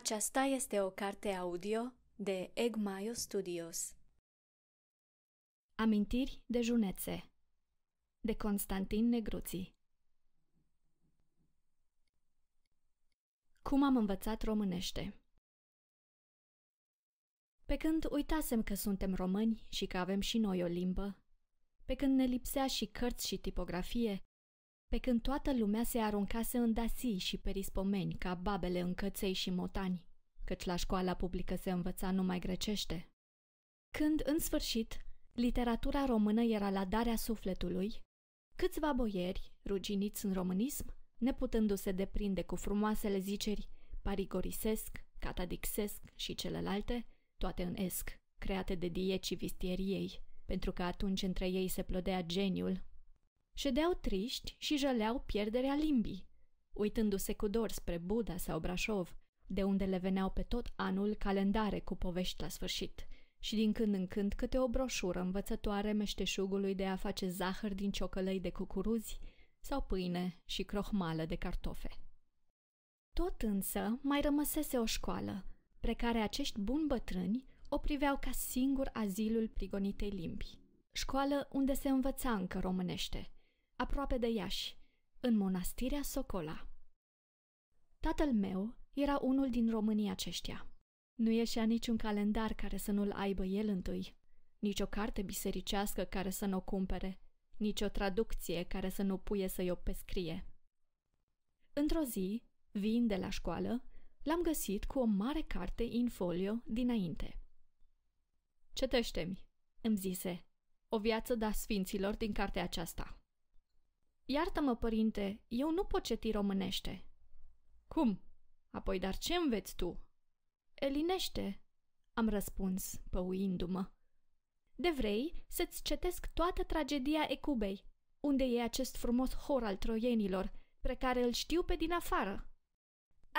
Aceasta este o carte audio de Egmaio Studios. Amintiri de junețe de Constantin Negruții Cum am învățat românește Pe când uitasem că suntem români și că avem și noi o limbă, pe când ne lipsea și cărți și tipografie, pe când toată lumea se aruncase în dasii și perispomeni ca babele în căței și motani, căci la școala publică se învăța numai grecește. Când, în sfârșit, literatura română era la darea sufletului, câțiva boieri, ruginiți în românism, neputându-se deprinde cu frumoasele ziceri parigorisesc, catadixesc și celelalte, toate în esc, create de diecii vistieriei, pentru că atunci între ei se plodea geniul, Ședeau triști și jăleau pierderea limbii, uitându-se cu dor spre Buda sau Brașov, de unde le veneau pe tot anul calendare cu povești la sfârșit și din când în când câte o broșură învățătoare meșteșugului de a face zahăr din ciocălăi de cucuruzi sau pâine și crohmală de cartofe. Tot însă mai rămăsese o școală, pre care acești buni bătrâni o priveau ca singur azilul prigonitei limbi. Școală unde se învăța încă românește – aproape de Iași, în monastirea Socola. Tatăl meu era unul din românii aceștia. Nu ieșea niciun calendar care să nu-l aibă el întâi, nici o carte bisericească care să nu o cumpere, nici o traducție care să nu puie să-i o pescrie. Într-o zi, vin de la școală, l-am găsit cu o mare carte in folio dinainte. Cetește-mi, îmi zise, o viață da sfinților din cartea aceasta. Iartă-mă, părinte, eu nu pot citi românește. Cum? Apoi, dar ce înveți tu? Elinește, am răspuns, păuindu-mă. De vrei să-ți cetesc toată tragedia Ecubei, unde e acest frumos hor al troienilor, pe care îl știu pe din afară.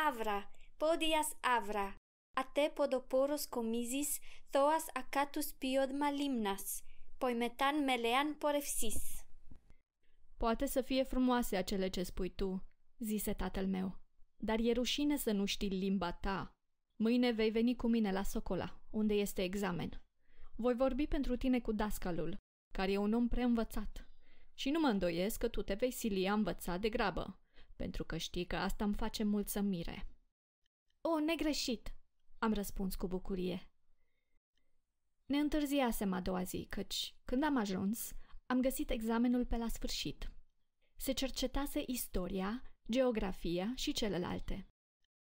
Avra, podias avra, te podoporos comizis, thoas acatus piod malimnas, poimetan melean porefsis. Poate să fie frumoase acele ce spui tu, zise tatăl meu, dar e rușine să nu știi limba ta. Mâine vei veni cu mine la Socola, unde este examen. Voi vorbi pentru tine cu dascalul, care e un om preînvățat. Și nu mă îndoiesc că tu te vei silia învăța de grabă, pentru că știi că asta îmi face mult să mire. O, negreșit, am răspuns cu bucurie. Ne întârziasem a doua zi, căci, când am ajuns, am găsit examenul pe la sfârșit. Se cercetase istoria, geografia și celelalte.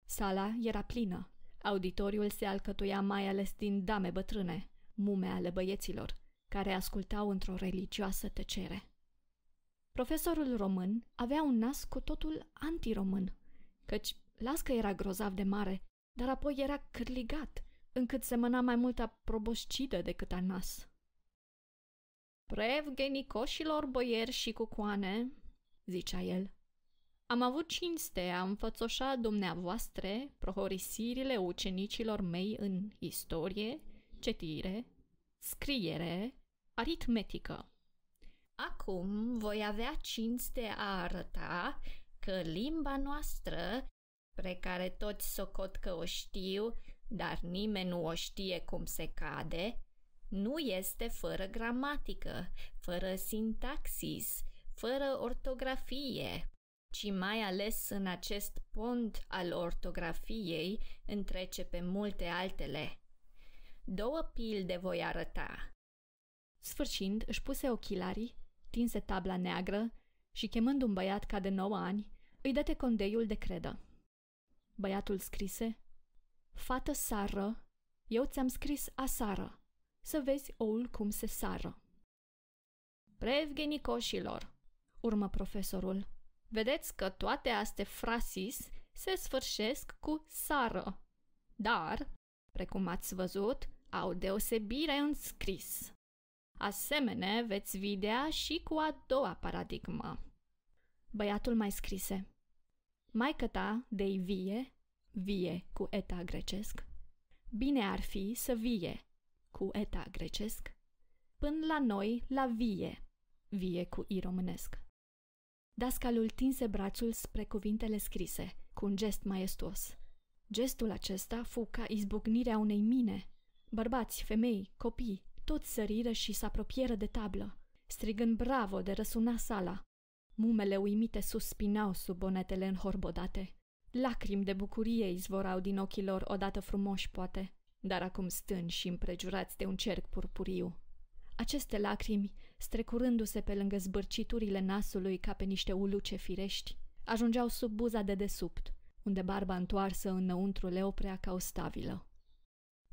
Sala era plină. Auditoriul se alcătuia mai ales din dame bătrâne, mume ale băieților, care ascultau într-o religioasă tăcere. Profesorul român avea un nas cu totul antiromân, căci las că era grozav de mare, dar apoi era cârligat, încât semăna mai mult a proboscidă decât a nas coșilor boieri și cucoane, zicea el, am avut cinste a înfățoșa dumneavoastră prohorisirile ucenicilor mei în istorie, cetire, scriere, aritmetică. Acum voi avea cinste a arăta că limba noastră, pre care toți socot că o știu, dar nimeni nu o știe cum se cade, nu este fără gramatică, fără sintaxis, fără ortografie, ci mai ales în acest pont al ortografiei întrece pe multe altele. Două pilde voi arăta. Sfârșind, își puse ochilarii, tinse tabla neagră și, chemând un băiat ca de 9 ani, îi date condeiul de credă. Băiatul scrise, Fată sară, eu ți-am scris asară să vezi oul cum se sară. Prevgenicoșilor, urmă profesorul. Vedeți că toate aste frasis se sfârșesc cu sară, dar, precum ați văzut, au deosebire în scris. Asemenea, veți videa și cu a doua paradigmă. Băiatul mai scrise. Maică ta de vie, vie cu eta grecesc, bine ar fi să vie, cu eta grecesc, până la noi, la vie, vie cu i românesc. Dascalul tinse brațul spre cuvintele scrise, cu un gest maestuos. Gestul acesta fu ca izbucnirea unei mine. Bărbați, femei, copii, toți săriră și s apropieră de tablă, strigând bravo de răsuna sala. Mumele uimite suspinau sub bonetele înhorbodate. Lacrimi de bucurie izvorau din ochii lor odată frumoși, poate, dar acum stând și împrejurați de un cerc purpuriu. Aceste lacrimi, strecurându-se pe lângă zbârciturile nasului ca pe niște uluce firești, ajungeau sub buza de desubt, unde barba întoarsă înăuntru le oprea ca o stabilă.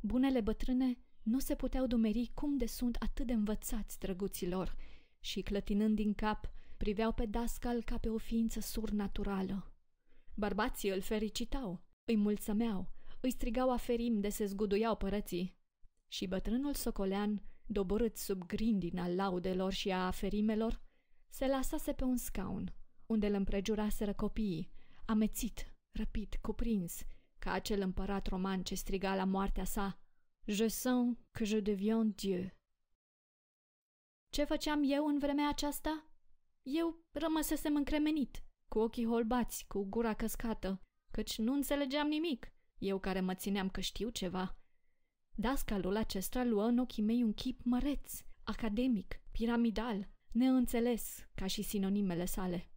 Bunele bătrâne nu se puteau dumeri cum de sunt atât de învățați drăguților și, clătinând din cap, priveau pe Dascal ca pe o ființă surnaturală. Bărbații îl fericitau, îi mulțămeau, îi strigau aferim de se zguduiau părății. Și bătrânul socolean, doborât sub grindina laudelor și a aferimelor, se lasase pe un scaun, unde îl împrejuraseră copiii, amețit, răpit, cuprins, ca acel împărat roman ce striga la moartea sa, Je sens que je deviens Dieu. Ce făceam eu în vremea aceasta? Eu rămăsesem încremenit, cu ochii holbați, cu gura căscată, căci nu înțelegeam nimic eu care mă țineam că știu ceva. Dascalul acesta luă în ochii mei un chip măreț, academic, piramidal, neînțeles, ca și sinonimele sale.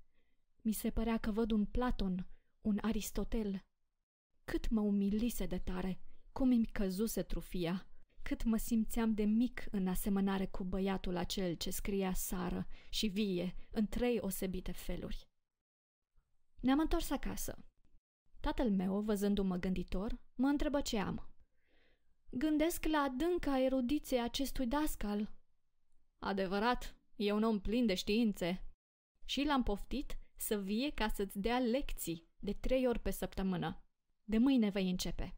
Mi se părea că văd un Platon, un Aristotel. Cât mă umilise de tare, cum îmi căzuse trufia, cât mă simțeam de mic în asemănare cu băiatul acel ce scria sară și vie în trei osebite feluri. Ne-am întors acasă. Tatăl meu, văzându-mă gânditor, mă întrebă ce am. Gândesc la adânca erudiție acestui dascal. Adevărat, e un om plin de științe. Și l-am poftit să vie ca să-ți dea lecții de trei ori pe săptămână. De mâine vei începe.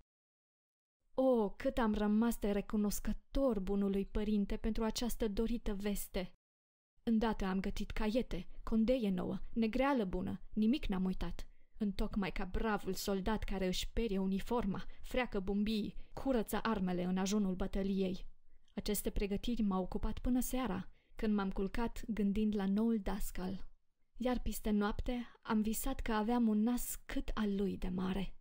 O, oh, cât am rămas de recunoscător bunului părinte pentru această dorită veste! Îndată am gătit caiete, condeie nouă, negreală bună, nimic n-am uitat. Întocmai ca bravul soldat care își perie uniforma, freacă bumbii, curăță armele în ajunul bătăliei. Aceste pregătiri m-au ocupat până seara, când m-am culcat gândind la noul dascal. Iar piste noapte am visat că aveam un nas cât al lui de mare.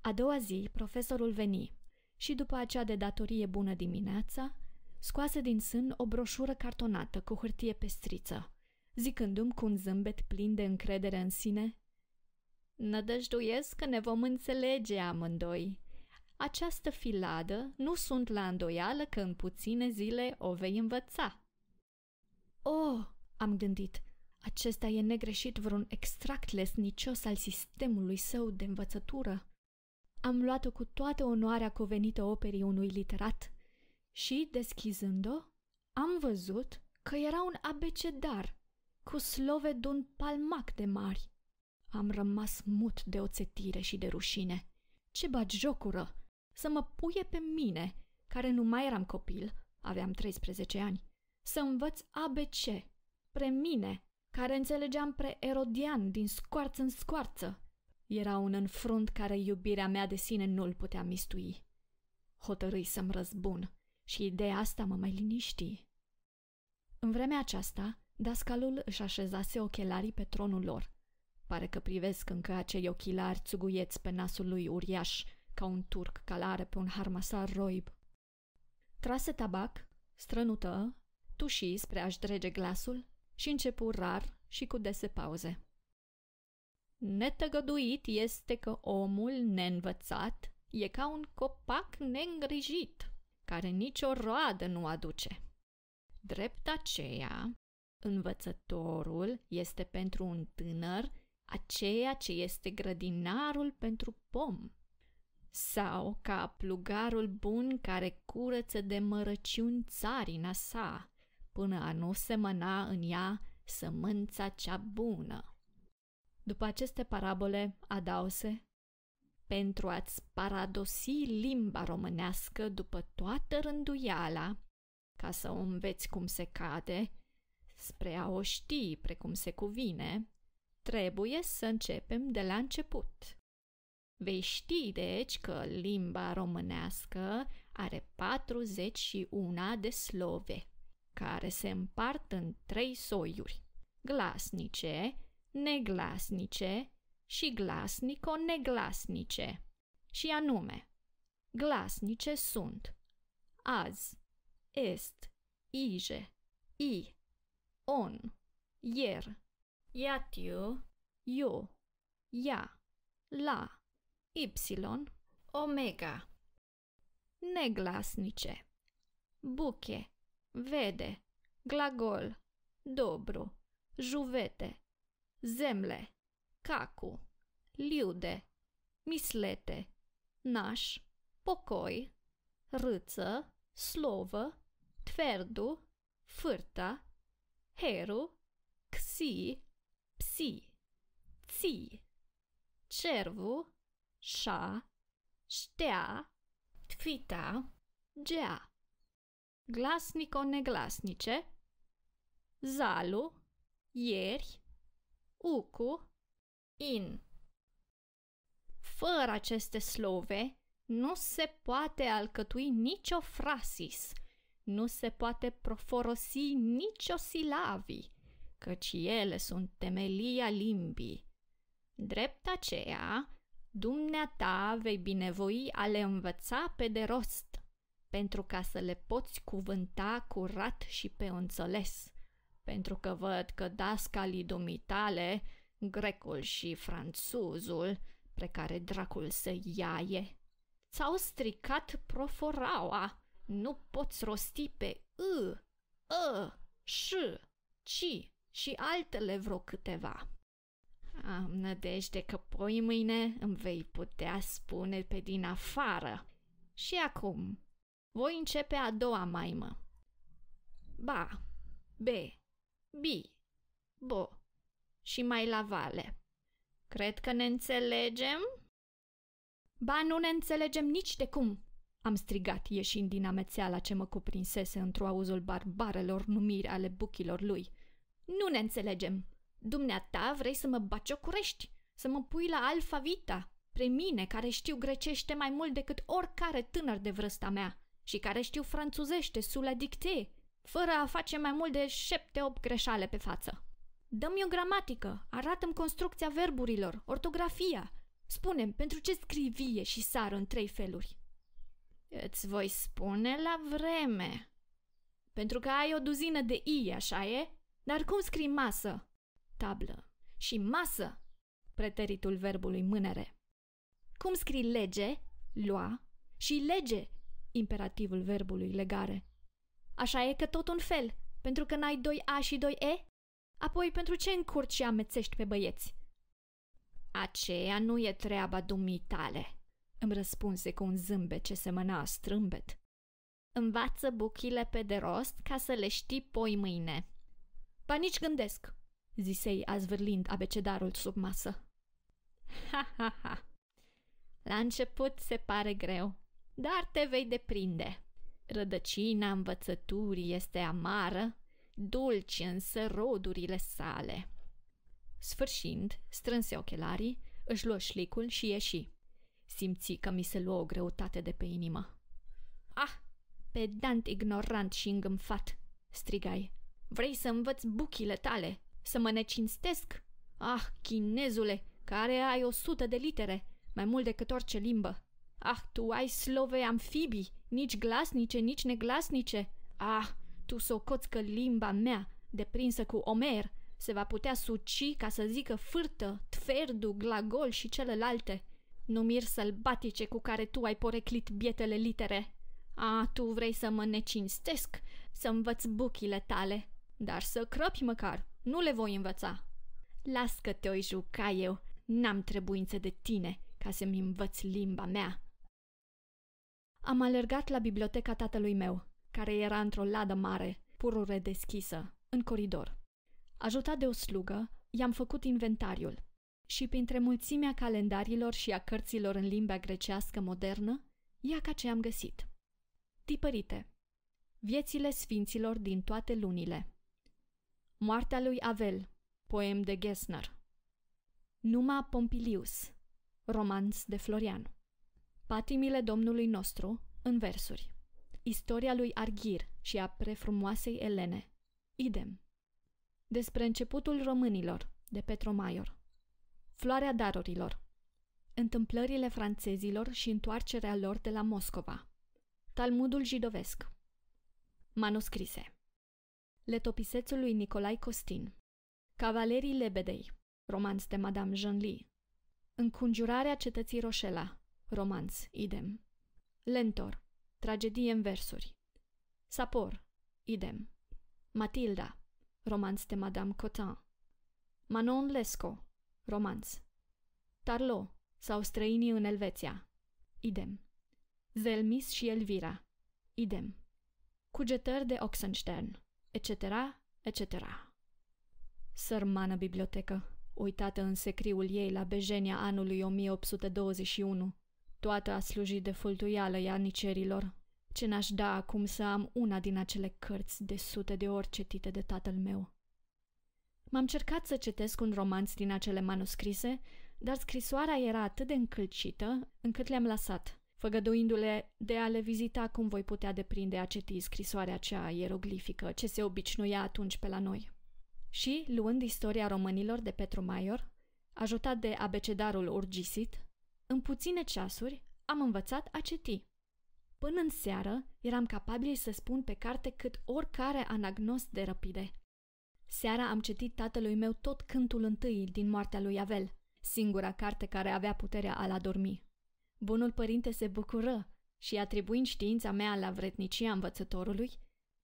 A doua zi, profesorul veni și după acea de datorie bună dimineața, scoase din sân o broșură cartonată cu hârtie pestriță zicându-mi cu un zâmbet plin de încredere în sine. Nădăjduiesc că ne vom înțelege amândoi. Această filadă nu sunt la îndoială că în puține zile o vei învăța. Oh, am gândit, acesta e negreșit vreun extract lesnicios al sistemului său de învățătură. Am luat-o cu toată onoarea cuvenită operii unui literat și, deschizând-o, am văzut că era un abecedar cu slove d'un palmac de mari. Am rămas mut de oțetire și de rușine. Ce jocură! Să mă puie pe mine, care nu mai eram copil, aveam 13 ani, să învăț ABC, pre mine, care înțelegeam pre erodian din scoarță în scoarță. Era un înfrunt care iubirea mea de sine nu-l putea mistui. Hotărâi să-mi răzbun și ideea asta mă mai liniști. În vremea aceasta, Dascalul își așezase ochelarii pe tronul lor. Pare că privesc încă acei ochilari țuguieți pe nasul lui uriaș, ca un turc calare pe un harmasar roib. Trase tabac, strănută, tuși spre a-și drege glasul și începu rar și cu dese pauze. Netăgăduit este că omul neînvățat e ca un copac neîngrijit, care nicio roadă nu aduce. Drept aceea, Învățătorul este pentru un tânăr aceea ce este grădinarul pentru pom sau ca plugarul bun care curăță de mărăciuni țarina sa, până a nu semăna în ea sămânța cea bună. După aceste parabole, adause, pentru a-ți paradosi limba românească după toată rânduiala, ca să o înveți cum se cade Spre a o ști precum se cuvine, trebuie să începem de la început. Vei ști, deci, că limba românească are 41 de slove, care se împart în trei soiuri, glasnice, neglasnice și glasnico-neglasnice. Și anume, glasnice sunt az, est, ije, i, on, ier, iatiu, yo, ya, la, y, omega. Neglasnice. Buche, vede, glagol, dobru, juvete, zemle, kaku, liude, mislete, naș, pocoi, râță, slovă, tverdu, fârta, heru, xi, psi, ci, cervu, sha, ștea, tfita, gea. Glasnico-neglasnice, zalu, ieri, ucu, in. Fără aceste slove, nu se poate alcătui nicio frasis – nu se poate proforosi nicio silavi, căci ele sunt temelia limbii. Drept aceea, dumneata vei binevoi a le învăța pe de rost, pentru ca să le poți cuvânta curat și pe înțeles, pentru că văd că dascalii domitale, grecul și franțuzul, pe care dracul să iaie, ți-au stricat proforaua, nu poți rosti pe î, ă, ă, ș, ci și altele vreo câteva. Am nădejde că poi mâine îmi vei putea spune pe din afară. Și acum, voi începe a doua maimă. Ba, be, bi, bo și mai la vale. Cred că ne înțelegem? Ba, nu ne înțelegem nici de cum, am strigat ieșind din amețeala ce mă cuprinsese într-o auzul barbarelor numiri ale buchilor lui. Nu ne înțelegem! Dumneata vrei să mă baciocurești? Să mă pui la alfa vita, pre mine care știu grecește mai mult decât oricare tânăr de vrăsta mea și care știu franțuzește sula dictée, fără a face mai mult de șapte-opt greșale pe față. Dă-mi o gramatică, arată-mi construcția verburilor, ortografia. Spunem pentru ce scrivie vie și sară în trei feluri. Îți voi spune la vreme. Pentru că ai o duzină de i, așa e? Dar cum scrii masă? Tablă. Și masă? Preteritul verbului mânere. Cum scrii lege? Lua. Și lege? Imperativul verbului legare. Așa e că tot un fel, pentru că n-ai doi A și doi E? Apoi pentru ce încurci și amețești pe băieți? Aceea nu e treaba tale, îmi răspunse cu un zâmbet ce semăna strâmbet. Învață buchile pe de rost ca să le știi poi mâine. Ba nici gândesc, zisei azvârlind abecedarul sub masă. Ha, ha, ha! La început se pare greu, dar te vei deprinde. Rădăcina învățăturii este amară, dulci însă rodurile sale. Sfârșind, strânse ochelarii, își luă șlicul și ieși simți că mi se luă o greutate de pe inimă. Ah, pedant, ignorant și îngâmfat, strigai. Vrei să învăț buchile tale? Să mă necinstesc? Ah, chinezule, care ai o sută de litere, mai mult decât orice limbă. Ah, tu ai slove amfibii, nici glasnice, nici neglasnice. Ah, tu socoți că limba mea, deprinsă cu Omer, se va putea suci ca să zică fârtă, tferdu, glagol și celelalte numiri sălbatice cu care tu ai poreclit bietele litere. A, tu vrei să mă necinstesc, să învăț buchile tale, dar să crăpi măcar, nu le voi învăța. Las că te-oi juca eu, n-am trebuință de tine ca să-mi învăț limba mea. Am alergat la biblioteca tatălui meu, care era într-o ladă mare, purure deschisă, în coridor. Ajutat de o slugă, i-am făcut inventariul – și printre mulțimea calendarilor și a cărților în limba grecească modernă, ca ce am găsit. Tipărite Viețile sfinților din toate lunile Moartea lui Avel, poem de Gessner Numa Pompilius, romanț de Florian Patimile Domnului nostru, în versuri Istoria lui Argir și a prefrumoasei Elene, idem Despre începutul românilor, de Petro Maior Floarea darurilor Întâmplările francezilor și întoarcerea lor de la Moscova Talmudul jidovesc Manuscrise Letopisețul lui Nicolai Costin Cavalerii Lebedei Romanț de Madame Jean-Lee Încunjurarea cetății Roșela Romanț, idem Lentor Tragedie în versuri Sapor, idem Matilda Romanț de Madame Cotin Manon Lescaut Romans. Tarlo sau străinii în Elveția. Idem. Zelmis și Elvira. Idem. Cugetări de Oxenstern. Etc. Etc. Sărmană bibliotecă, uitată în secriul ei la bejenia anului 1821. Toată a slujit de fultuială iarnicerilor. Ce n-aș da acum să am una din acele cărți de sute de ori citite de tatăl meu. M-am cercat să citesc un romanț din acele manuscrise, dar scrisoarea era atât de încălcită încât le-am lăsat, făgăduindu-le de a le vizita cum voi putea deprinde a citi scrisoarea cea ieroglifică ce se obișnuia atunci pe la noi. Și, luând istoria românilor de Petru Maior, ajutat de abecedarul urgisit, în puține ceasuri am învățat a citi. Până în seară eram capabil să spun pe carte cât oricare anagnost de răpide, Seara am citit tatălui meu tot cântul întâi din moartea lui Avel, singura carte care avea puterea a la dormi. Bunul părinte se bucură și, atribuind știința mea la vretnicia învățătorului,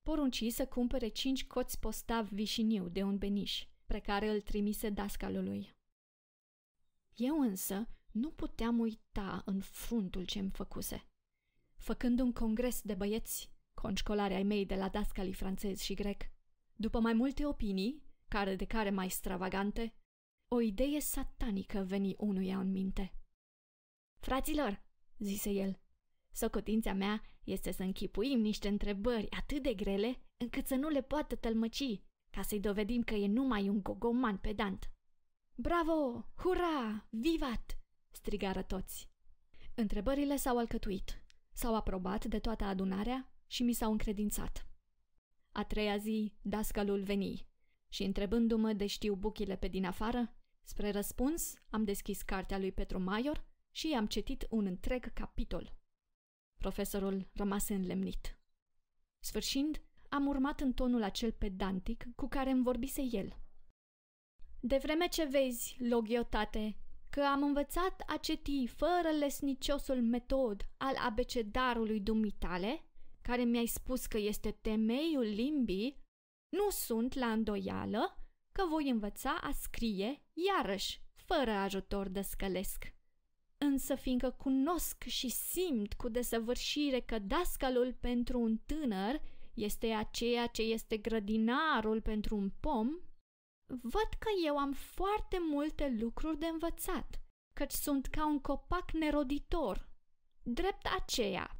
porunci să cumpere cinci coți postav vișiniu de un beniș, pe care îl trimise dascalului. Eu însă nu puteam uita în fruntul ce-mi făcuse. Făcând un congres de băieți, conșcolarea ai mei de la dascalii francezi și grec, după mai multe opinii, care de care mai stravagante, o idee satanică veni unuia în minte. Fraților, zise el, socotința mea este să închipuim niște întrebări atât de grele încât să nu le poată tălmăci, ca să-i dovedim că e numai un gogoman pedant. Bravo! Hurra! Vivat! strigară toți. Întrebările s-au alcătuit, s-au aprobat de toată adunarea și mi s-au încredințat. A treia zi, dascălul veni și, întrebându-mă de știu buchile pe din afară, spre răspuns am deschis cartea lui Petru Maior și i-am citit un întreg capitol. Profesorul rămase înlemnit. Sfârșind, am urmat în tonul acel pedantic cu care îmi vorbise el. De vreme ce vezi, logiotate, că am învățat a citi fără lesniciosul metod al abecedarului dumitale, care mi-ai spus că este temeiul limbii, nu sunt la îndoială că voi învăța a scrie iarăși, fără ajutor de scălesc. Însă fiindcă cunosc și simt cu desăvârșire că dascalul pentru un tânăr este aceea ce este grădinarul pentru un pom, văd că eu am foarte multe lucruri de învățat, căci sunt ca un copac neroditor. Drept aceea,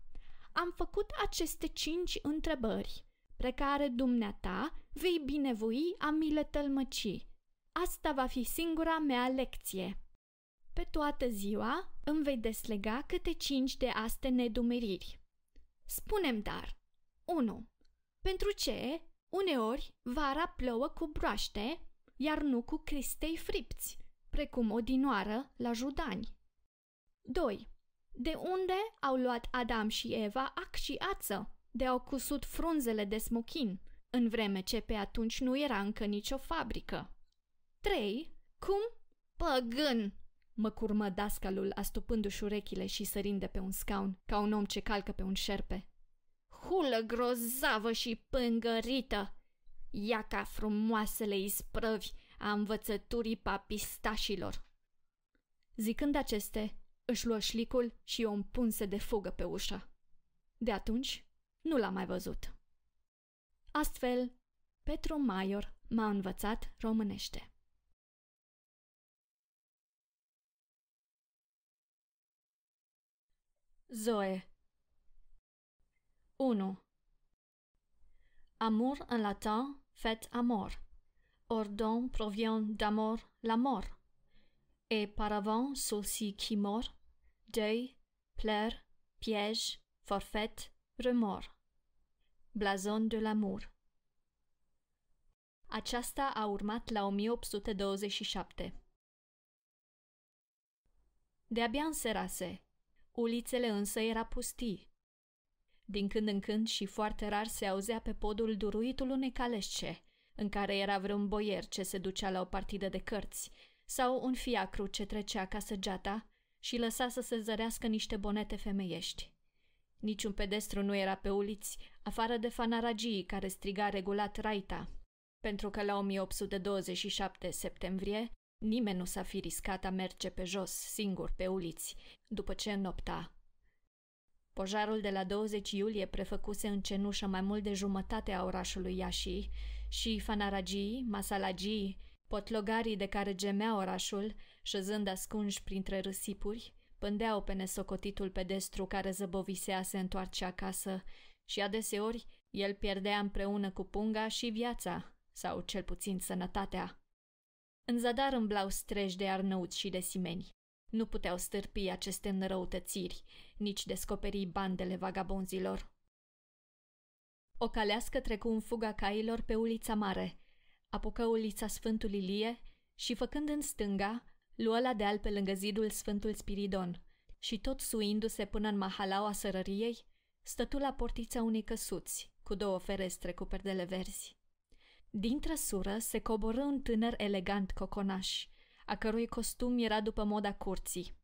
am făcut aceste cinci întrebări, pe care dumneata vei binevoi a mi le tălmăci. Asta va fi singura mea lecție. Pe toată ziua îmi vei deslega câte cinci de aste nedumeriri. Spunem dar 1. Pentru ce uneori vara plouă cu broaște, iar nu cu cristei fripți, precum odinoară la judani? 2. De unde au luat Adam și Eva ac și ață de au cusut frunzele de smochin, în vreme ce pe atunci nu era încă nicio fabrică? 3. Cum? Păgân! Mă curmă dascalul, astupându-și urechile și sărind de pe un scaun, ca un om ce calcă pe un șerpe. Hulă grozavă și pângărită! Ia ca frumoasele isprăvi a învățăturii papistașilor! Zicând aceste, își luă șlicul și o împunse de fugă pe ușă. De atunci, nu l-a mai văzut. Astfel, Petru Maior m-a învățat românește. Zoe 1. Amour în latin, fait amor. Ordon provient d'amor, la et paravent ceux-ci qui mort, deuil, pleurs, piège, forfait, remords. Blason de l'amour. Aceasta a urmat la 1827. De-abia înserase, ulițele însă era pustii. Din când în când și foarte rar se auzea pe podul duruitul unei calesce, în care era vreun boier ce se ducea la o partidă de cărți, sau un fiacru ce trecea ca săgeata și lăsa să se zărească niște bonete femeiești. Niciun pedestru nu era pe uliți, afară de fanaragii care striga regulat raita, pentru că la 1827 septembrie nimeni nu s-a fi riscat a merge pe jos, singur, pe uliți, după ce nopta. Pojarul de la 20 iulie prefăcuse în cenușă mai mult de jumătate a orașului Iași și fanaragii, masalagii Potlogarii de care gemea orașul, șezând ascunși printre râsipuri, pândeau pe nesocotitul pedestru care zăbovisea se întoarce acasă și adeseori el pierdea împreună cu punga și viața, sau cel puțin sănătatea. În zadar îmblau streji de arnăuți și de simeni. Nu puteau stârpi aceste înrăutățiri, nici descoperi bandele vagabonzilor. O calească trecu în fuga cailor pe ulița mare, apucă ulița Sfântul Ilie și, făcând în stânga, luă la deal pe lângă zidul Sfântul Spiridon și tot suindu-se până în mahalaua sărăriei, stătu la portița unei căsuți, cu două ferestre cu perdele verzi. Din sură se coboră un tânăr elegant coconaș, a cărui costum era după moda curții.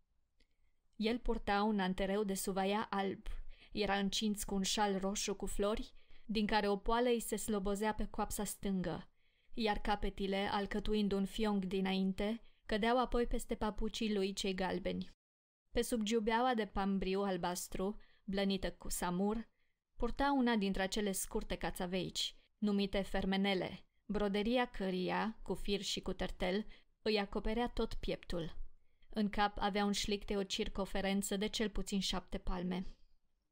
El purta un antereu de suvaia alb, era încinț cu un șal roșu cu flori, din care o poală îi se slobozea pe coapsa stângă, iar capetile, alcătuind un fiong dinainte, cădeau apoi peste papucii lui cei galbeni. Pe sub giubeaua de pambriu albastru, blănită cu samur, purta una dintre acele scurte cațaveici, numite fermenele, broderia căria, cu fir și cu tertel, îi acoperea tot pieptul. În cap avea un șlic de o circoferență de cel puțin șapte palme.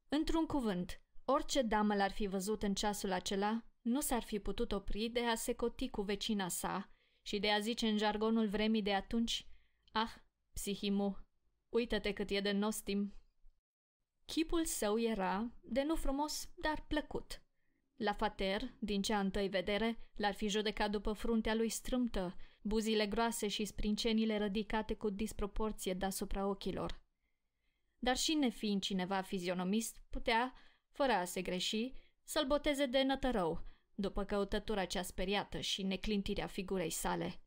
Într-un cuvânt, orice damă l-ar fi văzut în ceasul acela, nu s-ar fi putut opri de a se coti cu vecina sa și de a zice în jargonul vremii de atunci, Ah, psihimu, uită-te cât e de nostim. Chipul său era, de nu frumos, dar plăcut. La fater, din cea întâi vedere, l-ar fi judecat după fruntea lui strâmtă, buzile groase și sprincenile rădicate cu disproporție deasupra ochilor. Dar și nefiind cineva fizionomist, putea, fără a se greși, să-l boteze de nătărău, după căutătura cea speriată și neclintirea figurei sale.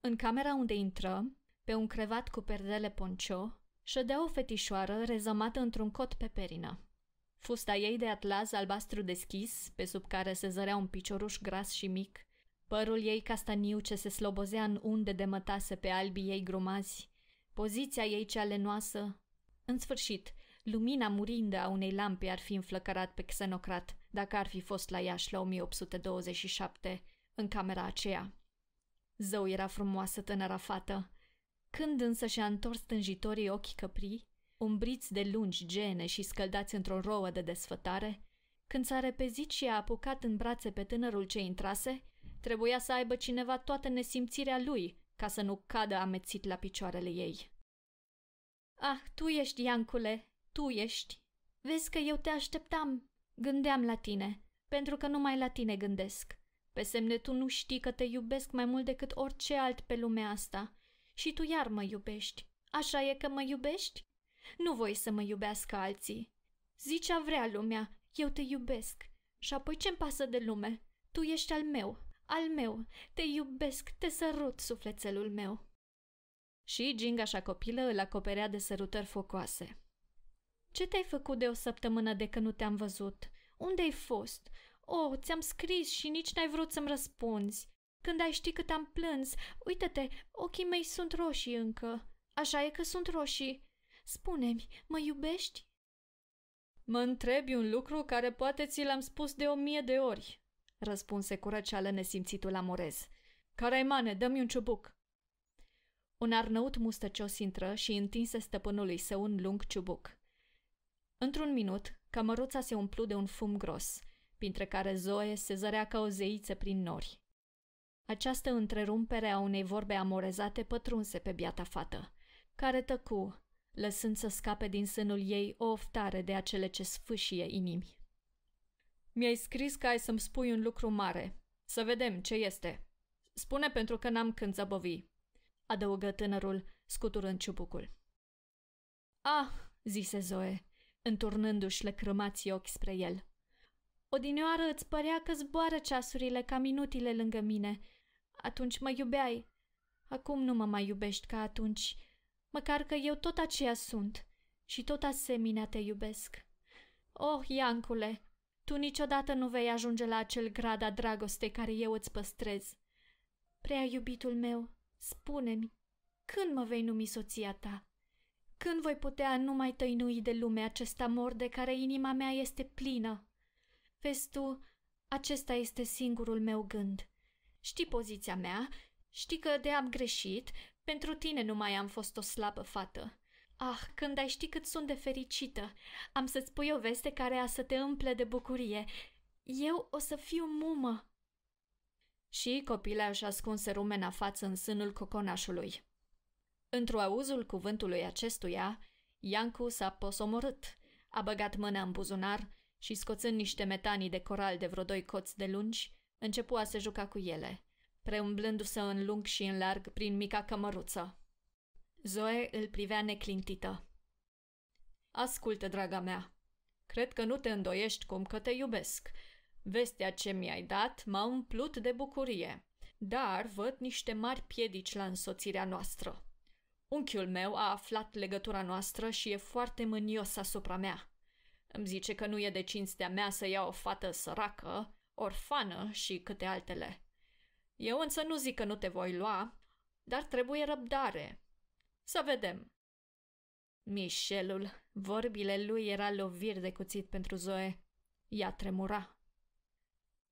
În camera unde intră, pe un crevat cu perdele poncio, ședea o fetișoară rezămată într-un cot pe perină. Fusta ei de atlas albastru deschis, pe sub care se zărea un picioruș gras și mic, părul ei castaniu ce se slobozea în unde de mătase pe albii ei grumazi, poziția ei cea lenoasă. În sfârșit, Lumina murindă a unei lampe ar fi înflăcărat pe Xenocrat dacă ar fi fost la Iași la 1827, în camera aceea. Zău era frumoasă tânăra fată. Când însă și-a întors tânjitorii ochi căpri, umbriți de lungi gene și scăldați într-o rouă de desfătare, când s-a repezit și a apucat în brațe pe tânărul ce intrase, trebuia să aibă cineva toată nesimțirea lui, ca să nu cadă amețit la picioarele ei. Ah, tu ești, Iancule!" tu ești. Vezi că eu te așteptam. Gândeam la tine, pentru că numai la tine gândesc. Pe semne tu nu știi că te iubesc mai mult decât orice alt pe lumea asta. Și tu iar mă iubești. Așa e că mă iubești? Nu voi să mă iubească alții. Zicea vrea lumea, eu te iubesc. Și apoi ce-mi pasă de lume? Tu ești al meu, al meu, te iubesc, te sărut, sufletelul meu. Și gingașa copilă îl acoperea de sărutări focoase. Ce te-ai făcut de o săptămână de când nu te-am văzut? Unde ai fost? Oh, ți-am scris și nici n-ai vrut să-mi răspunzi. Când ai ști cât am plâns, uite te ochii mei sunt roșii încă. Așa e că sunt roșii. Spune-mi, mă iubești? Mă întrebi un lucru care poate ți l-am spus de o mie de ori, răspunse cu răceală nesimțitul amorez. Caraimane, dă-mi un ciubuc. Un arnăut mustăcios intră și întinse stăpânului său un lung ciubuc. Într-un minut, cămăruța se umplu de un fum gros, printre care Zoe se zărea ca o zeiță prin nori. Această întrerumpere a unei vorbe amorezate pătrunse pe biata fată, care tăcu, lăsând să scape din sânul ei o oftare de acele ce sfâșie inimi. Mi-ai scris că ai să-mi spui un lucru mare. Să vedem ce este. Spune pentru că n-am când zăbovi, adăugă tânărul, scuturând ciubucul. Ah, zise Zoe, înturnându-și lăcrămații ochi spre el. Odinioară îți părea că zboară ceasurile ca minutile lângă mine. Atunci mă iubeai. Acum nu mă mai iubești ca atunci, măcar că eu tot aceea sunt și tot asemenea te iubesc. Oh, Iancule, tu niciodată nu vei ajunge la acel grad a dragostei care eu îți păstrez. Prea iubitul meu, spune-mi, când mă vei numi soția ta? Când voi putea nu mai tăinui de lume acest amor de care inima mea este plină? Vezi tu, acesta este singurul meu gând. Știi poziția mea, știi că de am greșit, pentru tine nu mai am fost o slabă fată. Ah, când ai ști cât sunt de fericită, am să-ți spui o veste care a să te împle de bucurie. Eu o să fiu mumă. Și copila își ascunse rumena față în sânul coconașului. Într-o auzul cuvântului acestuia, Iancu s-a posomorât, a băgat mâna în buzunar și, scoțând niște metanii de coral de vreo doi coți de lungi, începu a se juca cu ele, preumblându-se în lung și în larg prin mica cămăruță. Zoe îl privea neclintită. Ascultă, draga mea, cred că nu te îndoiești cum că te iubesc. Vestea ce mi-ai dat m-a umplut de bucurie, dar văd niște mari piedici la însoțirea noastră. Unchiul meu a aflat legătura noastră și e foarte mânios asupra mea. Îmi zice că nu e de cinstea mea să iau o fată săracă, orfană și câte altele. Eu însă nu zic că nu te voi lua, dar trebuie răbdare. Să vedem. Mișelul, vorbile lui era lovir de cuțit pentru Zoe. Ea tremura.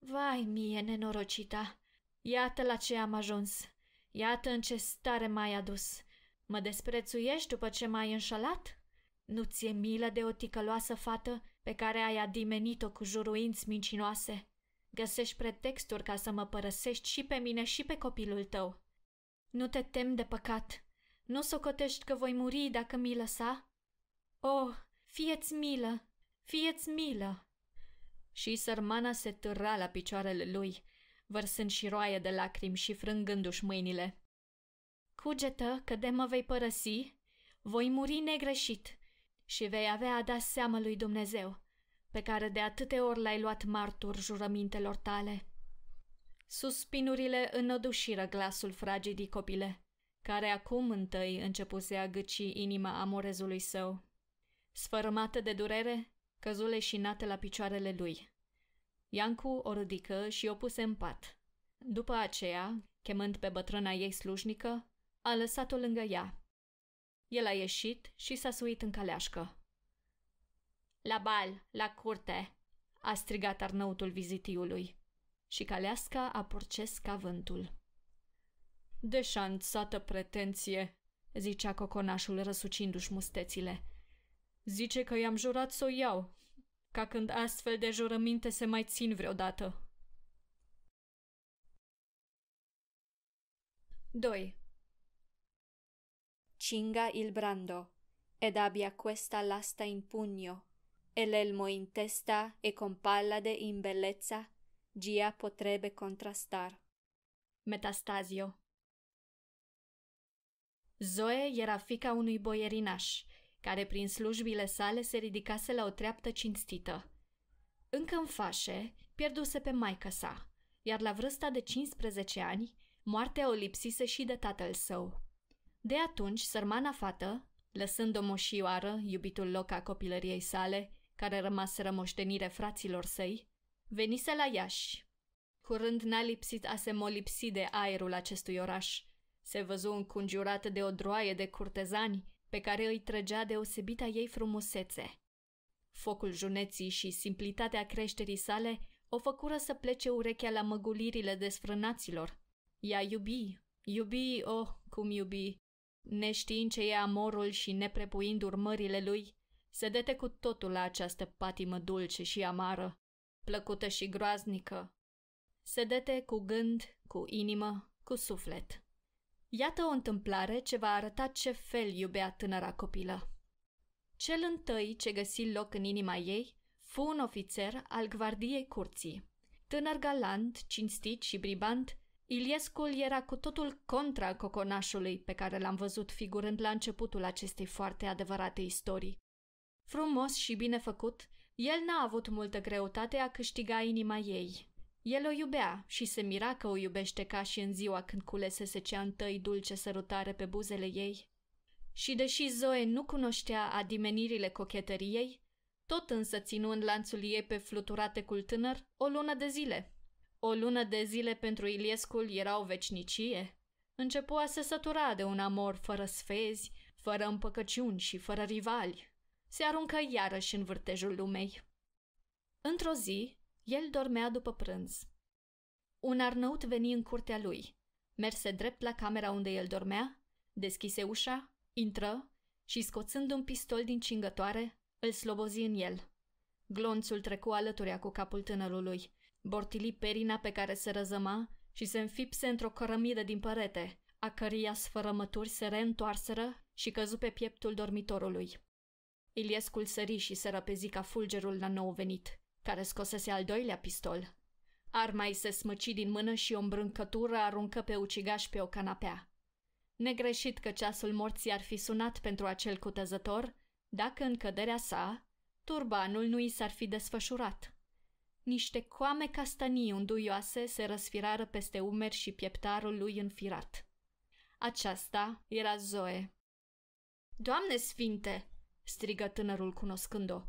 Vai mie, nenorocita! Iată la ce am ajuns! Iată în ce stare m-ai adus! Mă desprețuiești după ce m-ai înșelat? Nu ți-e milă de o ticăloasă fată pe care ai adimenit-o cu juruinți mincinoase? Găsești pretexturi ca să mă părăsești și pe mine și pe copilul tău. Nu te tem de păcat. Nu socotești că voi muri dacă mi lăsa? Oh, fieți milă, fieți milă! Și sărmana se târa la picioarele lui, vărsând și roaie de lacrimi și frângându-și mâinile. Cugetă că de mă vei părăsi, voi muri negreșit și vei avea da seamă lui Dumnezeu, pe care de atâte ori l-ai luat martur jurămintelor tale. Suspinurile înădușiră glasul fragedii copile, care acum întâi începuse a gâci inima amorezului său. Sfărâmată de durere, și nate la picioarele lui. Iancu o ridică și o puse în pat. După aceea, chemând pe bătrâna ei slujnică, a lăsat-o lângă ea. El a ieșit și s-a suit în caleașcă. La bal, la curte!" a strigat arnăutul vizitiului. Și caleasca a purces ca vântul. Deșanțată pretenție!" zicea coconașul răsucindu-și mustețile. Zice că i-am jurat să o iau, ca când astfel de jurăminte se mai țin vreodată. 2 cinga il brando, ed abbia questa l'asta in pugno, e l'elmo in testa e con pallade in bellezza, gia potrebbe contrastar. Metastasio Zoe era fica unui boierinaș, care prin slujbile sale se ridicase la o treaptă cinstită. Încă în fașe, pierduse pe maică sa, iar la vârsta de 15 ani, moartea o lipsise și de tatăl său. De atunci, sărmana fată, lăsând-o moșioară, iubitul loc a copilăriei sale, care rămaseră moștenire fraților săi, venise la Iași. Curând n-a lipsit a se molipsi de aerul acestui oraș. Se văzu încungiurată de o droaie de curtezani pe care îi trăgea deosebita ei frumusețe. Focul juneții și simplitatea creșterii sale o făcură să plece urechea la măgulirile desfrânaților. Ea iubi, iubi, oh, cum iubi, Neștiind ce e amorul și neprepuind urmările lui, se dete cu totul la această patimă dulce și amară, plăcută și groaznică. Se dete cu gând, cu inimă, cu suflet. Iată o întâmplare ce va arăta ce fel iubea tânăra copilă. Cel întâi ce găsi loc în inima ei fu un ofițer al gvardiei curții. Tânăr galant, cinstit și bribant, Iliescul era cu totul contra coconașului pe care l-am văzut figurând la începutul acestei foarte adevărate istorii. Frumos și bine făcut, el n-a avut multă greutate a câștiga inima ei. El o iubea și se mira că o iubește ca și în ziua când culesese cea întâi dulce sărutare pe buzele ei. Și deși Zoe nu cunoștea adimenirile cochetăriei, tot însă ținu în lanțul ei pe fluturate cul tânăr o lună de zile, o lună de zile pentru Iliescul era o vecinicie. Începu a se sătura de un amor fără sfezi, fără împăcăciuni și fără rivali. Se aruncă iarăși în vârtejul lumei. Într-o zi, el dormea după prânz. Un arnăut veni în curtea lui. Merse drept la camera unde el dormea, deschise ușa, intră și, scoțând un pistol din cingătoare, îl slobozi în el. Glonțul trecu alăturea cu capul tânărului bortili perina pe care se răzăma și se înfipse într-o cărămidă din părete, a căreia sfărămături se reîntoarseră și căzu pe pieptul dormitorului. Iliescul sări și se răpezi ca fulgerul la nou venit, care scosese al doilea pistol. Arma îi se smăci din mână și o îmbrâncătură aruncă pe ucigaș pe o canapea. Negreșit că ceasul morții ar fi sunat pentru acel cutezător, dacă în căderea sa, turbanul nu i s-ar fi desfășurat. Niște coame castanii unduioase se răsfirară peste umeri și pieptarul lui înfirat. Aceasta era Zoe. Doamne sfinte!" strigă tânărul cunoscând-o.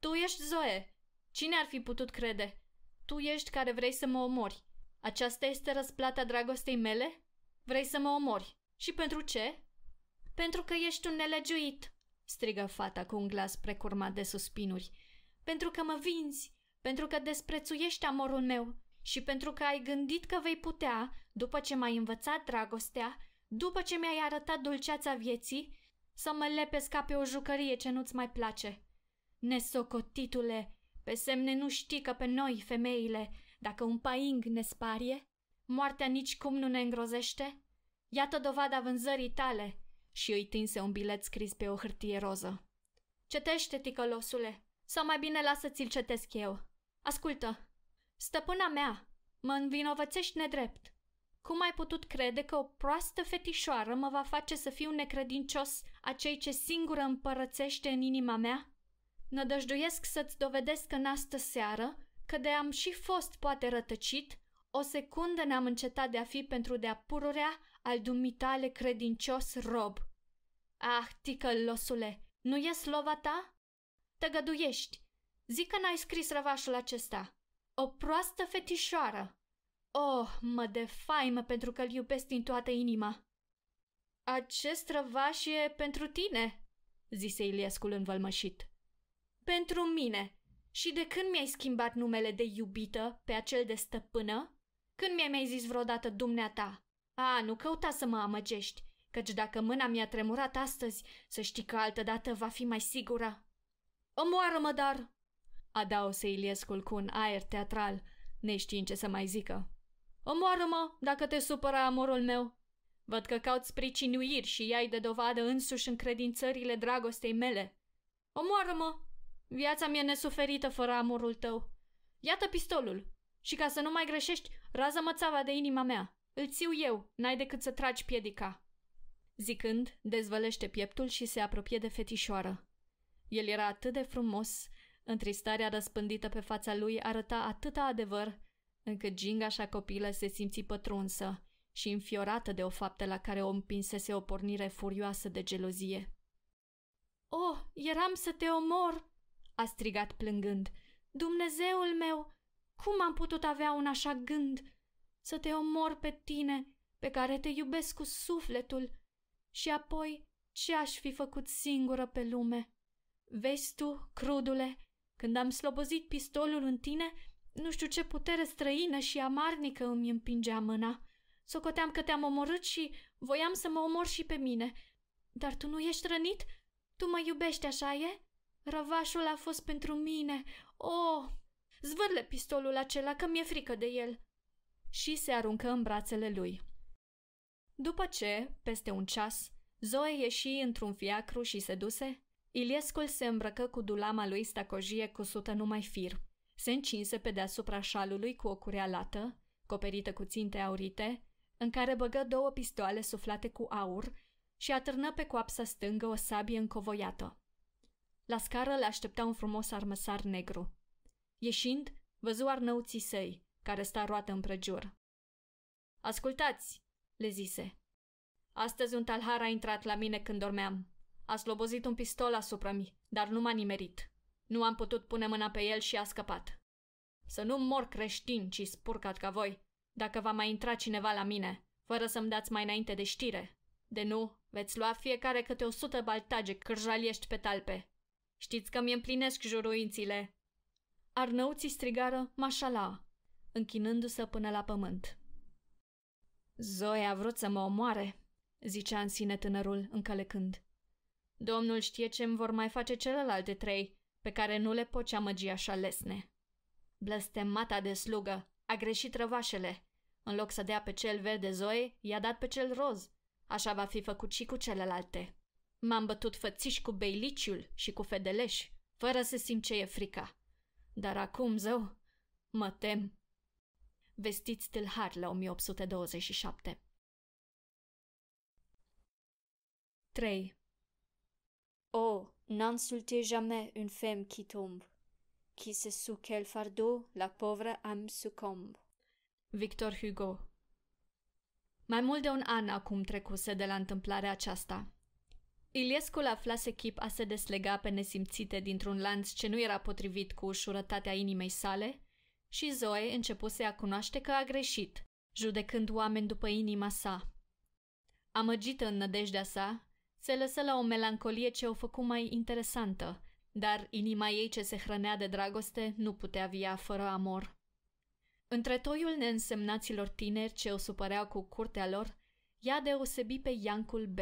Tu ești Zoe! Cine ar fi putut crede? Tu ești care vrei să mă omori. Aceasta este răsplata dragostei mele? Vrei să mă omori. Și pentru ce? Pentru că ești un nelegiuit!" strigă fata cu un glas precurmat de suspinuri. Pentru că mă vinzi! pentru că desprețuiești amorul meu și pentru că ai gândit că vei putea, după ce m-ai învățat dragostea, după ce mi-ai arătat dulceața vieții, să mă lepesc ca pe o jucărie ce nu-ți mai place. Nesocotitule, pe semne nu știi că pe noi, femeile, dacă un paing ne sparie, moartea nici cum nu ne îngrozește? Iată dovada vânzării tale!" și îi tinse un bilet scris pe o hârtie roză. Cetește, ticălosule, sau mai bine lasă ți-l cetesc eu. Ascultă! Stăpâna mea, mă învinovățești nedrept. Cum ai putut crede că o proastă fetișoară mă va face să fiu necredincios a cei ce singură împărățește în inima mea? Nădăjduiesc să-ți dovedesc în astă seară că de am și fost poate rătăcit, o secundă ne-am încetat de a fi pentru de-a pururea al dumitale credincios rob. Ah, ticălosule, nu e slova ta? Tăgăduiești Zic că n-ai scris răvașul acesta. O proastă fetișoară. Oh, mă defaimă pentru că-l iubesc din toată inima. Acest răvaș e pentru tine, zise Iliescul învălmășit. Pentru mine. Și de când mi-ai schimbat numele de iubită pe acel de stăpână? Când mi-ai mai zis vreodată dumneata? A, nu căuta să mă amăgești, căci dacă mâna mi-a tremurat astăzi, să știi că altădată va fi mai sigură. Omoară-mă, dar adause Iliescul cu un aer teatral, neștiind ce să mai zică. Omoară-mă dacă te supără amorul meu. Văd că cauți pricinuiri și iai de dovadă însuși credințările dragostei mele. Omoară-mă! Viața mi-e nesuferită fără amorul tău. Iată pistolul. Și ca să nu mai greșești, rază mățava de inima mea. Îl țiu eu, n-ai decât să tragi piedica. Zicând, dezvălește pieptul și se apropie de fetișoară. El era atât de frumos Întristarea răspândită pe fața lui arăta atâta adevăr, încât gingașa copilă se simți pătrunsă și înfiorată de o faptă la care o împinsese o pornire furioasă de gelozie. Oh, eram să te omor!" a strigat plângând. Dumnezeul meu, cum am putut avea un așa gând? Să te omor pe tine, pe care te iubesc cu sufletul. Și apoi, ce aș fi făcut singură pe lume? Vezi tu, crudule, când am slobozit pistolul în tine, nu știu ce putere străină și amarnică îmi împingea mâna. Socoteam că te-am omorât și voiam să mă omor și pe mine. Dar tu nu ești rănit? Tu mă iubești, așa e? Răvașul a fost pentru mine. Oh! Zvârle pistolul acela că mi-e frică de el. Și se aruncă în brațele lui. După ce, peste un ceas, Zoe ieși într-un fiacru și se duse, Iliescul se îmbrăcă cu dulama lui stacojie cusută numai fir. Se încinse pe deasupra șalului cu o curea lată, coperită cu ținte aurite, în care băgă două pistoale suflate cu aur și atârnă pe coapsa stângă o sabie încovoiată. La scară le aștepta un frumos armăsar negru. Ieșind, văzu arnăuții săi, care sta roată împrejur. Ascultați!" le zise. Astăzi un talhar a intrat la mine când dormeam. A slobozit un pistol asupra mi, dar nu m-a nimerit. Nu am putut pune mâna pe el și a scăpat. Să nu mor creștin, ci spurcat ca voi, dacă va mai intra cineva la mine, fără să-mi dați mai înainte de știre. De nu, veți lua fiecare câte o sută baltage cârjaliești pe talpe. Știți că mi împlinesc juruințile. Arnăuții strigară mașala, închinându-se până la pământ. Zoe a vrut să mă omoare, zicea în sine tânărul, încălecând. Domnul știe ce îmi vor mai face celelalte trei, pe care nu le poți amăgi așa lesne. Blestemata de slugă a greșit răvașele. În loc să dea pe cel verde zoe, i-a dat pe cel roz. Așa va fi făcut și cu celelalte. M-am bătut fățiș cu beiliciul și cu fedeleș, fără să simt ce e frica. Dar acum, zău, mă tem. Vestiți tâlhar la 1827 3. Oh, n'insultez jamais une femme qui tombe, qui sait sous quel fardeau la pauvre âme succombe. Victor Hugo Mai mult de un an acum trecuse de la întâmplarea aceasta. Iliescu la aflase chip a se deslega pe nesimțite dintr-un lanț ce nu era potrivit cu ușurătatea inimei sale și Zoe începuse a cunoaște că a greșit, judecând oameni după inima sa. Amăgită în nădejdea sa, se lăsă la o melancolie ce o făcu mai interesantă, dar inima ei ce se hrănea de dragoste nu putea via fără amor. Între toiul neînsemnaților tineri ce o supăreau cu curtea lor, ea deosebi pe Iancul B.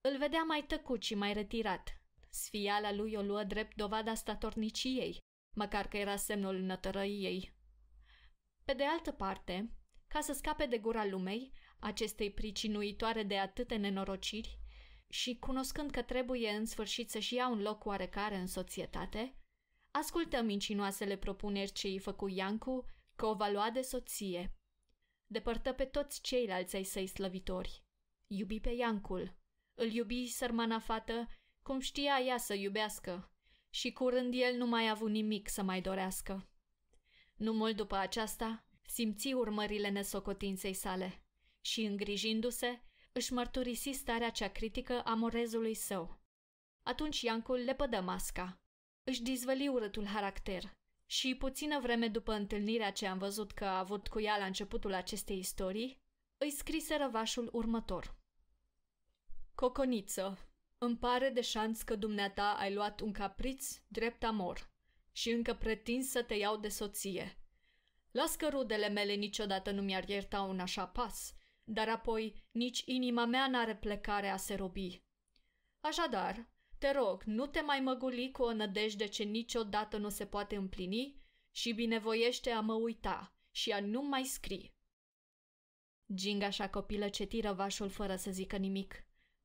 Îl vedea mai tăcut și mai retirat. Sfiala lui o luă drept dovada statorniciei, măcar că era semnul nătărăii ei. Pe de altă parte, ca să scape de gura lumei, acestei pricinuitoare de atâte nenorociri, și cunoscând că trebuie în sfârșit să-și ia un loc oarecare în societate, ascultă mincinoasele propuneri ce i-a făcut Iancu că o va lua de soție. Depărtă pe toți ceilalți ai săi slăvitori. Iubi pe Iancul. Îl iubi sărmana fată cum știa ea să iubească și curând el nu mai a avut nimic să mai dorească. Nu mult după aceasta, simți urmările nesocotinței sale și, îngrijindu-se, își mărturisi starea cea critică a morezului său. Atunci Iancul pădă masca, își dizvăli urâtul caracter și, puțină vreme după întâlnirea ce am văzut că a avut cu ea la începutul acestei istorii, îi scrise răvașul următor. Coconiță, îmi pare de șanț că dumneata ai luat un capriț drept amor și încă pretins să te iau de soție. Las că rudele mele niciodată nu mi-ar ierta un așa pas – dar apoi nici inima mea n-are plecare a se robi. Așadar, te rog, nu te mai măguli cu o nădejde ce niciodată nu se poate împlini și binevoiește a mă uita și a nu mai scrii. Gingașa copilă ce tiră vașul fără să zică nimic,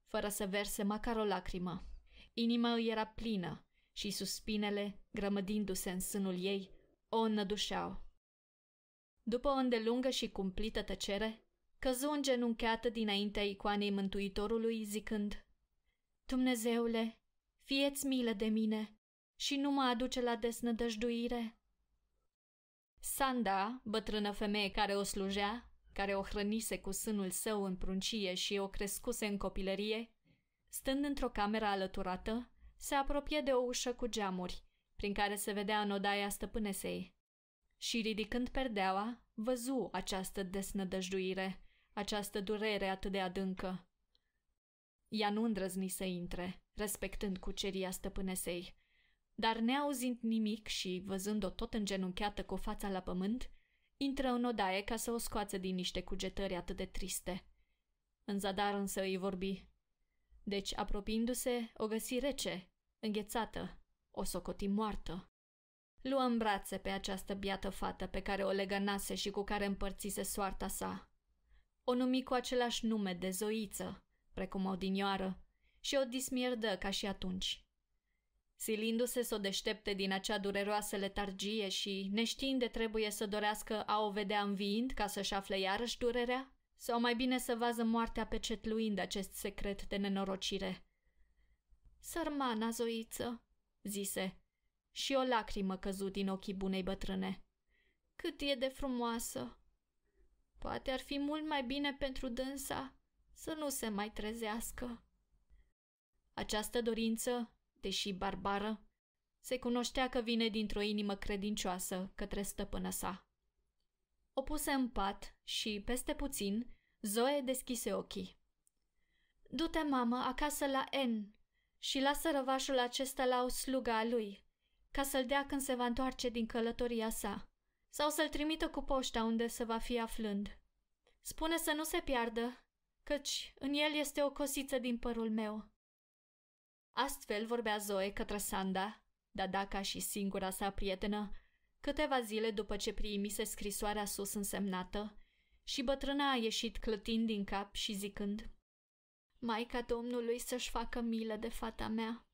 fără să verse măcar o lacrimă. Inima îi era plină și suspinele, grămădindu-se în sânul ei, o înnădușeau. După o îndelungă și cumplită tăcere, căzu îngenuncheată dinaintea icoanei Mântuitorului, zicând, Dumnezeule, fieți milă de mine și nu mă aduce la desnădăjduire. Sanda, bătrână femeie care o slujea, care o hrănise cu sânul său în pruncie și o crescuse în copilărie, stând într-o cameră alăturată, se apropie de o ușă cu geamuri, prin care se vedea în odaia stăpânesei. Și ridicând perdeaua, văzu această desnădăjduire această durere atât de adâncă. Ea nu îndrăzni să intre, respectând cuceria stăpânesei. Dar neauzind nimic și văzând-o tot îngenunchiată cu fața la pământ, intră în odaie ca să o scoată din niște cugetări atât de triste. În zadar însă îi vorbi. Deci, apropiindu-se, o găsi rece, înghețată, o socoti moartă. Luă în brațe pe această biată fată pe care o legănase și cu care împărțise soarta sa. O numi cu același nume de zoiță, precum odinioară, și o dismierdă ca și atunci. Silindu-se să o deștepte din acea dureroasă letargie și, neștiind de trebuie să dorească a o vedea înviind ca să-și afle iarăși durerea, sau mai bine să vază moartea pecetluind acest secret de nenorocire. Sărmana zoiță, zise, și o lacrimă căzut din ochii bunei bătrâne. Cât e de frumoasă! Poate ar fi mult mai bine pentru dânsa să nu se mai trezească. Această dorință, deși barbară, se cunoștea că vine dintr-o inimă credincioasă către stăpână sa. O puse în pat și, peste puțin, Zoe deschise ochii. Du-te, mamă, acasă la N și lasă răvașul acesta la o sluga a lui, ca să-l dea când se va întoarce din călătoria sa sau să-l trimită cu poșta unde se va fi aflând. Spune să nu se piardă, căci în el este o cosiță din părul meu. Astfel vorbea Zoe către Sanda, Dadaca și singura sa prietenă, câteva zile după ce primise scrisoarea sus însemnată și bătrâna a ieșit clătind din cap și zicând Maica Domnului să-și facă milă de fata mea.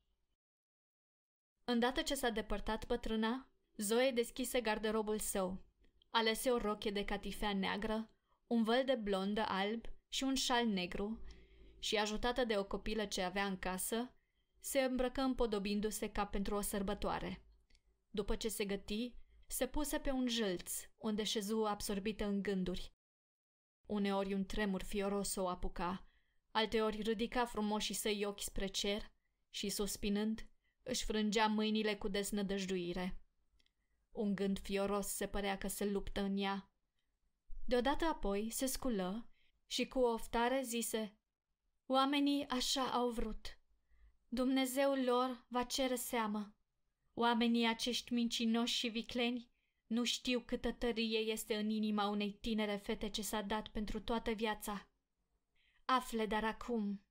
Îndată ce s-a depărtat bătrâna, Zoe deschise garderobul său. Alese o rochie de catifea neagră, un văl de blondă alb și un șal negru și, ajutată de o copilă ce avea în casă, se îmbrăcă împodobindu-se ca pentru o sărbătoare. După ce se găti, se puse pe un jălț, unde șezu absorbită în gânduri. Uneori un tremur fioros o apuca, alteori ridica frumoșii săi ochi spre cer și, suspinând, își frângea mâinile cu desnădăjduire. Un gând fioros se părea că se luptă în ea. Deodată apoi se sculă și cu oftare zise Oamenii așa au vrut. Dumnezeul lor va cere seamă. Oamenii acești mincinoși și vicleni nu știu câtă tărie este în inima unei tinere fete ce s-a dat pentru toată viața. Afle dar acum.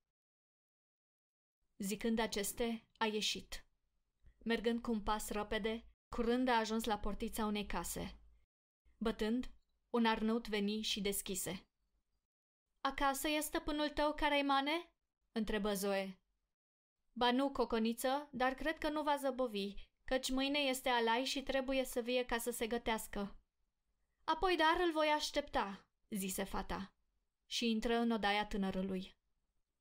Zicând aceste, a ieșit. Mergând cu un pas repede, Curând a ajuns la portița unei case. Bătând, un arnăut veni și deschise. Acasă e stăpânul tău care mane?" întrebă Zoe. Ba nu, coconiță, dar cred că nu va zăbovi, căci mâine este alai și trebuie să vie ca să se gătească. Apoi dar îl voi aștepta, zise fata și intră în odaia tânărului.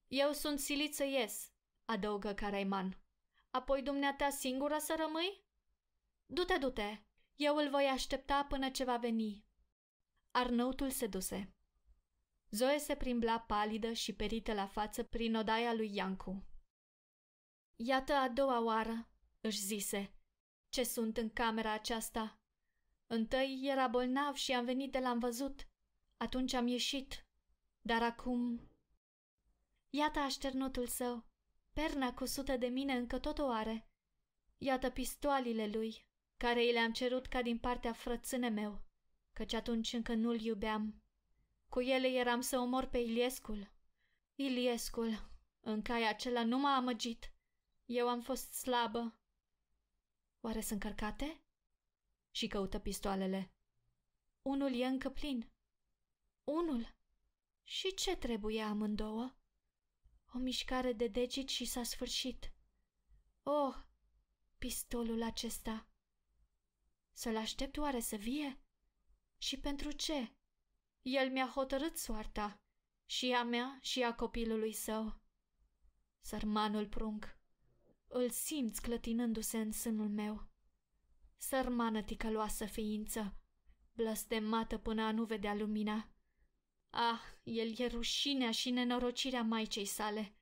Eu sunt silit să ies, adăugă Caraiman. Apoi dumneata singură să rămâi? Du-te, du-te! Eu îl voi aștepta până ce va veni. Arnăutul se duse. Zoe se primbla palidă și perită la față prin odaia lui Iancu. Iată a doua oară, își zise, ce sunt în camera aceasta. Întâi era bolnav și am venit de l-am văzut. Atunci am ieșit. Dar acum... Iată așternutul său. Perna cusută de mine încă tot o are. Iată pistoalile lui care i le-am cerut ca din partea frățâne meu, căci atunci încă nu-l iubeam. Cu ele eram să omor pe Iliescul. Iliescul, în cai acela nu m-a amăgit. Eu am fost slabă. Oare sunt cărcate? Și căută pistoalele. Unul e încă plin. Unul? Și ce trebuia amândouă? O mișcare de deget și s-a sfârșit. Oh, pistolul acesta! Să-l aștept oare să vie? Și pentru ce? El mi-a hotărât soarta, și a mea și a copilului său. Sărmanul prunc, îl simți clătinându-se în sânul meu. Sărmană ticăloasă ființă, blăstemată până a nu vedea lumina. Ah, el e rușinea și nenorocirea maicei sale.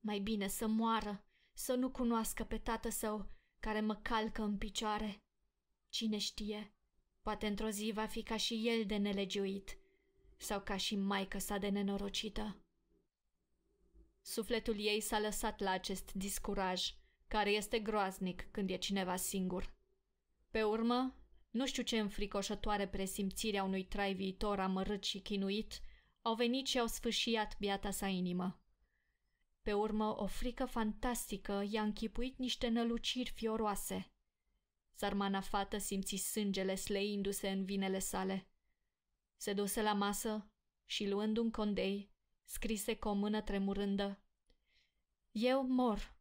Mai bine să moară, să nu cunoască pe tată său, care mă calcă în picioare. Cine știe? Poate într-o zi va fi ca și el de nelegiuit sau ca și maică sa de nenorocită. Sufletul ei s-a lăsat la acest discuraj, care este groaznic când e cineva singur. Pe urmă, nu știu ce înfricoșătoare presimțirea unui trai viitor amărât și chinuit, au venit și au sfâșiat biata sa inimă. Pe urmă, o frică fantastică i-a închipuit niște năluciri fioroase – Sarmana fată simți sângele sleindu-se în vinele sale. Se duse la masă și, luând un condei, scrise cu o mână tremurândă. Eu mor.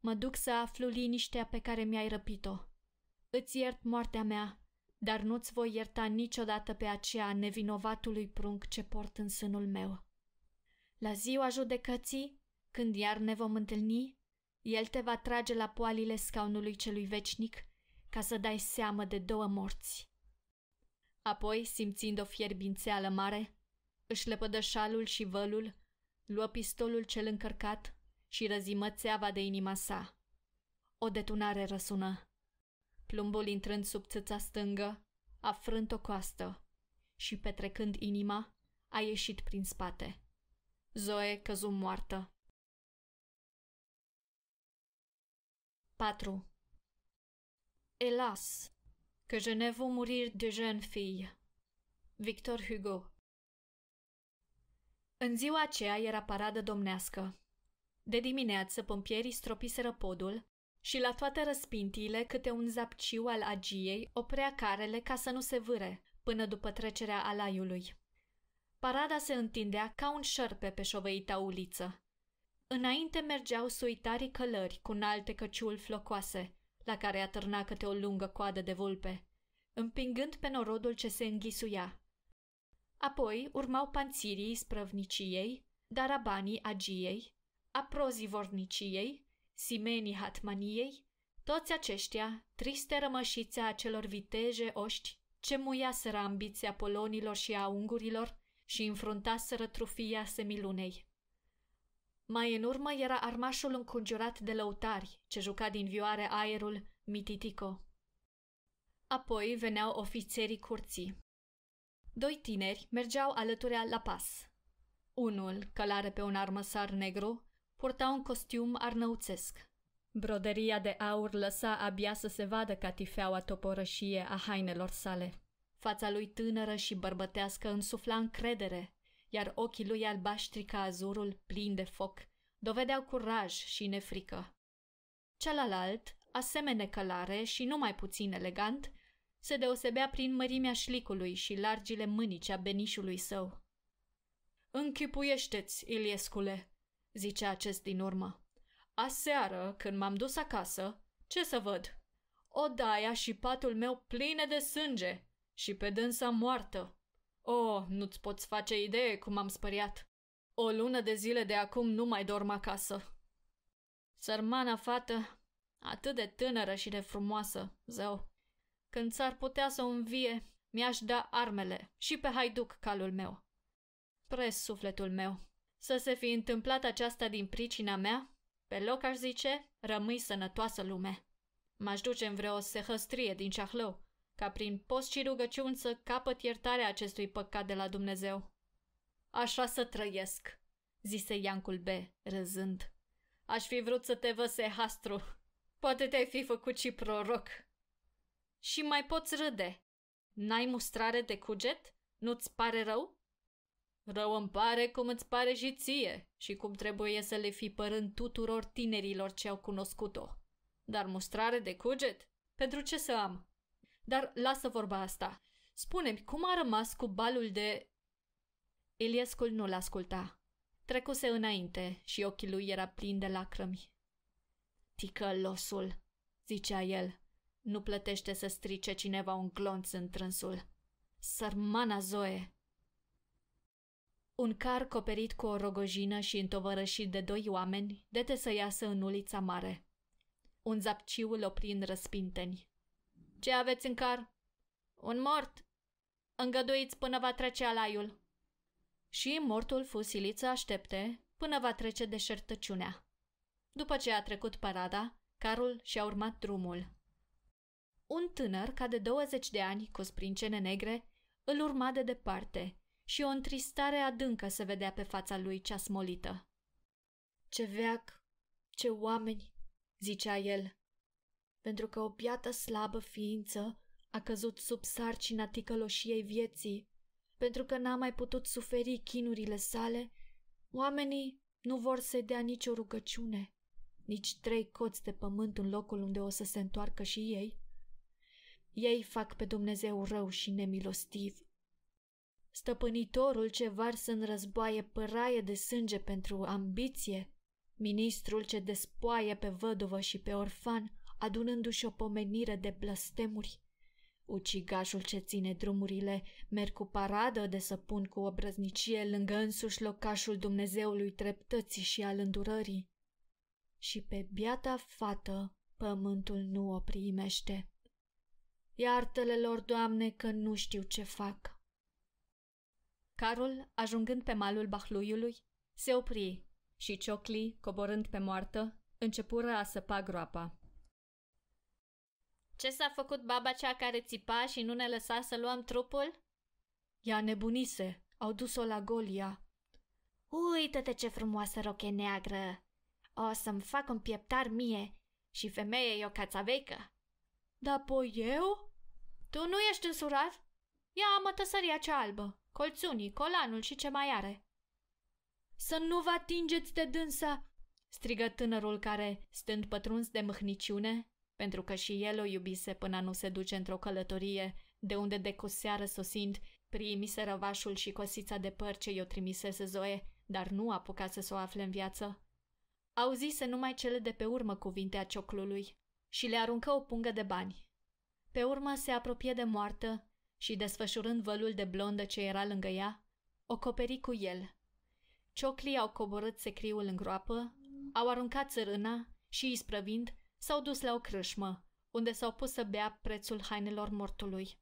Mă duc să aflu liniștea pe care mi-ai răpit-o. Îți iert moartea mea, dar nu-ți voi ierta niciodată pe aceea nevinovatului prunc ce port în sânul meu. La ziua judecății, când iar ne vom întâlni, el te va trage la poalile scaunului celui vecinic ca să dai seamă de două morți. Apoi, simțind o fierbințeală mare, își lepădă șalul și vălul, luă pistolul cel încărcat și răzimă țeava de inima sa. O detunare răsună. Plumbul intrând sub țâța stângă, a frânt o coastă și, petrecând inima, a ieșit prin spate. Zoe căzu moartă. 4. Hélas, que je ne veux mourir de jeune fille. Victor Hugo În ziua aceea era paradă domnească. De dimineață pompierii stropiseră podul și la toate răspintiile câte un zapciu al agiei oprea carele ca să nu se vâre până după trecerea alaiului. Parada se întindea ca un șerpe pe șovăita uliță. Înainte mergeau suitarii călări cu înalte căciul flocoase, la care atârna câte o lungă coadă de vulpe, împingând pe norodul ce se înghisuia. Apoi urmau panțirii sprăvniciei, darabanii agiei, aprozii vorniciei, simenii hatmaniei, toți aceștia, triste rămășițe a celor viteje oști, ce muiaseră ambiția polonilor și a ungurilor și înfruntaseră trufia semilunei. Mai în urmă era armașul înconjurat de lăutari, ce juca din vioare aerul mititico. Apoi veneau ofițerii curții. Doi tineri mergeau alături la pas. Unul, călare pe un armăsar negru, purta un costum arnăuțesc. Broderia de aur lăsa abia să se vadă catifeaua toporășie a hainelor sale. Fața lui tânără și bărbătească însufla încredere iar ochii lui albaștri ca azurul plin de foc dovedeau curaj și nefrică. Celălalt, asemenea călare și nu mai puțin elegant, se deosebea prin mărimea șlicului și largile mânici a benișului său. Închipuiește-ți, Iliescule, zicea acest din urmă. Aseară, când m-am dus acasă, ce să văd? daia și patul meu pline de sânge și pe dânsa moartă. Oh, nu-ți poți face idee cum am speriat. O lună de zile de acum nu mai dorm acasă. Sărmana fată, atât de tânără și de frumoasă, zău. Când s-ar putea să o învie, mi-aș da armele și pe haiduc calul meu. Pres sufletul meu. Să se fi întâmplat aceasta din pricina mea? Pe loc aș zice, rămâi sănătoasă lume. M-aș duce în vreo sehăstrie din ceahlău, ca prin post și rugăciuni să capăt iertarea acestui păcat de la Dumnezeu. Așa să trăiesc, zise Iancul B, râzând. Aș fi vrut să te văse hastru. Poate te-ai fi făcut și proroc. Și mai poți râde. N-ai mustrare de cuget? Nu-ți pare rău? Rău îmi pare cum îți pare și ție și cum trebuie să le fi părând tuturor tinerilor ce au cunoscut-o. Dar mustrare de cuget? Pentru ce să am? Dar lasă vorba asta. Spune-mi, cum a rămas cu balul de... Iliescul nu-l asculta. Trecuse înainte și ochii lui era plin de lacrimi. Ticălosul, zicea el, nu plătește să strice cineva un glonț în trânsul. Sărmana Zoe! Un car coperit cu o rogojină și întovărășit de doi oameni dete să iasă în ulița mare. Un zapciu îl opri în răspinteni. Ce aveți în car? Un mort. Îngăduiți până va trece alaiul. Și mortul fu silit să aștepte până va trece deșertăciunea. După ce a trecut parada, carul și-a urmat drumul. Un tânăr ca de 20 de ani, cu sprincene negre, îl urma de departe și o întristare adâncă se vedea pe fața lui cea smolită. Ce veac, ce oameni, zicea el, pentru că o piată slabă ființă a căzut sub sarcina ticăloșiei vieții. Pentru că n-a mai putut suferi chinurile sale, oamenii nu vor să-i dea nicio rugăciune, nici trei coți de pământ în locul unde o să se întoarcă și ei. Ei fac pe Dumnezeu rău și nemilostiv. Stăpânitorul ce varsă în războaie păraie de sânge pentru ambiție, ministrul ce despoaie pe văduvă și pe orfan, adunându-și o pomenire de blăstemuri. Ucigașul ce ține drumurile merg cu paradă de săpun cu obrăznicie lângă însuși locașul Dumnezeului treptății și al îndurării. Și pe biata fată pământul nu o primește. Iartele lor, Doamne, că nu știu ce fac. Carul, ajungând pe malul Bahluiului, se opri și cioclii, coborând pe moartă, începură a săpa groapa. Ce s-a făcut baba cea care țipa și nu ne lăsa să luăm trupul? Ea nebunise, au dus-o la Golia. Uită-te ce frumoasă roche neagră! O să-mi fac un pieptar mie și femeie e o cațaveică. Dar poi eu? Tu nu ești însurat? Ia mătăsăria cea albă, colțunii, colanul și ce mai are. Să nu vă atingeți de dânsa, strigă tânărul care, stând pătruns de mâhniciune, pentru că și el o iubise până nu se duce într-o călătorie, de unde de cu seară sosind, primise răvașul și cosița de păr ce i-o trimisese Zoe, dar nu apucase să o afle în viață. Auzise numai cele de pe urmă cuvinte a cioclului și le aruncă o pungă de bani. Pe urmă se apropie de moartă și, desfășurând vălul de blondă ce era lângă ea, o coperi cu el. Cioclii au coborât secriul în groapă, au aruncat țărâna și, isprăvind, s-au dus la o crâșmă, unde s-au pus să bea prețul hainelor mortului.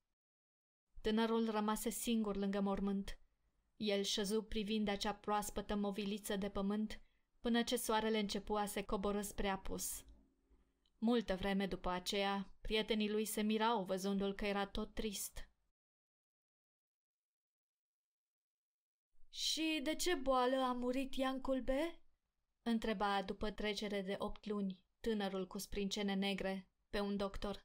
Tânărul rămase singur lângă mormânt. El șezu privind acea proaspătă moviliță de pământ până ce soarele începu a se coborâ spre apus. Multă vreme după aceea, prietenii lui se mirau văzându-l că era tot trist. Și de ce boală a murit Ian Culbe?" întreba după trecere de opt luni tânărul cu sprincene negre, pe un doctor.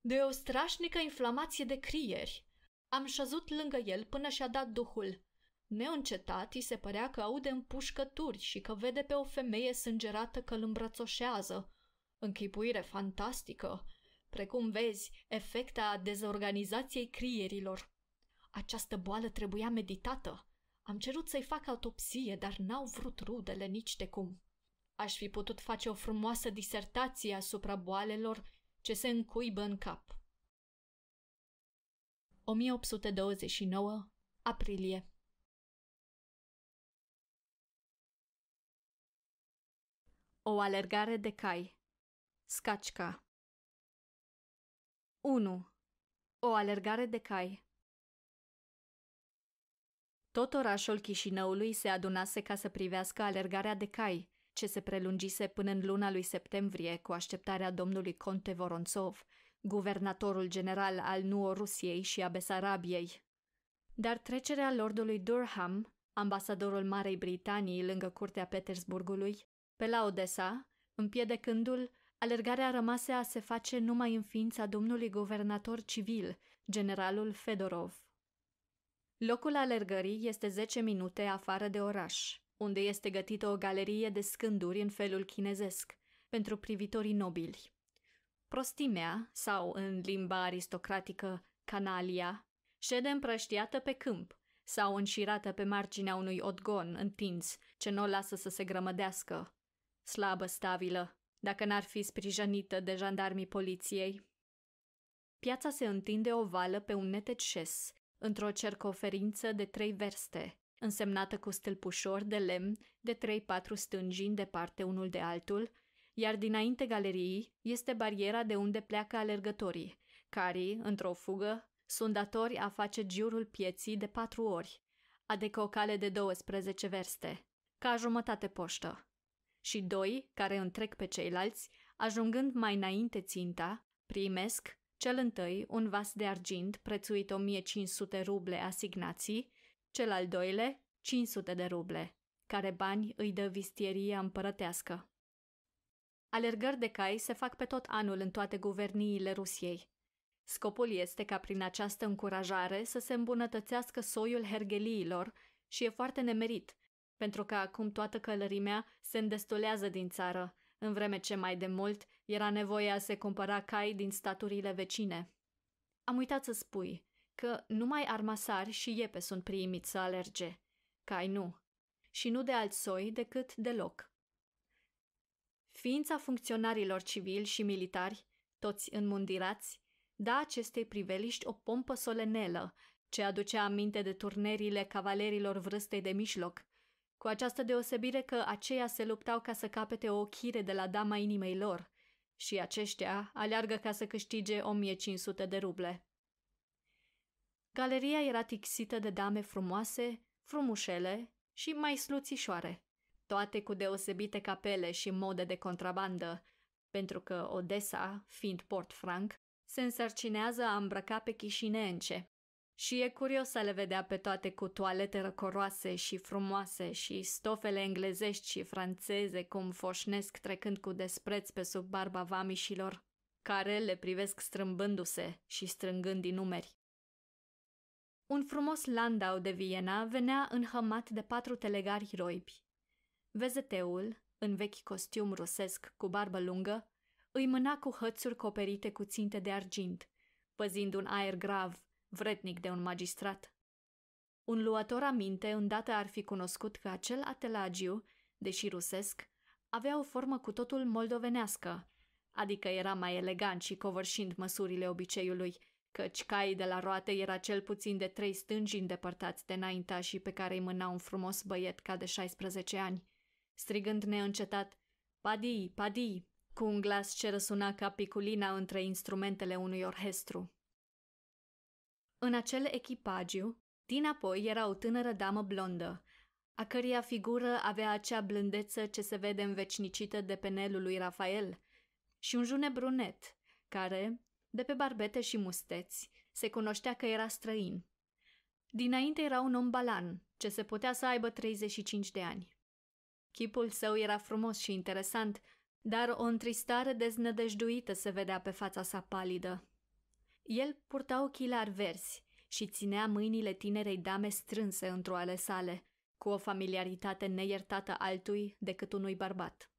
De o strașnică inflamație de crieri. Am șăzut lângă el până și-a dat duhul. Neîncetat, îi se părea că aude împușcături și că vede pe o femeie sângerată că îl îmbrățoșează. Închipuire fantastică, precum vezi, efecta dezorganizației crierilor. Această boală trebuia meditată. Am cerut să-i fac autopsie, dar n-au vrut rudele nici de cum. Aș fi putut face o frumoasă disertație asupra boalelor ce se încuibă în cap. 1829 aprilie O alergare de cai Scacica 1. O alergare de cai Tot orașul Chișinăului se adunase ca să privească alergarea de cai, ce se prelungise până în luna lui septembrie cu așteptarea domnului Conte Voronțov, guvernatorul general al Nuorusiei și a Besarabiei. Dar trecerea lordului Durham, ambasadorul Marei Britanii lângă curtea Petersburgului, pe la Odessa, împiedecându-l, alergarea a se face numai în ființa domnului guvernator civil, generalul Fedorov. Locul alergării este 10 minute afară de oraș unde este gătită o galerie de scânduri în felul chinezesc, pentru privitorii nobili. Prostimea, sau în limba aristocratică, canalia, șede împrăștiată pe câmp sau înșirată pe marginea unui odgon întins ce nu o lasă să se grămădească. Slabă stabilă, dacă n-ar fi sprijinită de jandarmii poliției. Piața se întinde ovală pe un neteces, într-o cercoferință de trei verste, însemnată cu stâlpușor de lemn de trei-patru stânjini departe unul de altul, iar dinainte galeriei este bariera de unde pleacă alergătorii, care, într-o fugă, sunt datori a face giurul pieții de patru ori, adică o cale de 12 verste, ca jumătate poștă. Și doi, care întrec pe ceilalți, ajungând mai înainte ținta, primesc, cel întâi, un vas de argint prețuit 1500 ruble asignații, cel al doilea 500 de ruble, care bani îi dă vistieria împărătească. Alergări de cai se fac pe tot anul în toate guverniile Rusiei. Scopul este ca prin această încurajare să se îmbunătățească soiul hergheliilor și e foarte nemerit, pentru că acum toată călărimea se îndestolează din țară, în vreme ce mai de mult era nevoia să cumpăra cai din staturile vecine. Am uitat să spui, că numai armasari și iepe sunt primiți să alerge, cai nu, și nu de alt soi decât deloc. Ființa funcționarilor civili și militari, toți înmundirați, da acestei priveliști o pompă solenelă, ce aducea aminte de turnerile cavalerilor vrăstei de mijloc, cu această deosebire că aceia se luptau ca să capete o ochire de la dama inimei lor – și aceștia aleargă ca să câștige 1500 de ruble. Galeria era tixită de dame frumoase, frumușele și mai sluțișoare, toate cu deosebite capele și mode de contrabandă, pentru că Odessa, fiind port franc, se însărcinează a îmbrăca pe chișineence. Și e curios să le vedea pe toate cu toalete răcoroase și frumoase și stofele englezești și franceze cum foșnesc trecând cu despreț pe sub barba vamișilor, care le privesc strâmbându-se și strângând din numeri. Un frumos landau de Viena venea înhămat de patru telegari roibi. Vezeteul, în vechi costum rusesc cu barbă lungă, îi mâna cu hățuri coperite cu ținte de argint, păzind un aer grav, vretnic de un magistrat. Un luător aminte îndată ar fi cunoscut că acel atelagiu, deși rusesc, avea o formă cu totul moldovenească, adică era mai elegant și covârșind măsurile obiceiului – căci caii de la roate era cel puțin de trei stângi îndepărtați de și pe care îi mâna un frumos băiet ca de 16 ani, strigând neîncetat, Padi, padi, cu un glas ce răsuna ca piculina între instrumentele unui orchestru. În acel echipagiu, din apoi era o tânără damă blondă, a căreia figură avea acea blândeță ce se vede învecinicită de penelul lui Rafael, și un june brunet, care, de pe barbete și musteți, se cunoștea că era străin. Dinainte era un om balan, ce se putea să aibă 35 de ani. Chipul său era frumos și interesant, dar o întristare deznădejduită se vedea pe fața sa palidă. El purta ochelari arversi și ținea mâinile tinerei dame strânse într-o ale sale, cu o familiaritate neiertată altui decât unui bărbat.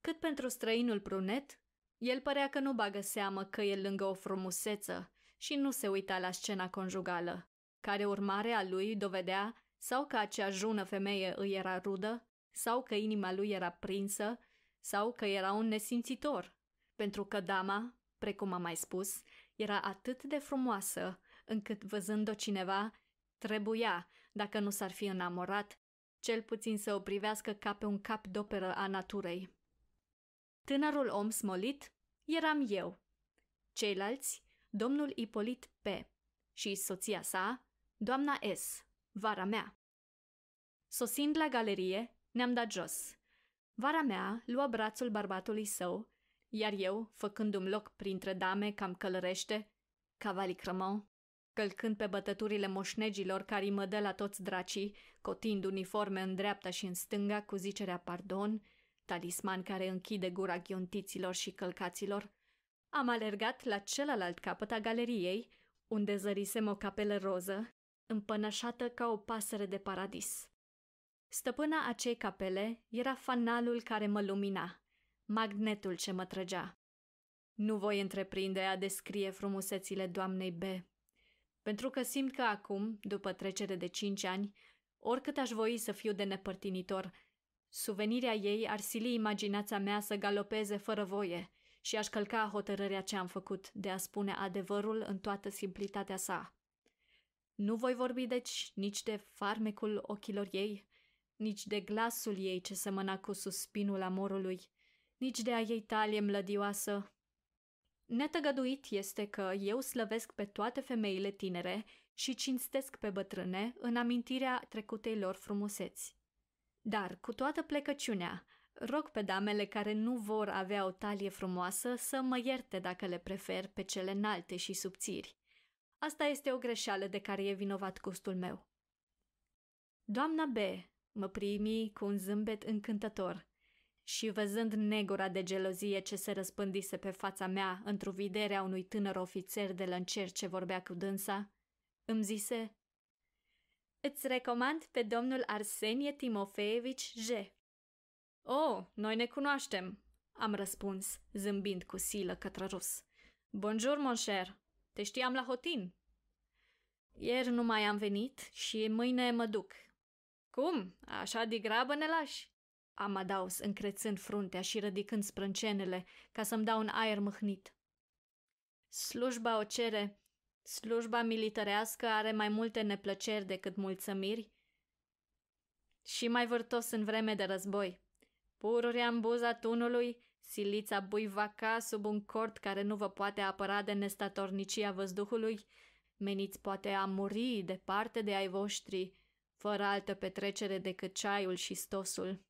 Cât pentru străinul brunet, el părea că nu bagă seamă că e lângă o frumuseță și nu se uita la scena conjugală, care urmare a lui dovedea sau că acea jună femeie îi era rudă, sau că inima lui era prinsă, sau că era un nesimțitor, pentru că dama, precum am mai spus, era atât de frumoasă, încât văzând-o cineva, trebuia, dacă nu s-ar fi înamorat, cel puțin să o privească ca pe un cap d'operă a naturei. Tânărul om smolit eram eu. Ceilalți, domnul Ipolit P. și soția sa, doamna S., vara mea. Sosind la galerie, ne-am dat jos. Vara mea lua brațul barbatului său, iar eu, făcându-mi loc printre dame cam călărește, cavali crămau, călcând pe bătăturile moșnegilor care îi mădă la toți dracii, cotind uniforme în dreapta și în stânga cu zicerea pardon, talisman care închide gura ghiontiților și călcaților, am alergat la celălalt capăt a galeriei, unde zărisem o capelă roză, împănășată ca o pasăre de paradis. Stăpâna acei capele era fanalul care mă lumina, magnetul ce mă trăgea. Nu voi întreprinde a descrie frumusețile doamnei B, pentru că simt că acum, după trecere de cinci ani, oricât aș voi să fiu de nepărtinitor, Suvenirea ei ar sili imaginația mea să galopeze fără voie și aș călca hotărârea ce am făcut de a spune adevărul în toată simplitatea sa. Nu voi vorbi, deci, nici de farmecul ochilor ei, nici de glasul ei ce semăna cu suspinul amorului, nici de a ei talie mlădioasă. Netăgăduit este că eu slăvesc pe toate femeile tinere și cinstesc pe bătrâne în amintirea trecutei lor frumuseți. Dar, cu toată plecăciunea, rog pe damele care nu vor avea o talie frumoasă să mă ierte dacă le prefer pe cele înalte și subțiri. Asta este o greșeală de care e vinovat gustul meu. Doamna B. mă primi cu un zâmbet încântător și văzând negura de gelozie ce se răspândise pe fața mea într-o videre a unui tânăr ofițer de lăncer ce vorbea cu dânsa, îmi zise Îți recomand pe domnul Arsenie Timofeevici J. Oh, noi ne cunoaștem, am răspuns, zâmbind cu silă către rus. Bonjour, mon cher. Te știam la hotin. Ieri nu mai am venit și mâine mă duc. Cum? Așa de grabă ne lași? Am adaus, încrețând fruntea și rădicând sprâncenele, ca să-mi dau un aer mâhnit. Slujba o cere, Slujba militărească are mai multe neplăceri decât mulțumiri și mai vârtos în vreme de război. Pururi în buza tunului, silița buivaca sub un cort care nu vă poate apăra de nestatornicia văzduhului, meniți poate a muri departe de ai voștri, fără altă petrecere decât ceaiul și stosul.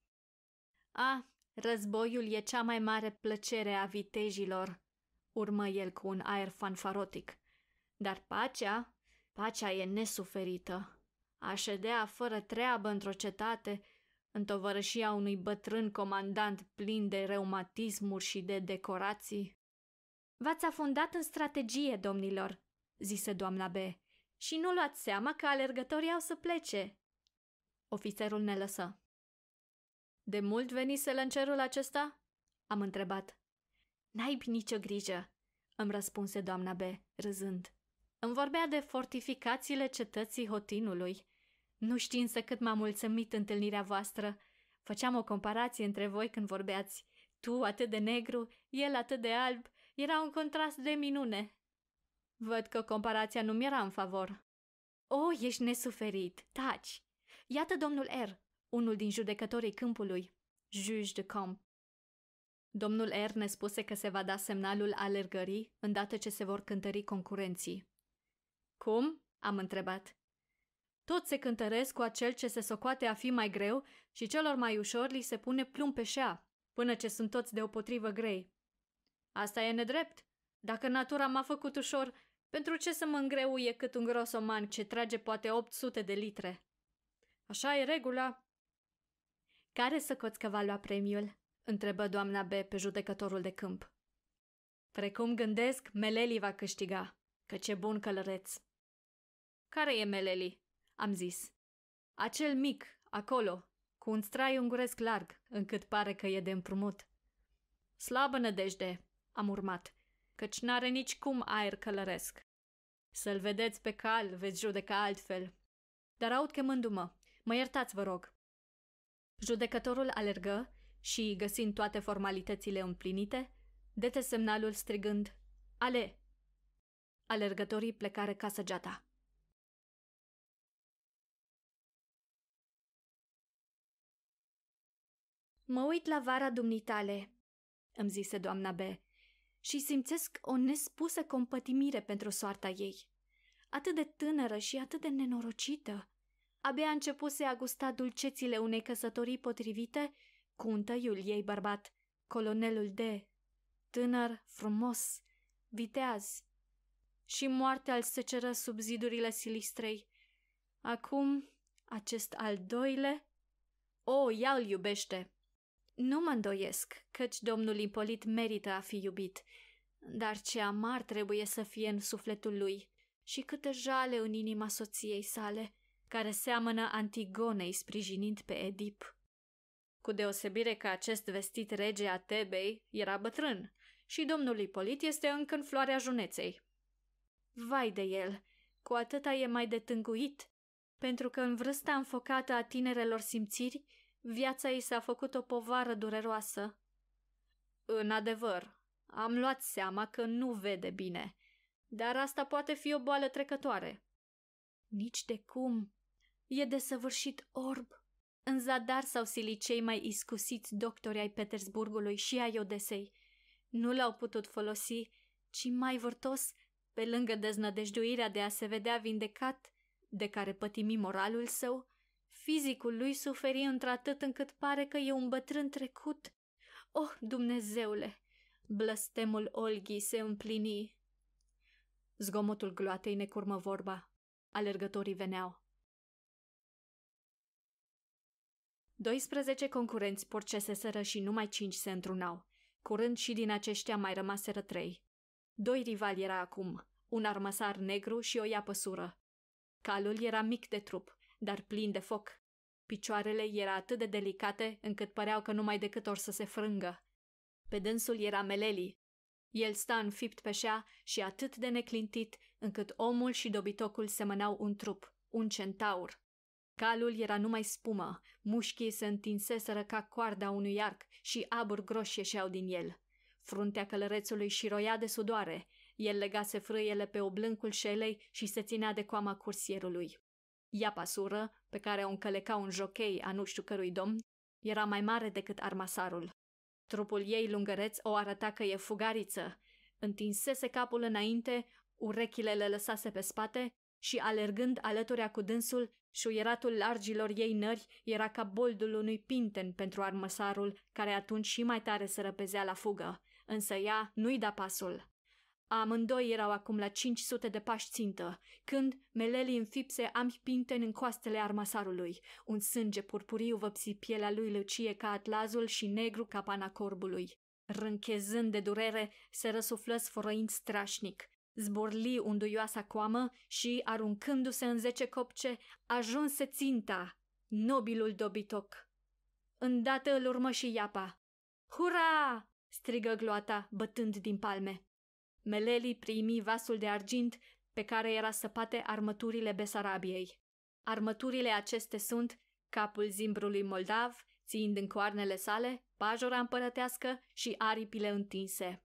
A, ah, războiul e cea mai mare plăcere a vitejilor, urmă el cu un aer fanfarotic – dar pacea, pacea e nesuferită. A ședea fără treabă într-o cetate, în tovărășia unui bătrân comandant plin de reumatismuri și de decorații. V-ați afundat în strategie, domnilor, zise doamna B. Și nu luați seama că alergătorii au să plece. Ofițerul ne lăsă. De mult venise în cerul acesta? Am întrebat. N-ai nicio grijă, îmi răspunse doamna B, râzând. Îmi vorbea de fortificațiile cetății Hotinului. Nu știu însă cât m-a mulțumit întâlnirea voastră. Făceam o comparație între voi când vorbeați. Tu atât de negru, el atât de alb. Era un contrast de minune. Văd că comparația nu mi era în favor. O, ești nesuferit, taci! Iată domnul R, er, unul din judecătorii câmpului, juge de camp. Domnul R er ne spuse că se va da semnalul alergării îndată ce se vor cântări concurenții. Cum?" am întrebat. Toți se cântăresc cu acel ce se socoate a fi mai greu și celor mai ușor li se pune plumb pe șea, până ce sunt toți deopotrivă grei. Asta e nedrept. Dacă natura m-a făcut ușor, pentru ce să mă îngreuie cât un oman ce trage poate 800 de litre? Așa e regula. Care coți că va lua premiul? întrebă doamna B pe judecătorul de câmp. Precum gândesc, Meleli va câștiga, că ce bun călăreți! Care e Meleli?" am zis. Acel mic, acolo, cu un strai unguresc larg, încât pare că e de împrumut. Slabă nădejde, am urmat, căci n-are nici cum aer călăresc. Să-l vedeți pe cal, veți judeca altfel. Dar aud chemându-mă. Mă iertați, vă rog. Judecătorul alergă și, găsind toate formalitățile împlinite, dete semnalul strigând Ale! Alergătorii plecare ca săgeata. Mă uit la vara dumnitale, îmi zise doamna B, și simțesc o nespusă compătimire pentru soarta ei. Atât de tânără și atât de nenorocită. Abia a să-i agusta dulcețile unei căsătorii potrivite cu tăiul ei bărbat, colonelul D. Tânăr, frumos, viteaz. Și moartea îl seceră sub zidurile Silistrei. Acum, acest al doilea... O, ea îl iubește, nu mă îndoiesc, căci domnul Ipolit merită a fi iubit, dar ce amar trebuie să fie în sufletul lui și câtă jale în inima soției sale, care seamănă Antigonei sprijinind pe Edip. Cu deosebire că acest vestit rege a Tebei era bătrân și domnul Ipolit este încă în floarea juneței. Vai de el, cu atâta e mai detânguit, pentru că în vârsta înfocată a tinerelor simțiri viața ei s-a făcut o povară dureroasă. În adevăr, am luat seama că nu vede bine, dar asta poate fi o boală trecătoare. Nici de cum. E desăvârșit orb. În zadar sau silicei mai iscusiți doctori ai Petersburgului și ai Odesei. Nu l-au putut folosi, ci mai vârtos, pe lângă deznădejduirea de a se vedea vindecat, de care pătimi moralul său, Fizicul lui suferi într-atât încât pare că e un bătrân trecut. Oh, Dumnezeule! Blăstemul Olghii se împlini. Zgomotul gloatei ne curmă vorba. Alergătorii veneau. 12 concurenți porceseseră și numai 5 se întrunau. Curând și din aceștia mai rămaseră trei. Doi rivali era acum, un armăsar negru și o iapăsură. Calul era mic de trup, dar plin de foc. Picioarele erau atât de delicate încât păreau că numai decât or să se frângă. Pe dânsul era Meleli. El sta înfipt pe șea și atât de neclintit încât omul și dobitocul semănau un trup, un centaur. Calul era numai spumă, mușchii se întinseseră ca coarda unui arc și aburi groși ieșeau din el. Fruntea călărețului și roia de sudoare, el legase frâiele pe oblâncul șelei și se ținea de coama cursierului. Iapasură, pe care o încăleca un jochei a nu știu cărui domn, era mai mare decât armasarul. Trupul ei lungăreț o arăta că e fugariță. Întinsese capul înainte, urechile le lăsase pe spate și, alergând alăturea cu dânsul, șuieratul largilor ei nări era ca boldul unui pinten pentru armăsarul, care atunci și mai tare se răpezea la fugă, însă ea nu-i da pasul. Amândoi erau acum la 500 de pași țintă, când Meleli înfipse ambi pinte în coastele armasarului. Un sânge purpuriu văpsi pielea lui lucie ca atlazul și negru ca pana corbului. Rânchezând de durere, se răsuflă sfărăind strașnic. Zborli unduioasa coamă și, aruncându-se în zece copce, ajunse ținta, nobilul dobitoc. Îndată îl urmă și iapa. Hura! strigă gloata, bătând din palme. Meleli primi vasul de argint pe care era săpate armăturile Besarabiei. Armăturile acestea sunt capul zimbrului moldav, ținând în coarnele sale pajora împărătească și aripile întinse.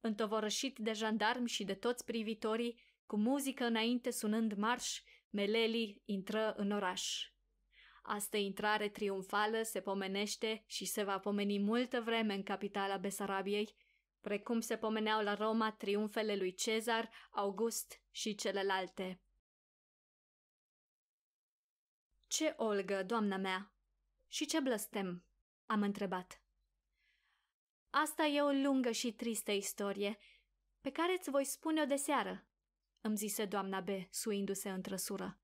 Întovorășit de jandarmi și de toți privitorii, cu muzică înainte sunând marș, Meleli intră în oraș. Astă intrare triumfală se pomenește și se va pomeni multă vreme în capitala Besarabiei, precum se pomeneau la Roma triumfele lui Cezar, August și celelalte. Ce olgă, doamna mea? Și ce blăstem?" am întrebat. Asta e o lungă și tristă istorie, pe care îți voi spune-o de seară, îmi zise doamna B, suindu-se în trăsură.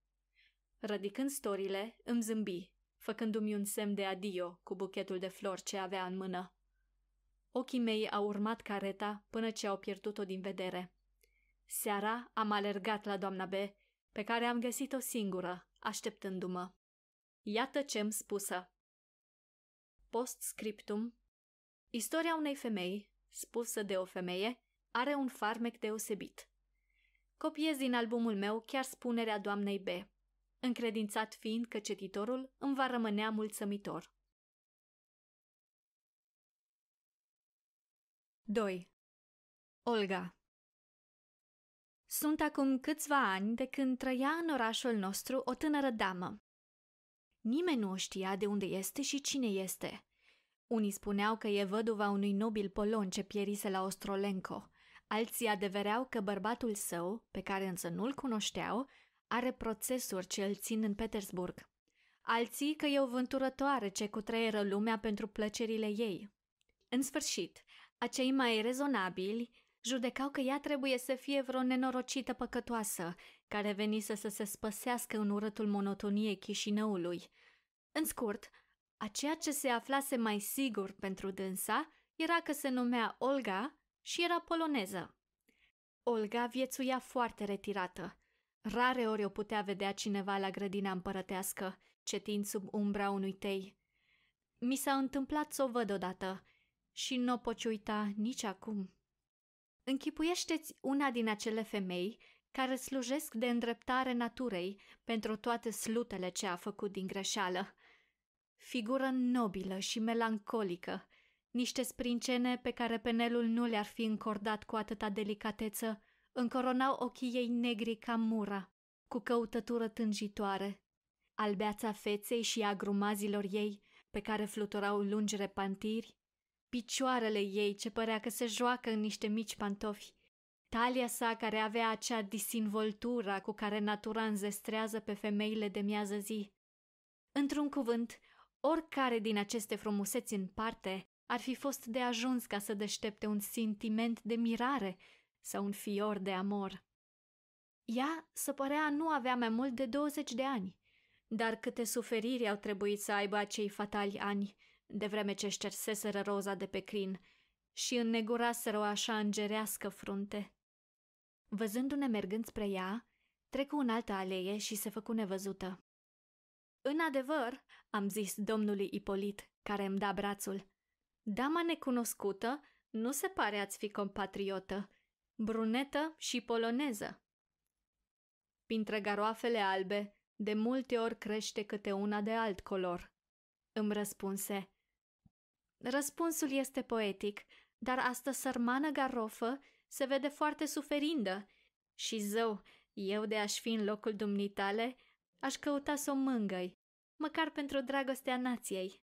Rădicând storile, îmi zâmbi, făcându-mi un semn de adio cu buchetul de flori ce avea în mână. Ochii mei au urmat careta până ce au pierdut-o din vedere. Seara am alergat la doamna B, pe care am găsit-o singură, așteptându-mă. Iată ce-mi spusă. Postscriptum Istoria unei femei, spusă de o femeie, are un farmec deosebit. Copiez din albumul meu chiar spunerea doamnei B, încredințat fiind că cetitorul îmi va rămânea mulțămitor. 2. Olga Sunt acum câțiva ani de când trăia în orașul nostru o tânără damă. Nimeni nu o știa de unde este și cine este. Unii spuneau că e văduva unui nobil polon ce pierise la Ostrolenco, alții adevereau că bărbatul său, pe care însă nu-l cunoșteau, are procesuri ce îl țin în Petersburg. Alții că e o vânturătoare ce cutreieră lumea pentru plăcerile ei. În sfârșit, acei mai rezonabili judecau că ea trebuie să fie vreo nenorocită păcătoasă, care venise să se spăsească în urâtul monotoniei Chișinăului. În scurt, a ceea ce se aflase mai sigur pentru dânsa era că se numea Olga și era poloneză. Olga viețuia foarte retirată. Rare ori o putea vedea cineva la grădina împărătească, cetind sub umbra unui tei. Mi s-a întâmplat să o văd odată, și nu o poți uita nici acum. Închipuiește-ți una din acele femei care slujesc de îndreptare naturei pentru toate slutele ce a făcut din greșeală. Figură nobilă și melancolică, niște sprincene pe care penelul nu le-ar fi încordat cu atâta delicateță, încoronau ochii ei negri ca mura, cu căutătură tânjitoare. Albeața feței și a grumazilor ei, pe care fluturau lungi repantiri, picioarele ei ce părea că se joacă în niște mici pantofi, talia sa care avea acea disinvoltură cu care natura înzestrează pe femeile de miază zi. Într-un cuvânt, oricare din aceste frumuseți în parte ar fi fost de ajuns ca să deștepte un sentiment de mirare sau un fior de amor. Ea se părea nu avea mai mult de 20 de ani, dar câte suferiri au trebuit să aibă acei fatali ani – de vreme ce șterseseră roza de pe crin și înneguraseră o așa îngerească frunte. Văzându-ne mergând spre ea, trecu în altă aleie și se făcu nevăzută. În adevăr, am zis domnului Ipolit, care îmi da brațul, dama necunoscută nu se pare ați fi compatriotă, brunetă și poloneză. Printre garoafele albe, de multe ori crește câte una de alt color. Îmi răspunse, Răspunsul este poetic, dar asta sărmană garofă se vede foarte suferindă și zău, eu de aș fi în locul dumnitale, aș căuta să o mângăi, măcar pentru dragostea nației.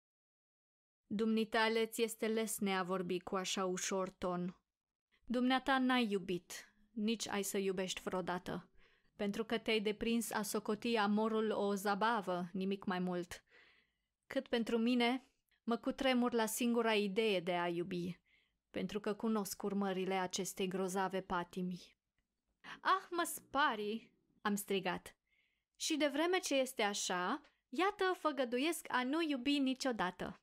Dumnitale ți este lesne a vorbi cu așa ușor ton. Dumneata n-ai iubit, nici ai să iubești vreodată, pentru că te-ai deprins a socoti amorul o zabavă, nimic mai mult. Cât pentru mine, Mă cutremur la singura idee de a iubi, pentru că cunosc urmările acestei grozave patimi. Ah, mă spari!" am strigat. Și de vreme ce este așa, iată, făgăduiesc a nu iubi niciodată.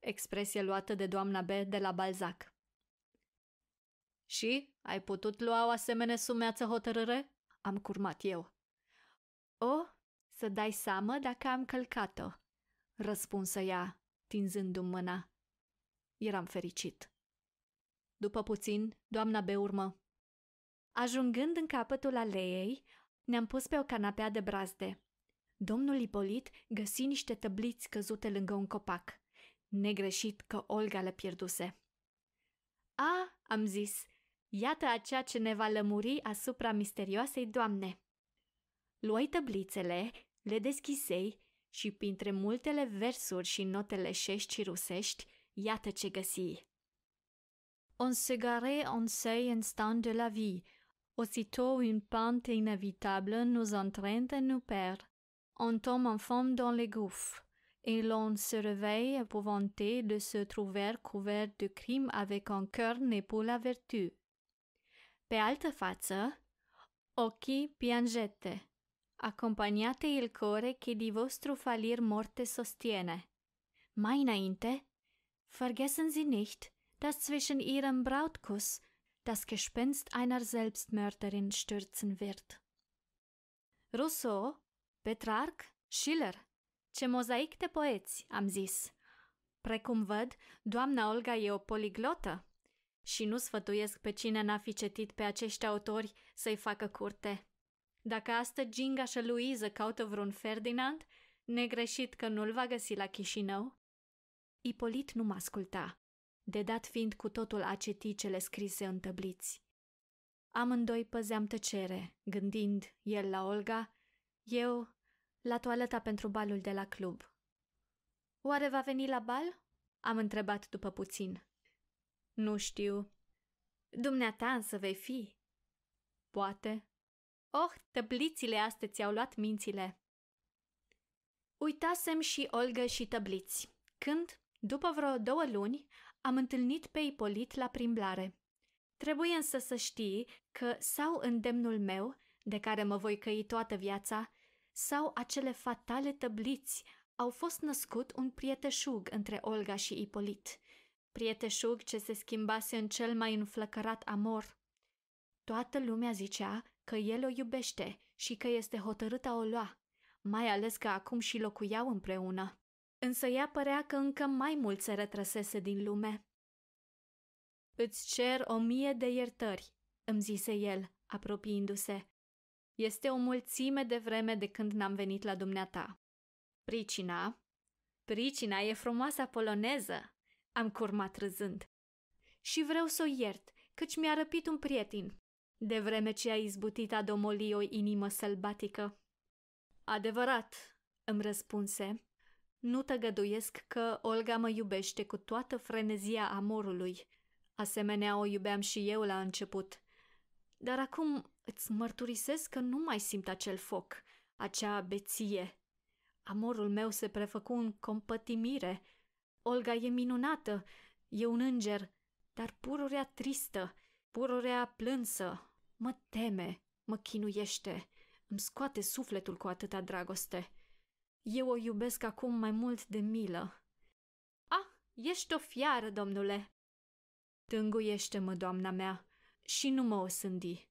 Expresie luată de doamna B. de la Balzac. Și? Ai putut lua o asemenea sumeață hotărâre? Am curmat eu. O, să dai seamă dacă am călcat-o, răspunsă ea, tinzându-mi mâna. Eram fericit. După puțin, doamna B urmă. Ajungând în capătul aleei, ne-am pus pe o canapea de brazde. Domnul Ipolit găsi niște tăbliți căzute lângă un copac. Negreșit că Olga le pierduse. A, am zis, iată aceea ce ne va lămuri asupra misterioasei doamne. Luai tăblițele, le deschisei și pintre multele versuri și notele șești rusești, iată ce On se garait en seul instant de la vie, aussitôt une pente inévitable nous entraîne et nous perd. On tombe en forme dans les gouffres, et l'on se réveille épouvanté de se trouver couvert de crimes avec un cœur né pour la vertu. Pe altă față, ochii piangete, Accompagnate il core che di vostro falir morte sostiene. Mai înainte, vergessen Sie nicht, dass zwischen Ihrem Brautkuss das Gespenst einer Selbstmörderin stürzen wird. Rousseau, Petrarch, Schiller, ce mozaic de poeți, am zis. Precum văd, doamna Olga e o poliglotă și nu sfătuiesc pe cine n-a fi citit pe acești autori să-i facă curte. Dacă astă ginga și Luiză caută vreun Ferdinand, negreșit că nu-l va găsi la Chișinău. Ipolit nu mă asculta, de dat fiind cu totul aceticele scrise în tăbliți. Amândoi păzeam tăcere, gândind, el la Olga, eu la toaleta pentru balul de la club. Oare va veni la bal? Am întrebat după puțin. Nu știu. Dumneata însă vei fi. Poate. Oh, tăblițile astea ți-au luat mințile! Uitasem și Olga și tăbliți, când, după vreo două luni, am întâlnit pe Ipolit la primblare. Trebuie însă să știi că sau îndemnul meu, de care mă voi căi toată viața, sau acele fatale tăbliți au fost născut un prieteșug între Olga și Ipolit, prieteșug ce se schimbase în cel mai înflăcărat amor. Toată lumea zicea că el o iubește și că este hotărât a o lua, mai ales că acum și locuiau împreună. Însă ea părea că încă mai mult se retrăsese din lume. Îți cer o mie de iertări, îmi zise el, apropiindu-se. Este o mulțime de vreme de când n-am venit la dumneata. Pricina? Pricina e frumoasa poloneză, am curmat râzând. Și vreau să o iert, căci mi-a răpit un prieten de vreme ce a izbutit a domoli o inimă sălbatică. Adevărat, îmi răspunse, nu tăgăduiesc că Olga mă iubește cu toată frenezia amorului. Asemenea o iubeam și eu la început. Dar acum îți mărturisesc că nu mai simt acel foc, acea beție. Amorul meu se prefăcu în compătimire. Olga e minunată, e un înger, dar pururea tristă, pururea plânsă, Mă teme, mă chinuiește, îmi scoate sufletul cu atâta dragoste. Eu o iubesc acum mai mult de milă. Ah, ești o fiară, domnule! Tânguiește-mă, doamna mea, și nu mă osândi.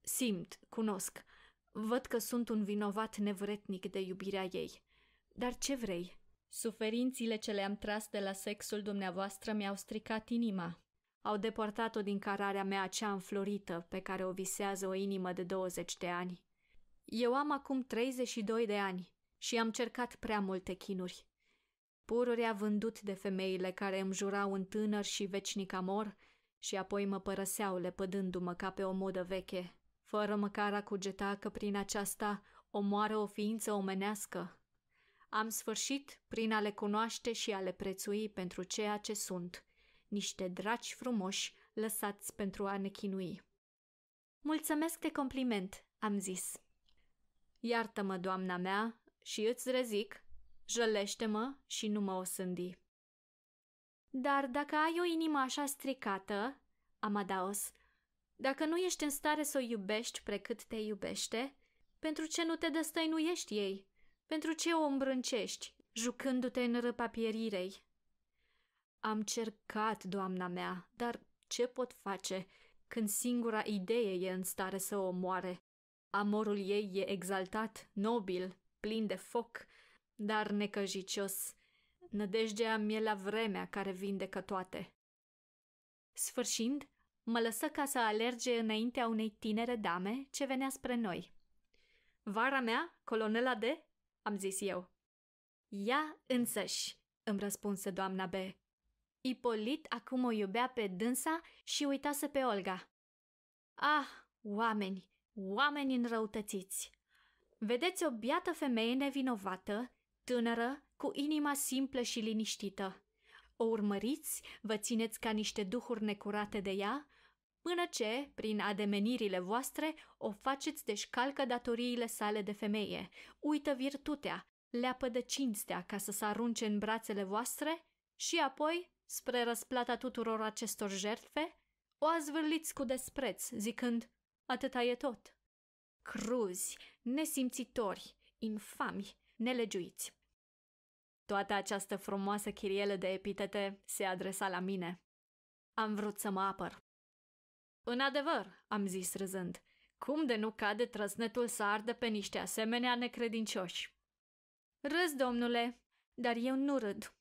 Simt, cunosc, văd că sunt un vinovat nevretnic de iubirea ei. Dar ce vrei? Suferințile ce le-am tras de la sexul dumneavoastră mi-au stricat inima. Au depărtat-o din cararea mea cea înflorită pe care o visează o inimă de 20 de ani. Eu am acum 32 de ani și am cercat prea multe chinuri. a vândut de femeile care îmi jurau un tânăr și veșnic amor și apoi mă părăseau lepădându-mă ca pe o modă veche, fără măcar a cugeta că prin aceasta omoară o ființă omenească. Am sfârșit prin a le cunoaște și a le prețui pentru ceea ce sunt – niște draci frumoși lăsați pentru a ne chinui. Mulțumesc de compliment, am zis. Iartă-mă, doamna mea, și îți rezic, jălește-mă și nu mă sândi. Dar dacă ai o inimă așa stricată, am adaos, dacă nu ești în stare să o iubești precât te iubește, pentru ce nu te dăstăinuiești ei? Pentru ce o îmbrâncești, jucându-te în râpa pierirei? Am cercat, doamna mea, dar ce pot face când singura idee e în stare să o moare? Amorul ei e exaltat, nobil, plin de foc, dar necăjicios. Nădejdea mi-e la vremea care vindecă toate. Sfârșind, mă lăsă ca să alerge înaintea unei tinere dame ce venea spre noi. Vara mea, colonela de? am zis eu. Ea însăși, îmi răspunse doamna B. Ipolit acum o iubea pe dânsa și uitase pe Olga. Ah, oameni, oameni înrăutățiți! Vedeți o biată femeie nevinovată, tânără, cu inima simplă și liniștită. O urmăriți, vă țineți ca niște duhuri necurate de ea, până ce, prin ademenirile voastre, o faceți deci calcă datoriile sale de femeie, uită virtutea, leapă de cinstea ca să se arunce în brațele voastre și apoi Spre răsplata tuturor acestor jertfe, o a zvârlit cu despreț, zicând, atâta e tot. Cruzi, nesimțitori, infami, nelegiuiți. Toată această frumoasă chirielă de epitete se adresa la mine. Am vrut să mă apăr. În adevăr, am zis râzând, cum de nu cade trăsnetul să ardă pe niște asemenea necredincioși? Râs, domnule, dar eu nu râd.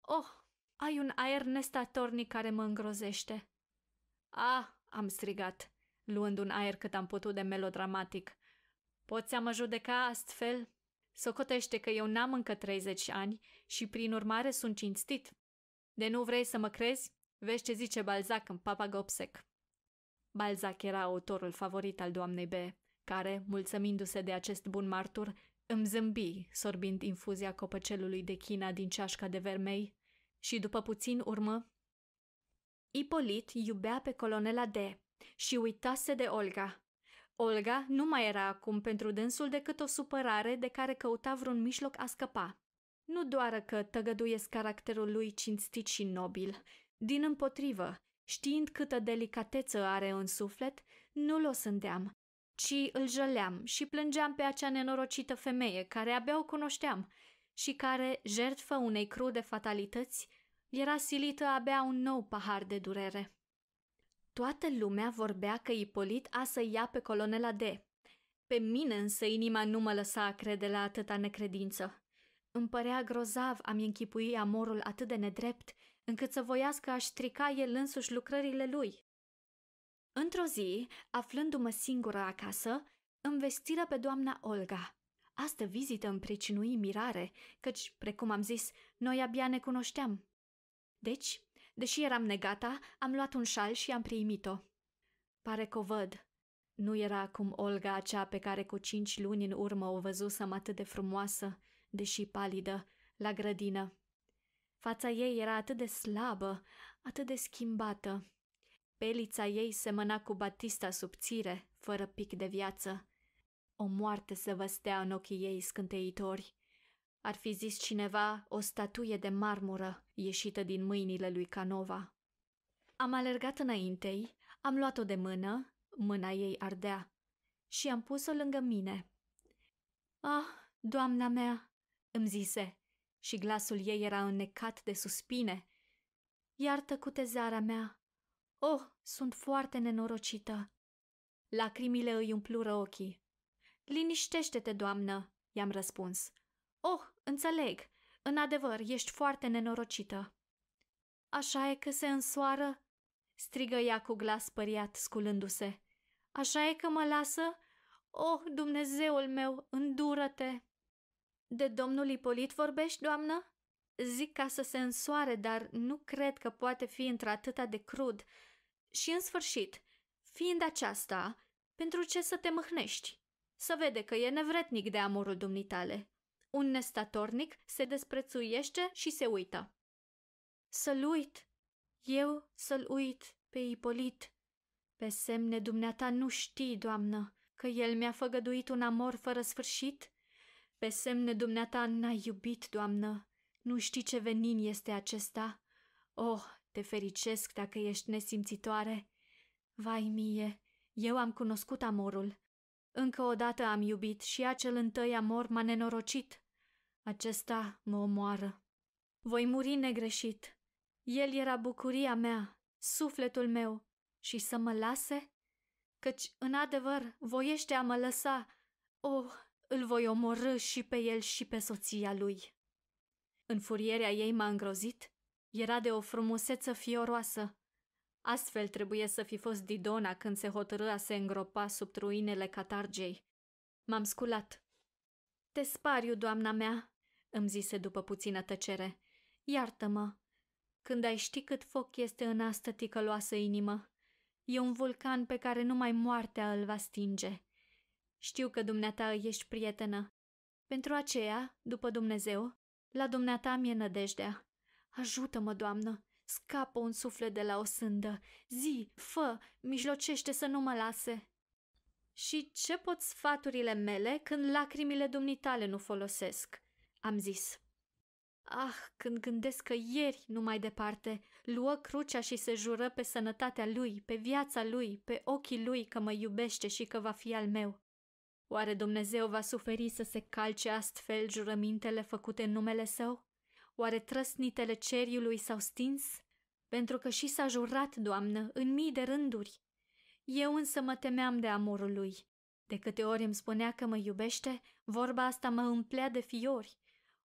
Oh, ai un aer nestatornic care mă îngrozește. Ah, am strigat, luând un aer cât am putut de melodramatic. Poți să mă judeca astfel? Socotește că eu n-am încă 30 ani și prin urmare sunt cinstit. De nu vrei să mă crezi? Vezi ce zice Balzac în Papa Gopsec. Balzac era autorul favorit al doamnei B, care, mulțumindu-se de acest bun martur, îmi zâmbi, sorbind infuzia copăcelului de china din ceașca de vermei și după puțin urmă. Ipolit iubea pe colonela D și uitase de Olga. Olga nu mai era acum pentru dânsul decât o supărare de care căuta vreun mijloc a scăpa. Nu doar că tăgăduiesc caracterul lui cinstit și nobil, din împotrivă, știind câtă delicateță are în suflet, nu-l o sândeam, ci îl jăleam și plângeam pe acea nenorocită femeie care abia o cunoșteam și care, jertfă unei crude fatalități, era silită abia un nou pahar de durere. Toată lumea vorbea că Ipolit a să ia pe colonela D. Pe mine însă inima nu mă lăsa a crede la atâta necredință. Îmi părea grozav a-mi închipui amorul atât de nedrept, încât să voiască a strica el însuși lucrările lui. Într-o zi, aflându-mă singură acasă, îmi vestiră pe doamna Olga. Astă vizită îmi pricinui mirare, căci, precum am zis, noi abia ne cunoșteam. Deci, deși eram negata, am luat un șal și am primit-o. Pare că o văd. Nu era acum Olga acea pe care cu cinci luni în urmă o văzusem atât de frumoasă, deși palidă, la grădină. Fața ei era atât de slabă, atât de schimbată. Pelița ei semăna cu batista subțire, fără pic de viață. O moarte se văstea în ochii ei scânteitori ar fi zis cineva o statuie de marmură ieșită din mâinile lui Canova. Am alergat înaintei, am luat-o de mână, mâna ei ardea, și am pus-o lângă mine. Ah, doamna mea, îmi zise, și glasul ei era înnecat de suspine. Iartă cu tezara mea. Oh, sunt foarte nenorocită. Lacrimile îi umplură ochii. Liniștește-te, doamnă, i-am răspuns. Oh, Înțeleg, în adevăr, ești foarte nenorocită. Așa e că se însoară? strigă ea cu glas păriat, sculându-se. Așa e că mă lasă? Oh, Dumnezeul meu, îndură-te! De domnul Ipolit vorbești, doamnă? Zic ca să se însoare, dar nu cred că poate fi într-atâta de crud. Și în sfârșit, fiind aceasta, pentru ce să te mâhnești? Să vede că e nevretnic de amorul dumnitale. Un nestatornic se desprețuiește și se uită. Să-l uit, eu să-l uit pe Ipolit. Pe semne dumneata nu știi, doamnă, că el mi-a făgăduit un amor fără sfârșit? Pe semne dumneata n-ai iubit, doamnă, nu știi ce venin este acesta? Oh, te fericesc dacă ești nesimțitoare. Vai mie, eu am cunoscut amorul, încă o dată am iubit și acel întâi amor m-a nenorocit. Acesta mă omoară. Voi muri negreșit. El era bucuria mea, sufletul meu. Și să mă lase? Căci, în adevăr, voiește a mă lăsa. O, oh, îl voi omorâ și pe el și pe soția lui. Înfurierea ei m-a îngrozit. Era de o frumusețe fioroasă. Astfel trebuie să fi fost Didona când se hotărâ a se îngropa sub truinele catargei. M-am sculat. Te spariu, doamna mea, îmi zise după puțină tăcere. Iartă-mă. Când ai ști cât foc este în asta ticăloasă inimă, e un vulcan pe care numai moartea îl va stinge. Știu că dumneata ești prietenă. Pentru aceea, după Dumnezeu, la dumneata mi-e nădejdea. Ajută-mă, doamnă, Scapă un suflet de la o sândă. Zi, fă, mijlocește să nu mă lase. Și ce pot sfaturile mele când lacrimile dumnitale nu folosesc? Am zis. Ah, când gândesc că ieri, nu mai departe, luă crucea și se jură pe sănătatea lui, pe viața lui, pe ochii lui că mă iubește și că va fi al meu. Oare Dumnezeu va suferi să se calce astfel jurămintele făcute în numele său? Oare trăsnitele ceriului s-au stins? Pentru că și s-a jurat, doamnă, în mii de rânduri. Eu însă mă temeam de amorul lui. De câte ori îmi spunea că mă iubește, vorba asta mă împlea de fiori.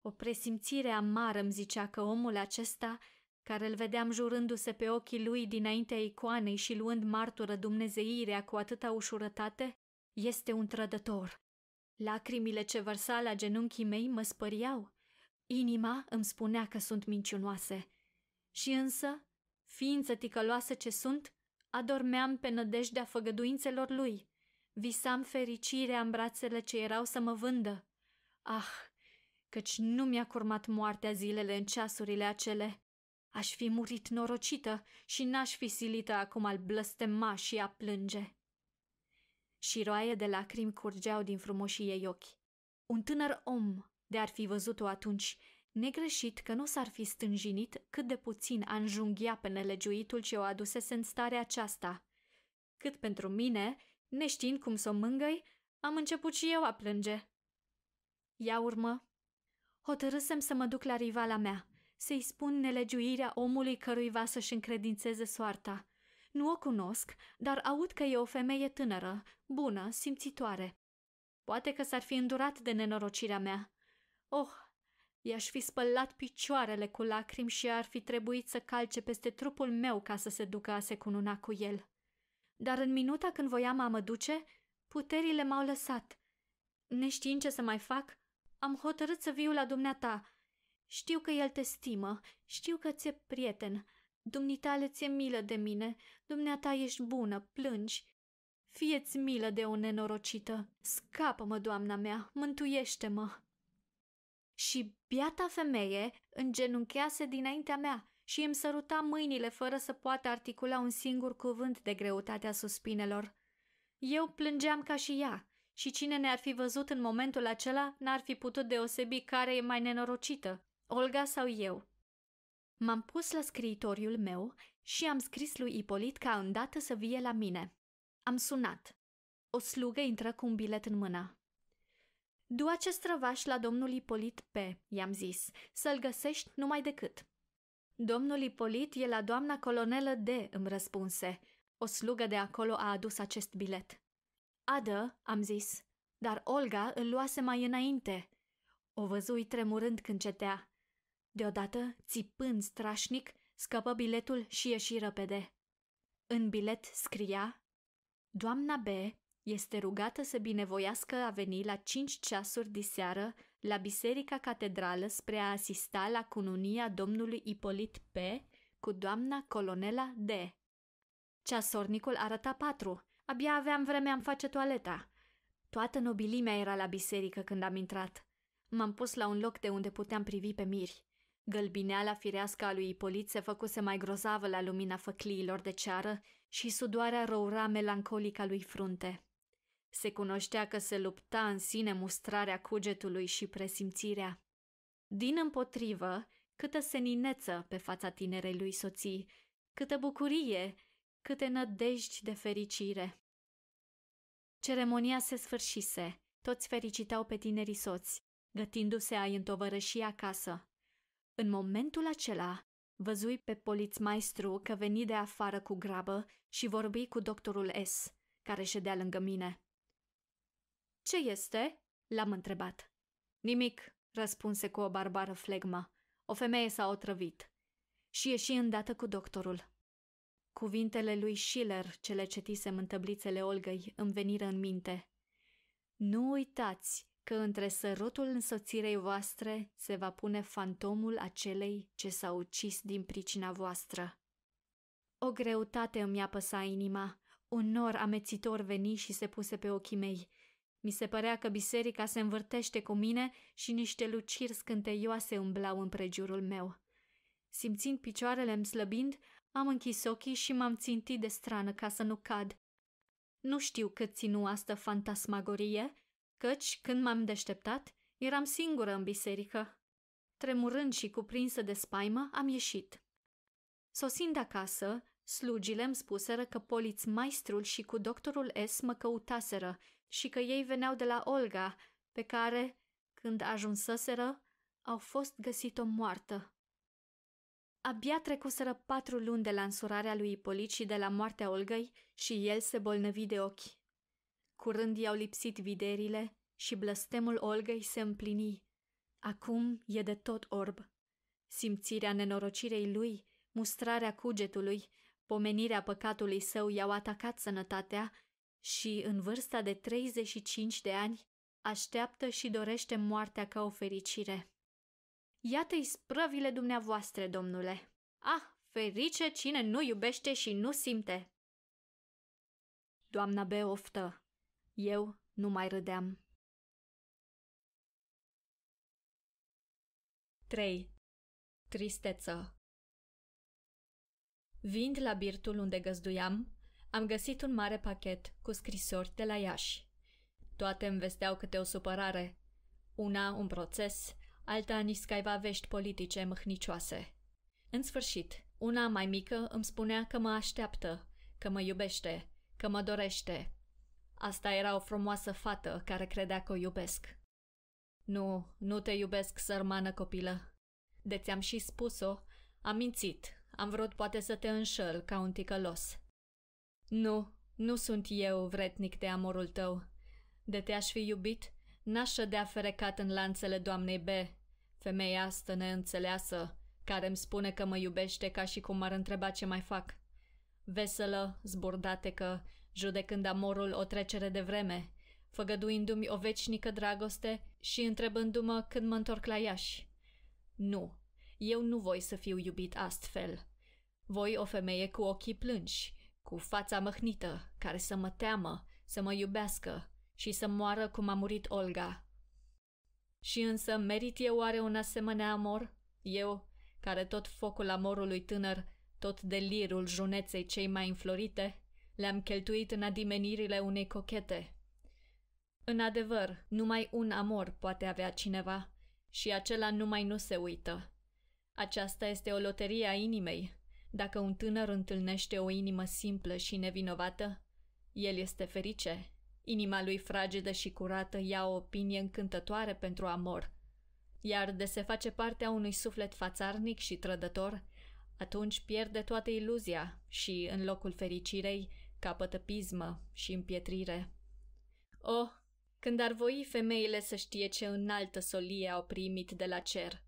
O presimțire amară îmi zicea că omul acesta, care îl vedeam jurându-se pe ochii lui dinaintea icoanei și luând martură dumnezeirea cu atâta ușurătate, este un trădător. Lacrimile ce vărsa la genunchii mei mă spăriau. Inima îmi spunea că sunt minciunoase. Și însă, ființă ticăloasă ce sunt, adormeam pe nădejdea făgăduințelor lui. Visam fericirea în brațele ce erau să mă vândă. Ah, căci nu mi-a curmat moartea zilele în ceasurile acele. Aș fi murit norocită și n-aș fi silită acum al blăstema și a plânge. Și roaie de lacrimi curgeau din frumoșii ei ochi. Un tânăr om de ar fi văzut-o atunci, negreșit că nu s-ar fi stânjinit cât de puțin a înjunghia pe nelegiuitul ce o adusese în starea aceasta. Cât pentru mine, neștiind cum să o mângăi, am început și eu a plânge. Ia urmă. Hotărâsem să mă duc la rivala mea, să-i spun nelegiuirea omului căruiva să-și încredințeze soarta. Nu o cunosc, dar aud că e o femeie tânără, bună, simțitoare. Poate că s-ar fi îndurat de nenorocirea mea, Oh, i-aș fi spălat picioarele cu lacrimi și ar fi trebuit să calce peste trupul meu ca să se ducă a se cununa cu el. Dar în minuta când voiam a mă duce, puterile m-au lăsat. Neștiind ce să mai fac, am hotărât să viu la dumneata. Știu că el te stimă, știu că ți-e prieten, Dumnitale ți-e milă de mine, dumneata ești bună, plângi. Fieți milă de o nenorocită. Scapă-mă, doamna mea, mântuiește-mă. Și biata femeie îngenunchease dinaintea mea și îmi săruta mâinile fără să poată articula un singur cuvânt de greutatea suspinelor. Eu plângeam ca și ea și cine ne-ar fi văzut în momentul acela n-ar fi putut deosebi care e mai nenorocită, Olga sau eu. M-am pus la scriitoriul meu și am scris lui Ipolit ca îndată să vie la mine. Am sunat. O slugă intră cu un bilet în mână. Du acest răvaș la domnul Ipolit P., i-am zis, să-l găsești numai decât. Domnul Ipolit e la doamna colonelă D., îmi răspunse. O slugă de acolo a adus acest bilet. Adă, am zis, dar Olga îl luase mai înainte. O văzui tremurând când cetea. Deodată, țipând strașnic, scăpă biletul și ieși repede. În bilet scria Doamna B este rugată să binevoiască a veni la 5 ceasuri seară la Biserica Catedrală spre a asista la cununia domnului Ipolit P. cu doamna Colonela D. Ceasornicul arăta patru. Abia aveam vreme am face toaleta. Toată nobilimea era la biserică când am intrat. M-am pus la un loc de unde puteam privi pe miri. Gălbineala firească a lui Ipolit se făcuse mai grozavă la lumina făcliilor de ceară și sudoarea roura melancolica lui frunte. Se cunoștea că se lupta în sine mustrarea cugetului și presimțirea. Din împotrivă, câtă senineță pe fața tinerei lui soții, câtă bucurie, câte nădejdi de fericire. Ceremonia se sfârșise, toți fericitau pe tinerii soți, gătindu-se a-i întovărăși acasă. În momentul acela, văzui pe polițmaistru că veni de afară cu grabă și vorbi cu doctorul S, care ședea lângă mine. Ce este?" l-am întrebat. Nimic," răspunse cu o barbară flegmă. O femeie s-a otrăvit. Și ieși îndată cu doctorul. Cuvintele lui Schiller, ce le cetisem în tăblițele Olgăi, îmi veniră în minte. Nu uitați că între sărutul însoțirei voastre se va pune fantomul acelei ce s-a ucis din pricina voastră. O greutate îmi apăsa inima, un nor amețitor veni și se puse pe ochii mei, mi se părea că biserica se învârtește cu mine și niște luciri scânteioase umblau împrejurul meu. Simțind picioarele îmi slăbind, am închis ochii și m-am țintit de strană ca să nu cad. Nu știu cât ținu asta fantasmagorie, căci, când m-am deșteptat, eram singură în biserică. Tremurând și cuprinsă de spaimă, am ieșit. Sosind acasă, slugile îmi spuseră că poliț maestrul și cu doctorul S mă căutaseră și că ei veneau de la Olga, pe care, când ajunsăseră, au fost găsit-o moartă. Abia trecuseră patru luni de la însurarea lui Ipolit și de la moartea Olgăi și el se bolnăvi de ochi. Curând i-au lipsit viderile și blăstemul Olgăi se împlini. Acum e de tot orb. Simțirea nenorocirei lui, mustrarea cugetului, pomenirea păcatului său i-au atacat sănătatea și, în vârsta de 35 de ani, așteaptă și dorește moartea ca o fericire. Iată-i sprăvile dumneavoastră, domnule! Ah, ferice cine nu iubește și nu simte! Doamna B. oftă. Eu nu mai râdeam. 3. Tristeță Vind la birtul unde găzduiam, am găsit un mare pachet cu scrisori de la Iași. Toate îmi vesteau câte o supărare. Una, un proces, alta, niscaiva vești politice mâhnicioase. În sfârșit, una mai mică îmi spunea că mă așteaptă, că mă iubește, că mă dorește. Asta era o frumoasă fată care credea că o iubesc. Nu, nu te iubesc, sărmană copilă. De deci ți-am și spus-o, am mințit, am vrut poate să te înșel ca un ticălos. Nu, nu sunt eu vretnic de amorul tău. De te-aș fi iubit, n-aș ședea ferecat în lanțele doamnei B, femeia asta neînțeleasă, care îmi spune că mă iubește ca și cum ar întreba ce mai fac. Veselă, că, judecând amorul o trecere de vreme, făgăduindu-mi o vecinică dragoste și întrebându-mă când mă întorc la Iași. Nu, eu nu voi să fiu iubit astfel. Voi o femeie cu ochii plânși, cu fața măhnită, care să mă teamă, să mă iubească și să moară cum a murit Olga. Și însă merit eu oare un asemenea amor? Eu, care tot focul amorului tânăr, tot delirul juneței cei mai înflorite, le-am cheltuit în adimenirile unei cochete. În adevăr, numai un amor poate avea cineva și acela numai nu se uită. Aceasta este o loterie a inimei, dacă un tânăr întâlnește o inimă simplă și nevinovată, el este ferice. Inima lui fragedă și curată ia o opinie încântătoare pentru amor. Iar de se face partea unui suflet fațarnic și trădător, atunci pierde toată iluzia și, în locul fericirei, capătă pismă și împietrire. Oh, când ar voi femeile să știe ce înaltă solie au primit de la cer,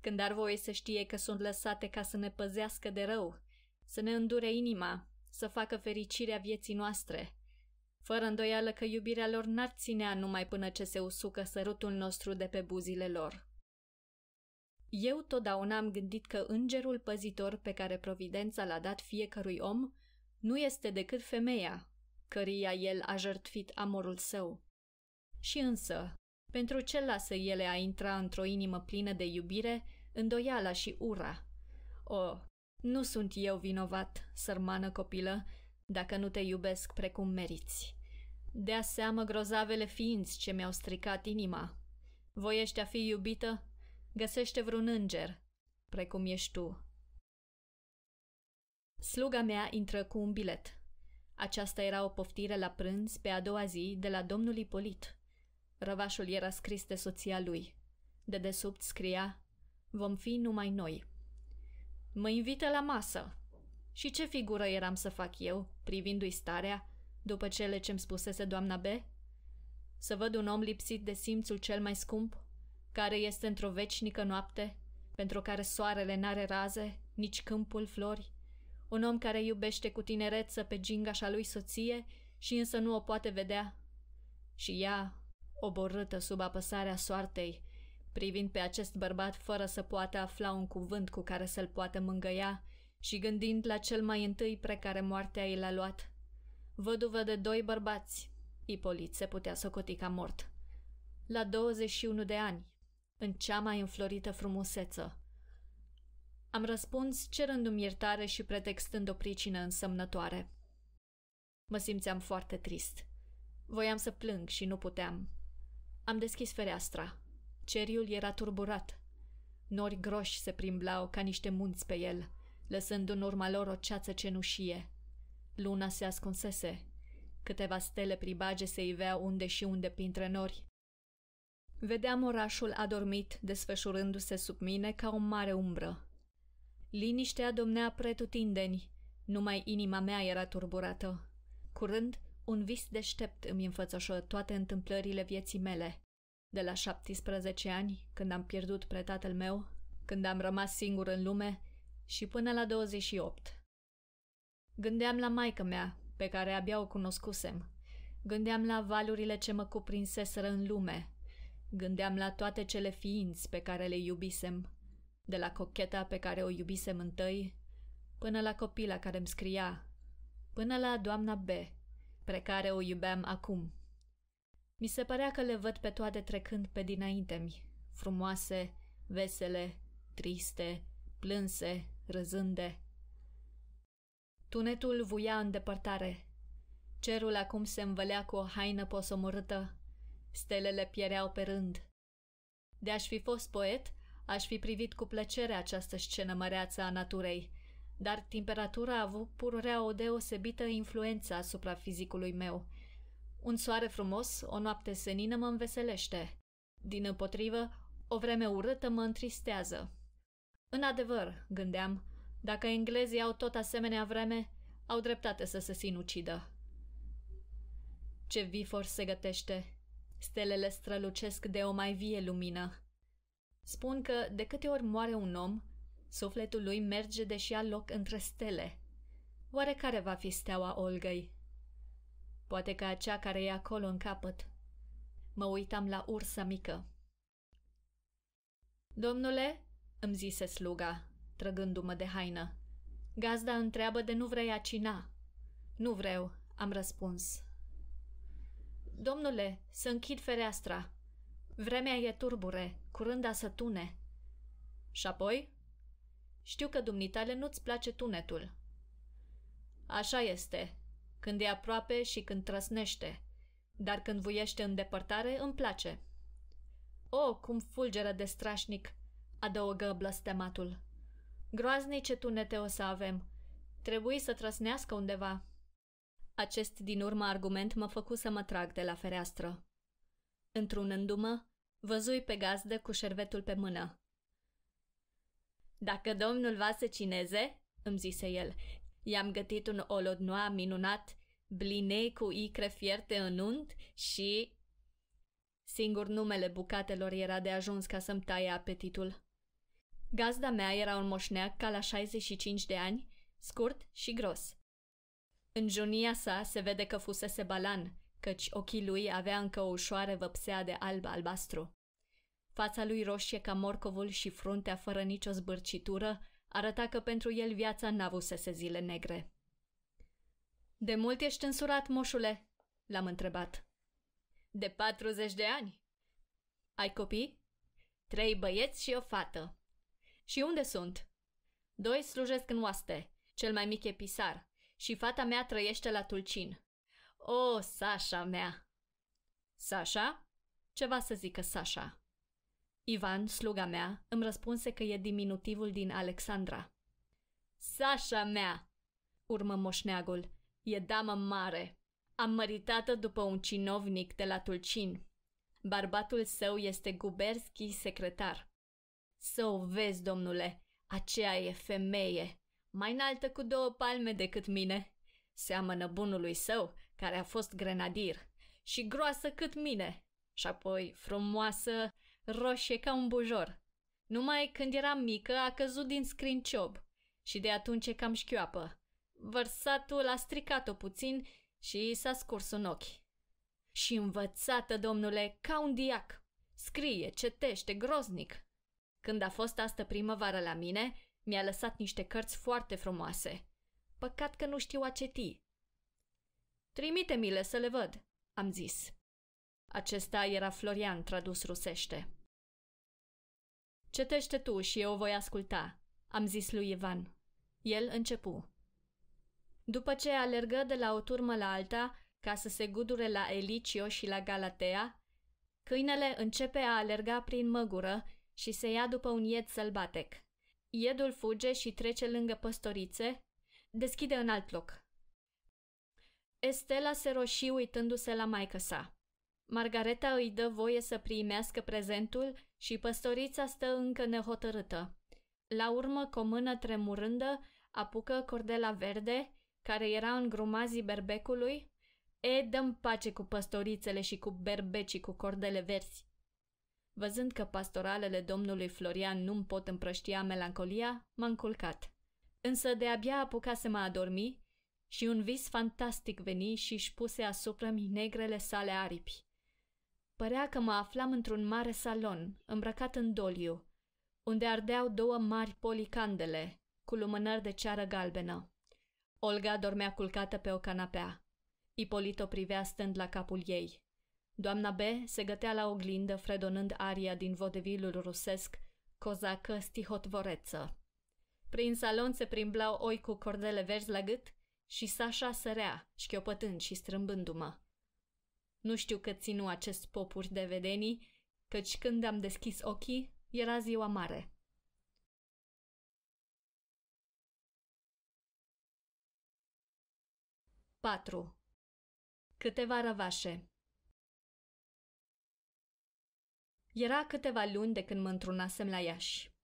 când ar voie să știe că sunt lăsate ca să ne păzească de rău, să ne îndure inima, să facă fericirea vieții noastre. Fără îndoială că iubirea lor n-ar ținea numai până ce se usucă sărutul nostru de pe buzile lor. Eu totdeauna am gândit că îngerul păzitor pe care providența l-a dat fiecărui om nu este decât femeia, căria el a jertfit amorul său. Și însă, pentru ce lasă ele a intra într-o inimă plină de iubire, îndoiala și ura? O, nu sunt eu vinovat, sărmană copilă, dacă nu te iubesc precum meriți. Dea seamă grozavele ființi ce mi-au stricat inima. Voiești a fi iubită? Găsește vreun înger, precum ești tu. Sluga mea intră cu un bilet. Aceasta era o poftire la prânz pe a doua zi de la domnul Ipolit – Răvașul era scris de soția lui. De desubt scria, vom fi numai noi. Mă invită la masă. Și ce figură eram să fac eu, privindu-i starea, după cele ce-mi spusese doamna B? Să văd un om lipsit de simțul cel mai scump, care este într-o vecinică noapte, pentru care soarele n-are raze, nici câmpul flori, un om care iubește cu tinereță pe gingașa lui soție și însă nu o poate vedea. Și ea, oborâtă sub apăsarea soartei, privind pe acest bărbat fără să poată afla un cuvânt cu care să-l poată mângăia și gândind la cel mai întâi pre care moartea i l-a luat. Văduvă de doi bărbați, Ipolit se putea să ca mort. La 21 de ani, în cea mai înflorită frumuseță. Am răspuns cerându-mi iertare și pretextând o pricină însemnătoare. Mă simțeam foarte trist. Voiam să plâng și nu puteam. Am deschis fereastra. Ceriul era turburat. Nori groși se primblau ca niște munți pe el, lăsând în urma lor o ceață cenușie. Luna se ascunsese. Câteva stele pribage se iveau unde și unde printre nori. Vedeam orașul adormit desfășurându-se sub mine ca o mare umbră. Liniștea domnea pretutindeni, numai inima mea era turburată. Curând, un vis deștept îmi înfățoșă toate întâmplările vieții mele. De la 17 ani, când am pierdut pre tatăl meu, când am rămas singur în lume și până la 28. Gândeam la maică mea, pe care abia o cunoscusem. Gândeam la valurile ce mă cuprinseseră în lume. Gândeam la toate cele ființi pe care le iubisem, de la cocheta pe care o iubisem întâi, până la copila care îmi scria, până la doamna B., pe care o iubeam acum. Mi se părea că le văd pe toate trecând pe dinainte-mi, frumoase, vesele, triste, plânse, răzânde. Tunetul vuia în depărtare. Cerul acum se învălea cu o haină posomorâtă. Stelele piereau pe rând. De aș fi fost poet, aș fi privit cu plăcere această scenă măreață a naturei, dar temperatura a avut pururea o deosebită influență asupra fizicului meu. Un soare frumos, o noapte senină mă înveselește. Din împotrivă, o vreme urâtă mă întristează. În adevăr, gândeam, dacă englezii au tot asemenea vreme, au dreptate să se sinucidă. Ce vifor se gătește! Stelele strălucesc de o mai vie lumină. Spun că de câte ori moare un om, Sufletul lui merge deși a loc între stele. Oare care va fi steaua Olgăi? Poate că acea care e acolo în capăt. Mă uitam la ursa mică. Domnule, îmi zise sluga, trăgându-mă de haină. Gazda întreabă de nu vrei a cina. Nu vreau, am răspuns. Domnule, să închid fereastra. Vremea e turbure, curând a să tune. Și apoi? Știu că dumnitale nu-ți place tunetul. Așa este, când e aproape și când trăsnește, dar când vuiește în depărtare, îmi place. O, oh, cum fulgeră de strașnic, adăugă blăstematul. Groaznice tunete o să avem. Trebuie să trăsnească undeva. Acest din urmă argument mă făcu să mă trag de la fereastră. Într-un îndumă, văzui pe gazdă cu șervetul pe mână, dacă domnul va să cineze, îmi zise el, i-am gătit un olodnoa minunat, blinei cu icre fierte în unt și... Singur numele bucatelor era de ajuns ca să-mi taie apetitul. Gazda mea era un moșneac ca la 65 de ani, scurt și gros. În junia sa se vede că fusese balan, căci ochii lui avea încă o ușoară văpsea de alb-albastru. Fața lui roșie ca morcovul și fruntea fără nicio zbârcitură arăta că pentru el viața n-avusese zile negre. De mult ești însurat, moșule?" l-am întrebat. De 40 de ani." Ai copii?" Trei băieți și o fată." Și unde sunt?" Doi slujesc în oaste, cel mai mic e pisar, și fata mea trăiește la Tulcin." O, Sasha mea!" Sasha? Ceva să zică Sasha. Ivan, sluga mea, îmi răspunse că e diminutivul din Alexandra. Sașa mea, urmă moșneagul, e damă mare. Am măritată după un cinovnic de la Tulcin. Barbatul său este guberski secretar. Să o vezi, domnule, aceea e femeie, mai înaltă cu două palme decât mine. Seamănă bunului său, care a fost grenadier, și groasă cât mine. Și apoi frumoasă, roșie ca un bujor. Numai când era mică a căzut din scrinciob și de atunci e cam șchioapă. Vărsatul a stricat-o puțin și s-a scurs un ochi. Și învățată, domnule, ca un diac. Scrie, cetește, groznic. Când a fost asta primăvară la mine, mi-a lăsat niște cărți foarte frumoase. Păcat că nu știu a citi. Trimite-mi-le să le văd, am zis. Acesta era Florian tradus rusește. Cetește tu și eu voi asculta, am zis lui Ivan. El începu. După ce alergă de la o turmă la alta ca să se gudure la Elicio și la Galatea, câinele începe a alerga prin măgură și se ia după un ied sălbatec. Iedul fuge și trece lângă păstorițe, deschide în alt loc. Estela se roșii uitându-se la maică sa. Margareta îi dă voie să primească prezentul și păstorița stă încă nehotărâtă. La urmă, cu o mână tremurândă, apucă cordela verde, care era în grumazii berbecului. E, dăm pace cu păstorițele și cu berbecii cu cordele verzi. Văzând că pastoralele domnului Florian nu-mi pot împrăștia melancolia, m-am culcat. Însă de-abia să mă adormi și un vis fantastic veni și își puse asupra mi negrele sale aripi. Părea că mă aflam într-un mare salon, îmbrăcat în doliu, unde ardeau două mari policandele, cu lumânări de ceară galbenă. Olga dormea culcată pe o canapea. Ipolito privea stând la capul ei. Doamna B se gătea la oglindă fredonând aria din vodevilul rusesc Cozacă Stihotvoreță. Prin salon se primblau oi cu cordele verzi la gât și Sasha sărea, șchiopătând și strâmbându-mă. Nu știu cât ținu acest popur de vedenii, căci când am deschis ochii, era ziua mare. Patru. Câteva răvașe Era câteva luni de când mă întrunasem la Iași.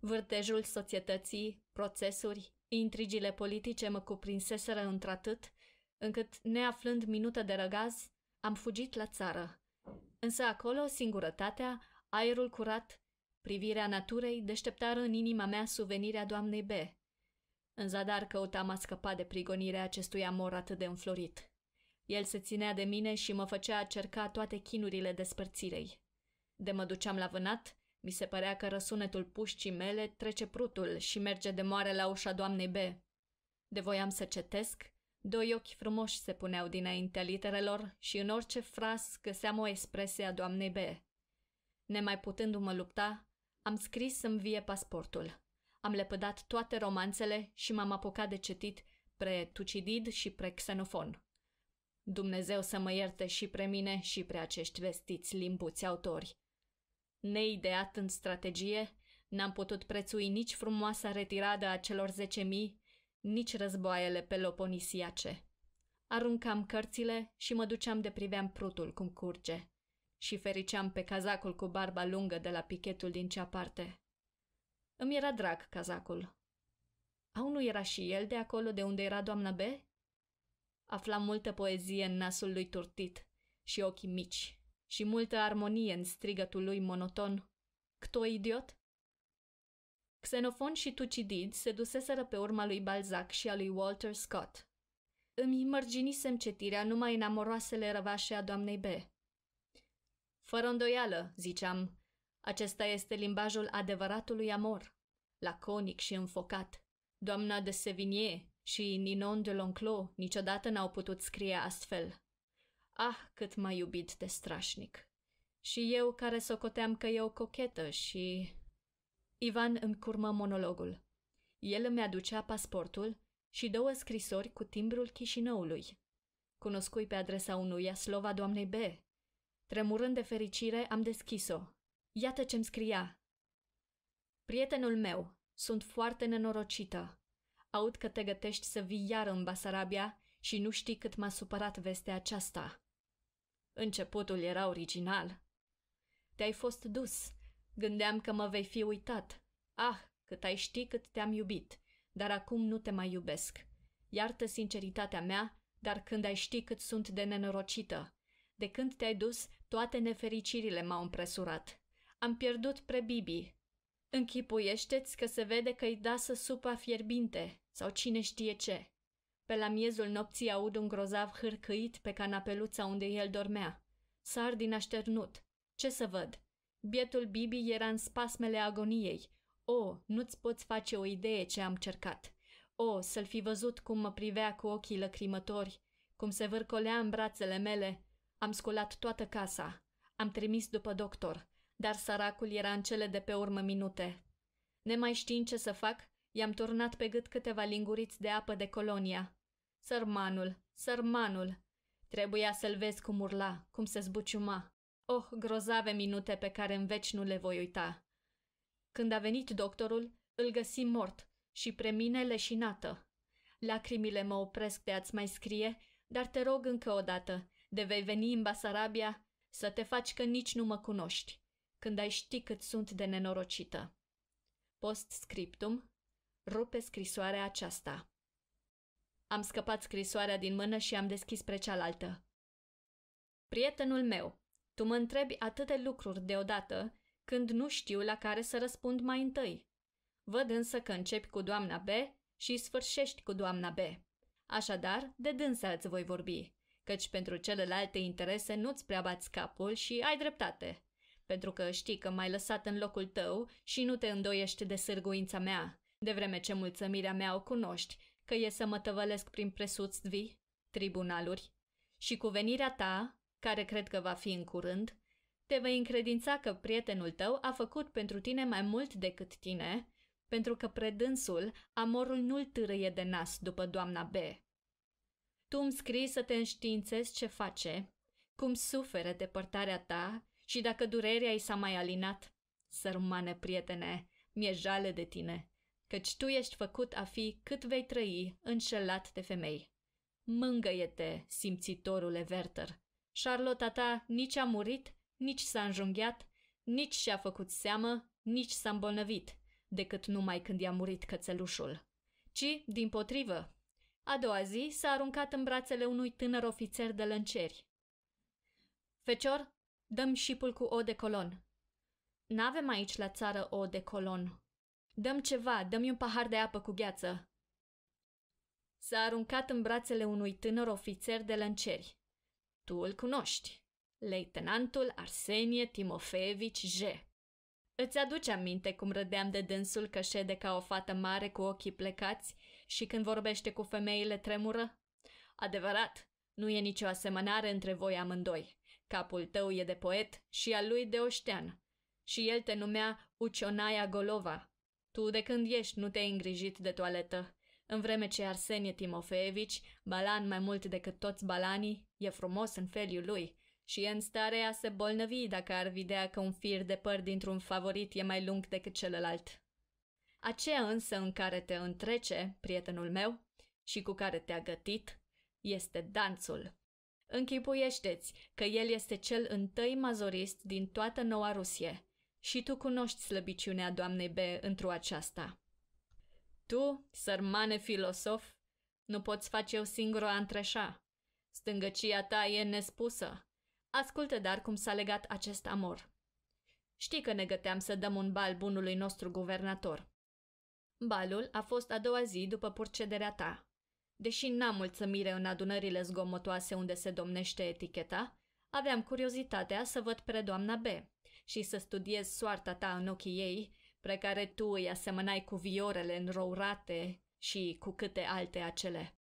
Vârtejul societății, procesuri, intrigile politice mă cuprinseseră într-atât, încât, neaflând minută de răgaz, am fugit la țară. Însă acolo singurătatea, aerul curat, privirea naturei deșteptară în inima mea suvenirea doamnei B. În zadar căutam a scăpa de prigonirea acestui amor atât de înflorit. El se ținea de mine și mă făcea cerca toate chinurile despărțirei. De mă duceam la vânat, mi se părea că răsunetul pușcii mele trece prutul și merge de moare la ușa doamnei B. De voiam să cetesc, Doi ochi frumoși se puneau dinaintea literelor și în orice fras găseam o expresie a doamnei B. Nemai putându-mă lupta, am scris să-mi vie pasportul. Am lepădat toate romanțele și m-am apucat de citit pre Tucidid și pre Xenofon. Dumnezeu să mă ierte și pre mine și pre acești vestiți limbuți autori. Neideat în strategie, n-am putut prețui nici frumoasa retiradă a celor zece mii nici războaiele peloponisiace. Aruncam cărțile și mă duceam de priveam prutul cum curge și fericeam pe cazacul cu barba lungă de la pichetul din cea parte. Îmi era drag cazacul. Au nu era și el de acolo de unde era doamna B? Aflam multă poezie în nasul lui turtit și ochii mici și multă armonie în strigătul lui monoton. Cto idiot? Xenofon și Tucidid se duseseră pe urma lui Balzac și a lui Walter Scott. Îmi mărginisem cetirea numai în amoroasele răvașe a doamnei B. Fără îndoială, ziceam, acesta este limbajul adevăratului amor, laconic și înfocat. Doamna de Sevigné și Ninon de Lonclo niciodată n-au putut scrie astfel. Ah, cât m-a iubit de strașnic! Și eu care socoteam că e o cochetă și Ivan îmi curmă monologul. El îmi aducea pasportul și două scrisori cu timbrul Chișinăului. Cunoscui pe adresa unuia slova doamnei B. Tremurând de fericire, am deschis-o. Iată ce-mi scria. Prietenul meu, sunt foarte nenorocită. Aud că te gătești să vii iar în Basarabia și nu știi cât m-a supărat vestea aceasta. Începutul era original. Te-ai fost dus, Gândeam că mă vei fi uitat. Ah, cât ai ști cât te-am iubit, dar acum nu te mai iubesc. Iartă sinceritatea mea, dar când ai ști cât sunt de nenorocită. De când te-ai dus, toate nefericirile m-au împresurat. Am pierdut pre bibi. Închipuiește-ți că se vede că-i dasă supa fierbinte sau cine știe ce. Pe la miezul nopții aud un grozav hârcăit pe canapeluța unde el dormea. Sar din așternut. Ce să văd? Bietul Bibi era în spasmele agoniei. O, nu-ți poți face o idee ce am cercat. O, să-l fi văzut cum mă privea cu ochii lăcrimători, cum se vârcolea în brațele mele. Am sculat toată casa. Am trimis după doctor, dar săracul era în cele de pe urmă minute. Nemai știind ce să fac, i-am turnat pe gât câteva linguriți de apă de colonia. Sărmanul, sărmanul! Trebuia să-l vezi cum urla, cum se zbuciuma, Oh, grozave minute pe care în veci nu le voi uita. Când a venit doctorul, îl găsi mort și pre mine leșinată. Lacrimile mă opresc de a-ți mai scrie, dar te rog încă o dată, de vei veni în Basarabia, să te faci că nici nu mă cunoști, când ai ști cât sunt de nenorocită. Post scriptum, rupe scrisoarea aceasta. Am scăpat scrisoarea din mână și am deschis spre cealaltă. Prietenul meu, tu mă întrebi atâte lucruri deodată, când nu știu la care să răspund mai întâi. Văd însă că începi cu doamna B și sfârșești cu doamna B. Așadar, de dânsa îți voi vorbi, căci pentru celelalte interese nu-ți prea bați capul și ai dreptate, pentru că știi că m-ai lăsat în locul tău și nu te îndoiești de sârguința mea, de vreme ce mulțumirea mea o cunoști, că e să mă tăvălesc prin presuțvi, tribunaluri, și cu venirea ta care cred că va fi în curând, te vei încredința că prietenul tău a făcut pentru tine mai mult decât tine, pentru că predânsul, amorul nu-l târâie de nas după doamna B. Tu îmi scrii să te înștiințezi ce face, cum suferă depărtarea ta și dacă durerea i s-a mai alinat. Sărmane prietene, mi-e jale de tine, căci tu ești făcut a fi cât vei trăi înșelat de femei. Mângăie-te, simțitorule Werther, Charlotte ta nici a murit, nici s-a înjunghiat, nici și-a făcut seamă, nici s-a îmbolnăvit, decât numai când i-a murit cățelușul. Ci, din potrivă, a doua zi s-a aruncat în brațele unui tânăr ofițer de lânceri. Fecior, dăm șipul cu o de colon. N-avem aici la țară o de colon. Dăm ceva, dăm-i un pahar de apă cu gheață. S-a aruncat în brațele unui tânăr ofițer de lânceri. Tu îl cunoști. Leitenantul Arsenie Timofeevici J. Îți aduce aminte cum râdeam de dânsul că șede ca o fată mare cu ochii plecați și când vorbește cu femeile tremură? Adevărat, nu e nicio asemănare între voi amândoi. Capul tău e de poet și al lui de oștean. Și el te numea Ucionaia Golova. Tu de când ești nu te-ai îngrijit de toaletă. În vreme ce Arsenie Timofeevici, balan mai mult decât toți balanii, E frumos în felul lui și e în a să bolnăvi dacă ar vedea că un fir de păr dintr-un favorit e mai lung decât celălalt. Aceea însă în care te întrece, prietenul meu, și cu care te-a gătit, este danțul. Închipuiește-ți că el este cel întâi mazorist din toată noua Rusie și tu cunoști slăbiciunea doamnei B într-o aceasta. Tu, sărmane filosof, nu poți face o singur antreșa. Stângăcia ta e nespusă. Ascultă dar cum s-a legat acest amor. Știi că ne găteam să dăm un bal bunului nostru guvernator. Balul a fost a doua zi după purcederea ta. Deși n-am mulțumire în adunările zgomotoase unde se domnește eticheta, aveam curiozitatea să văd pre doamna B și să studiez soarta ta în ochii ei, pre care tu îi asemănai cu viorele înrourate și cu câte alte acele.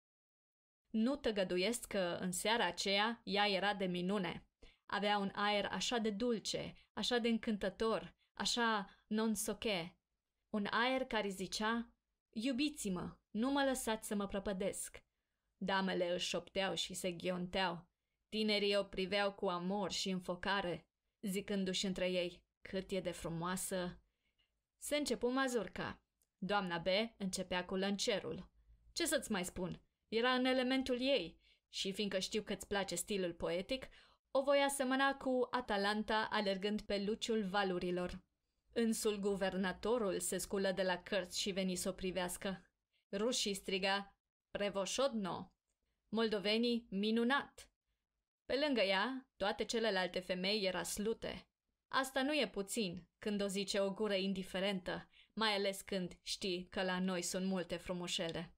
Nu tăgăduiesc că în seara aceea ea era de minune. Avea un aer așa de dulce, așa de încântător, așa non-soche. Un aer care zicea, iubiți-mă, nu mă lăsați să mă prăpădesc. Damele își șopteau și se ghionteau. Tinerii o priveau cu amor și înfocare, zicându-și între ei, cât e de frumoasă. Se începu mazurca. Doamna B începea cu lăncerul. Ce să-ți mai spun? Era în elementul ei și fiindcă știu că îți place stilul poetic, o voi asemăna cu Atalanta alergând pe luciul valurilor. Însul guvernatorul se sculă de la cărți și veni să o privească. Rușii striga, Prevoșodno! Moldovenii, minunat! Pe lângă ea, toate celelalte femei era slute. Asta nu e puțin când o zice o gură indiferentă, mai ales când știi că la noi sunt multe frumușele.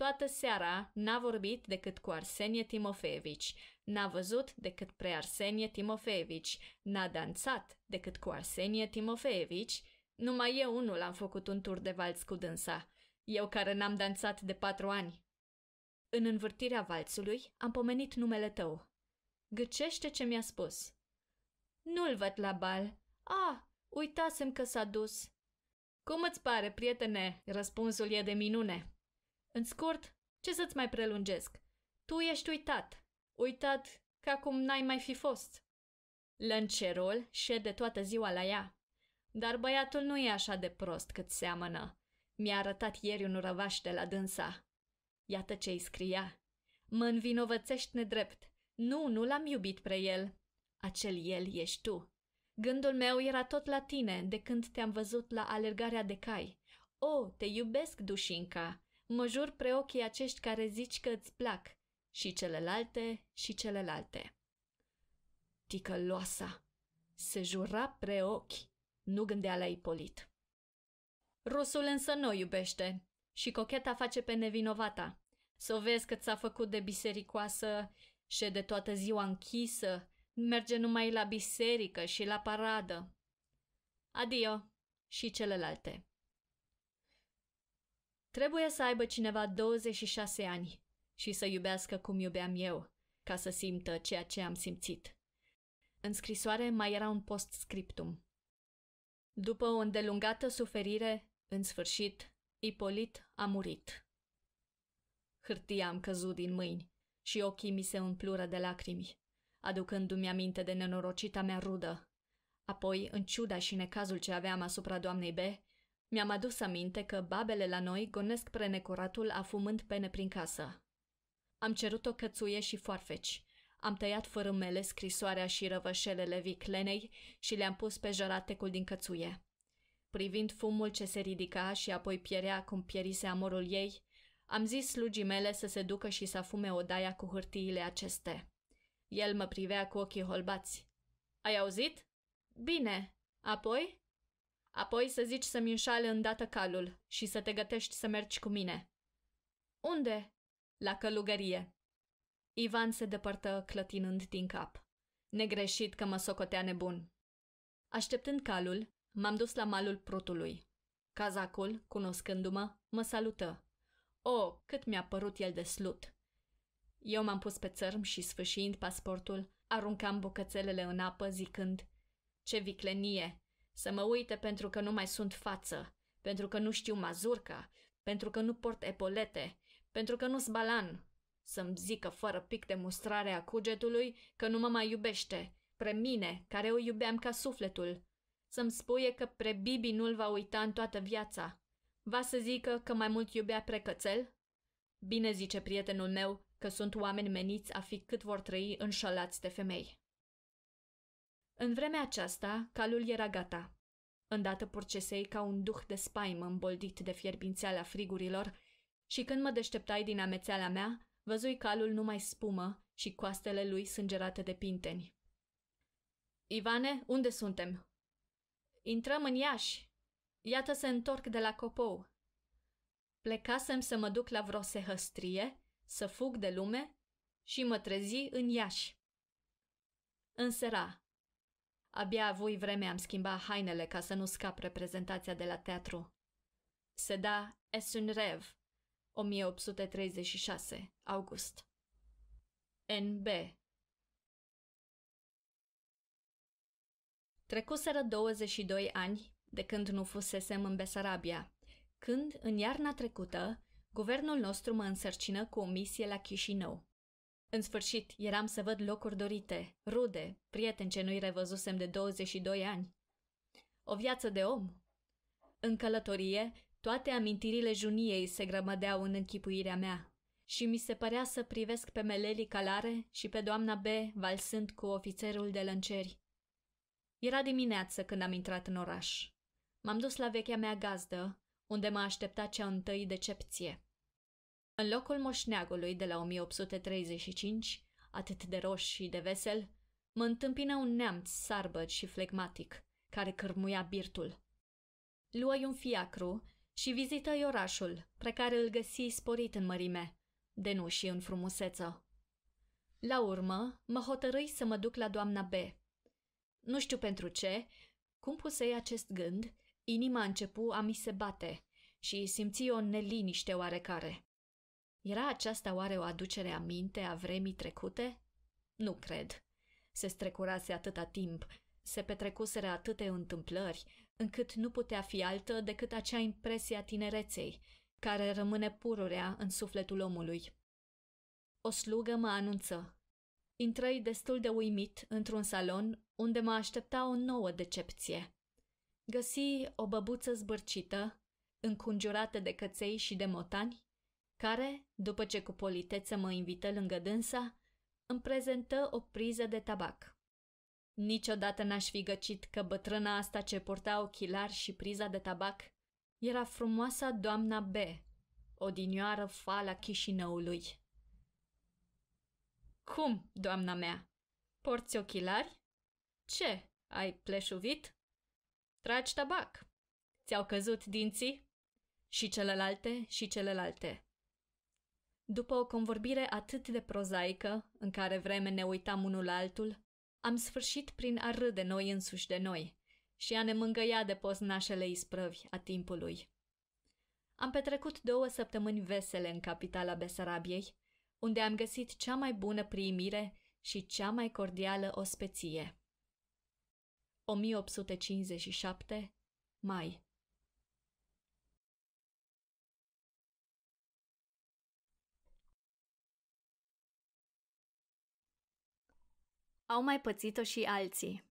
Toată seara n-a vorbit decât cu Arsenie Timofeevici, n-a văzut decât pre Arsenie Timofeevici, n-a dansat decât cu Arsenie Timofeevici. Numai eu unul am făcut un tur de valț cu dânsa, eu care n-am dansat de patru ani. În învârtirea valțului am pomenit numele tău. Gâcește ce mi-a spus. Nu-l văd la bal. Ah, uitasem că s-a dus. Cum îți pare, prietene? Răspunsul e de minune. În scurt, ce să-ți mai prelungesc? Tu ești uitat. Uitat ca cum n-ai mai fi fost. Lâncerul șede toată ziua la ea. Dar băiatul nu e așa de prost cât seamănă. Mi-a arătat ieri un răvaș de la dânsa. Iată ce îi scria. Mă învinovățești nedrept. Nu, nu l-am iubit pre el. Acel el ești tu. Gândul meu era tot la tine de când te-am văzut la alergarea de cai. O, oh, te iubesc, dușinca mă jur pre ochii acești care zici că îți plac, și celelalte, și celelalte. Ticăloasa! Se jura pre ochi, nu gândea la Ipolit. Rusul însă nu iubește și cocheta face pe nevinovata. Să o vezi că ți-a făcut de bisericoasă, de toată ziua închisă, merge numai la biserică și la paradă. Adio și celelalte. Trebuie să aibă cineva 26 ani și să iubească cum iubeam eu, ca să simtă ceea ce am simțit. În scrisoare mai era un post scriptum. După o îndelungată suferire, în sfârșit, Ipolit a murit. Hârtia am căzut din mâini și ochii mi se umplură de lacrimi, aducându-mi aminte de nenorocita mea rudă. Apoi, în ciuda și necazul ce aveam asupra doamnei B, mi-am adus aminte că babele la noi gonesc prenecoratul afumând pene prin casă. Am cerut o cățuie și foarfeci. Am tăiat fărâmele, scrisoarea și răvășelele viclenei și le-am pus pe jăratecul din cățuie. Privind fumul ce se ridica și apoi pierea cum pierise amorul ei, am zis slugii mele să se ducă și să o odaia cu hârtiile aceste. El mă privea cu ochii holbați. Ai auzit? Bine. Apoi? apoi să zici să-mi înșale îndată calul și să te gătești să mergi cu mine. Unde? La călugărie. Ivan se depărtă clătinând din cap. Negreșit că mă socotea nebun. Așteptând calul, m-am dus la malul prutului. Cazacul, cunoscându-mă, mă salută. O, oh, cât mi-a părut el de slut! Eu m-am pus pe țărm și, sfâșiind pasportul, aruncam bucățelele în apă, zicând, Ce viclenie! Să mă uite pentru că nu mai sunt față, pentru că nu știu mazurca, pentru că nu port epolete, pentru că nu-s balan. Să-mi zică fără pic de mustrare a cugetului că nu mă mai iubește, pre mine, care o iubeam ca sufletul. Să-mi spuie că pre Bibi nu-l va uita în toată viața. Va să zică că mai mult iubea pre cățel? Bine zice prietenul meu că sunt oameni meniți a fi cât vor trăi înșalați de femei. În vremea aceasta, calul era gata. Îndată purcesei ca un duh de spaimă îmboldit de fierbințeala frigurilor și când mă deșteptai din amețeala mea, văzui calul numai spumă și coastele lui sângerate de pinteni. Ivane, unde suntem? Intrăm în Iași. Iată se întorc de la copou. Plecasem să mă duc la vreo sehăstrie, să fug de lume și mă trezi în Iași. Însera, Abia voi vreme am schimbat hainele ca să nu scap reprezentația de la teatru. Se da Es un rev, 1836, august. NB Trecuseră 22 ani de când nu fusesem în Besarabia, când, în iarna trecută, guvernul nostru mă însărcină cu o misie la Chișinău. În sfârșit, eram să văd locuri dorite, rude, prieteni ce nu-i revăzusem de 22 ani. O viață de om. În călătorie, toate amintirile juniei se grămădeau în închipuirea mea și mi se părea să privesc pe Meleli Calare și pe doamna B valsând cu ofițerul de lănceri. Era dimineață când am intrat în oraș. M-am dus la vechea mea gazdă, unde m-a aștepta cea întâi decepție. În locul moșneagului de la 1835, atât de roș și de vesel, mă întâmpină un neamț sarbăt și flegmatic, care cărmuia birtul. Luai un fiacru și vizitai orașul, pe care îl găsi sporit în mărime, de nu și în frumuseță. La urmă, mă hotărâi să mă duc la doamna B. Nu știu pentru ce, cum pusei acest gând, inima începu a mi se bate și simți o neliniște oarecare. Era aceasta oare o aducere a minte a vremii trecute? Nu cred. Se strecurase atâta timp, se petrecuseră atâtea întâmplări, încât nu putea fi altă decât acea impresie a tinereței, care rămâne pururea în sufletul omului. O slugă mă anunță. Intrăi destul de uimit într-un salon unde mă aștepta o nouă decepție. Găsi o băbuță zbârcită, încungiurată de căței și de motani, care, după ce cu politeță mă invită lângă dânsa, îmi prezentă o priză de tabac. Niciodată n-aș fi găcit că bătrâna asta ce purta ochilari și priza de tabac era frumoasa doamna B, odinioară fala Chișinăului. Cum, doamna mea? Porți ochilari? Ce, ai pleșuvit? Tragi tabac? Ți-au căzut dinții? Și celelalte, și celelalte. După o convorbire atât de prozaică, în care vreme ne uitam unul la altul, am sfârșit prin a râde noi însuși de noi și a ne mângăia de poznașele isprăvi a timpului. Am petrecut două săptămâni vesele în capitala Besarabiei, unde am găsit cea mai bună primire și cea mai cordială ospeție. 1857 Mai Au mai pățit-o și alții.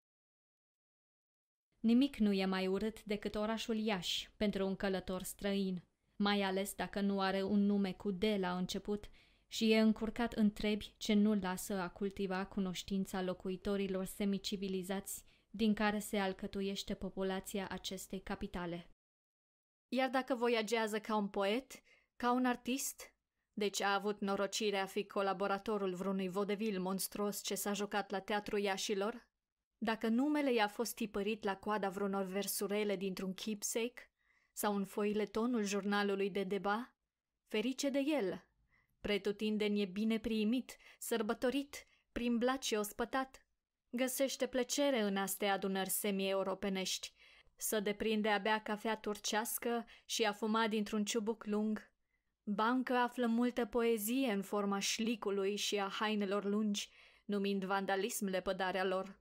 Nimic nu e mai urât decât orașul Iași pentru un călător străin, mai ales dacă nu are un nume cu D la început și e încurcat întrebi ce nu lasă a cultiva cunoștința locuitorilor semicivilizați din care se alcătuiește populația acestei capitale. Iar dacă voiagează ca un poet, ca un artist, deci a avut norocirea a fi colaboratorul vreunui vodevil monstruos ce s-a jucat la teatru Iașilor? Dacă numele i-a fost tipărit la coada vreunor versurele dintr-un keepsake sau în foiletonul jurnalului de deba, ferice de el! Pretutindeni e bine primit, sărbătorit, primblat și ospătat. Găsește plăcere în astea adunări semi-europenești, să deprinde abia cafea turcească și a fuma dintr-un ciubuc lung Bancă află multă poezie în forma șlicului și a hainelor lungi, numind vandalism lepădarea lor.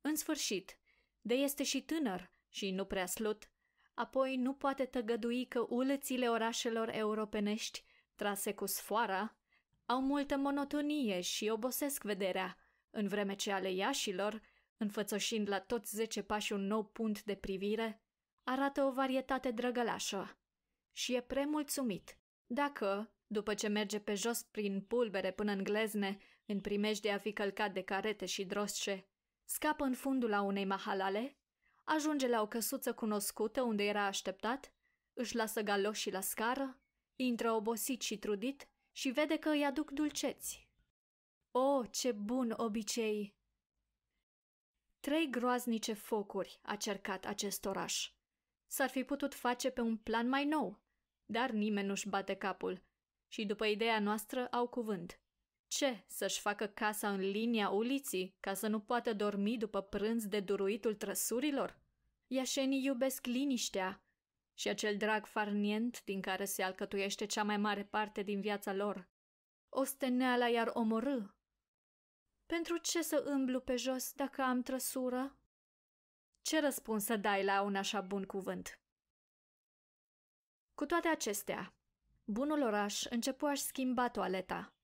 În sfârșit, de este și tânăr și nu prea slut, apoi nu poate tăgădui că ulățile orașelor europenești, trase cu sfoara, au multă monotonie și obosesc vederea, în vreme ce ale iașilor, înfățoșind la toți zece pași un nou punct de privire, arată o varietate drăgălașă. Și e premulțumit dacă, după ce merge pe jos prin pulbere până în glezne, în primejdea a fi călcat de carete și drosce, scapă în fundul la unei mahalale, ajunge la o căsuță cunoscută unde era așteptat, își lasă galoșii la scară, intră obosit și trudit și vede că îi aduc dulceți. O, oh, ce bun obicei! Trei groaznice focuri a cercat acest oraș. S-ar fi putut face pe un plan mai nou, dar nimeni nu-și bate capul. Și după ideea noastră au cuvânt. Ce, să-și facă casa în linia uliții, ca să nu poată dormi după prânz de duruitul trăsurilor? Iașenii iubesc liniștea și acel drag farnient din care se alcătuiește cea mai mare parte din viața lor. Osteneala iar omorâ. Pentru ce să îmblu pe jos dacă am trăsură? Ce răspuns să dai la un așa bun cuvânt? Cu toate acestea, bunul oraș începu a-și schimba toaleta.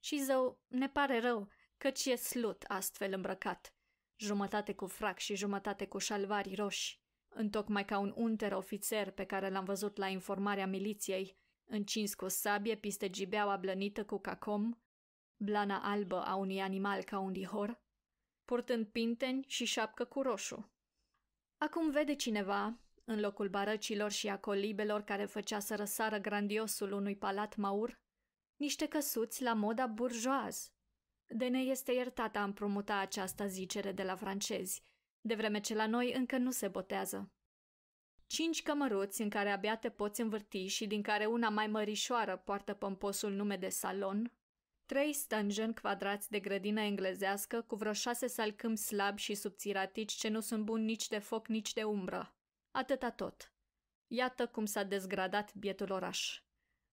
Și zău, ne pare rău, căci e slut astfel îmbrăcat, jumătate cu frac și jumătate cu șalvari roși, întocmai ca un unter ofițer pe care l-am văzut la informarea miliției, încins cu sabie piste gibeaua blănită cu cacom, blana albă a unui animal ca un dihor, purtând pinteni și șapcă cu roșu. Acum vede cineva, în locul barăcilor și a colibelor care făcea să răsară grandiosul unui palat maur, niște căsuți la moda burjoaz. De ne este iertat a împrumuta această zicere de la francezi, de vreme ce la noi încă nu se botează. Cinci cămăruți în care abia te poți învârti și din care una mai mărișoară poartă pomposul nume de salon, trei stânjen quadrați de grădină englezească cu vreo șase salcâmi slabi și subțiratici ce nu sunt buni nici de foc, nici de umbră. Atâta tot. Iată cum s-a dezgradat bietul oraș.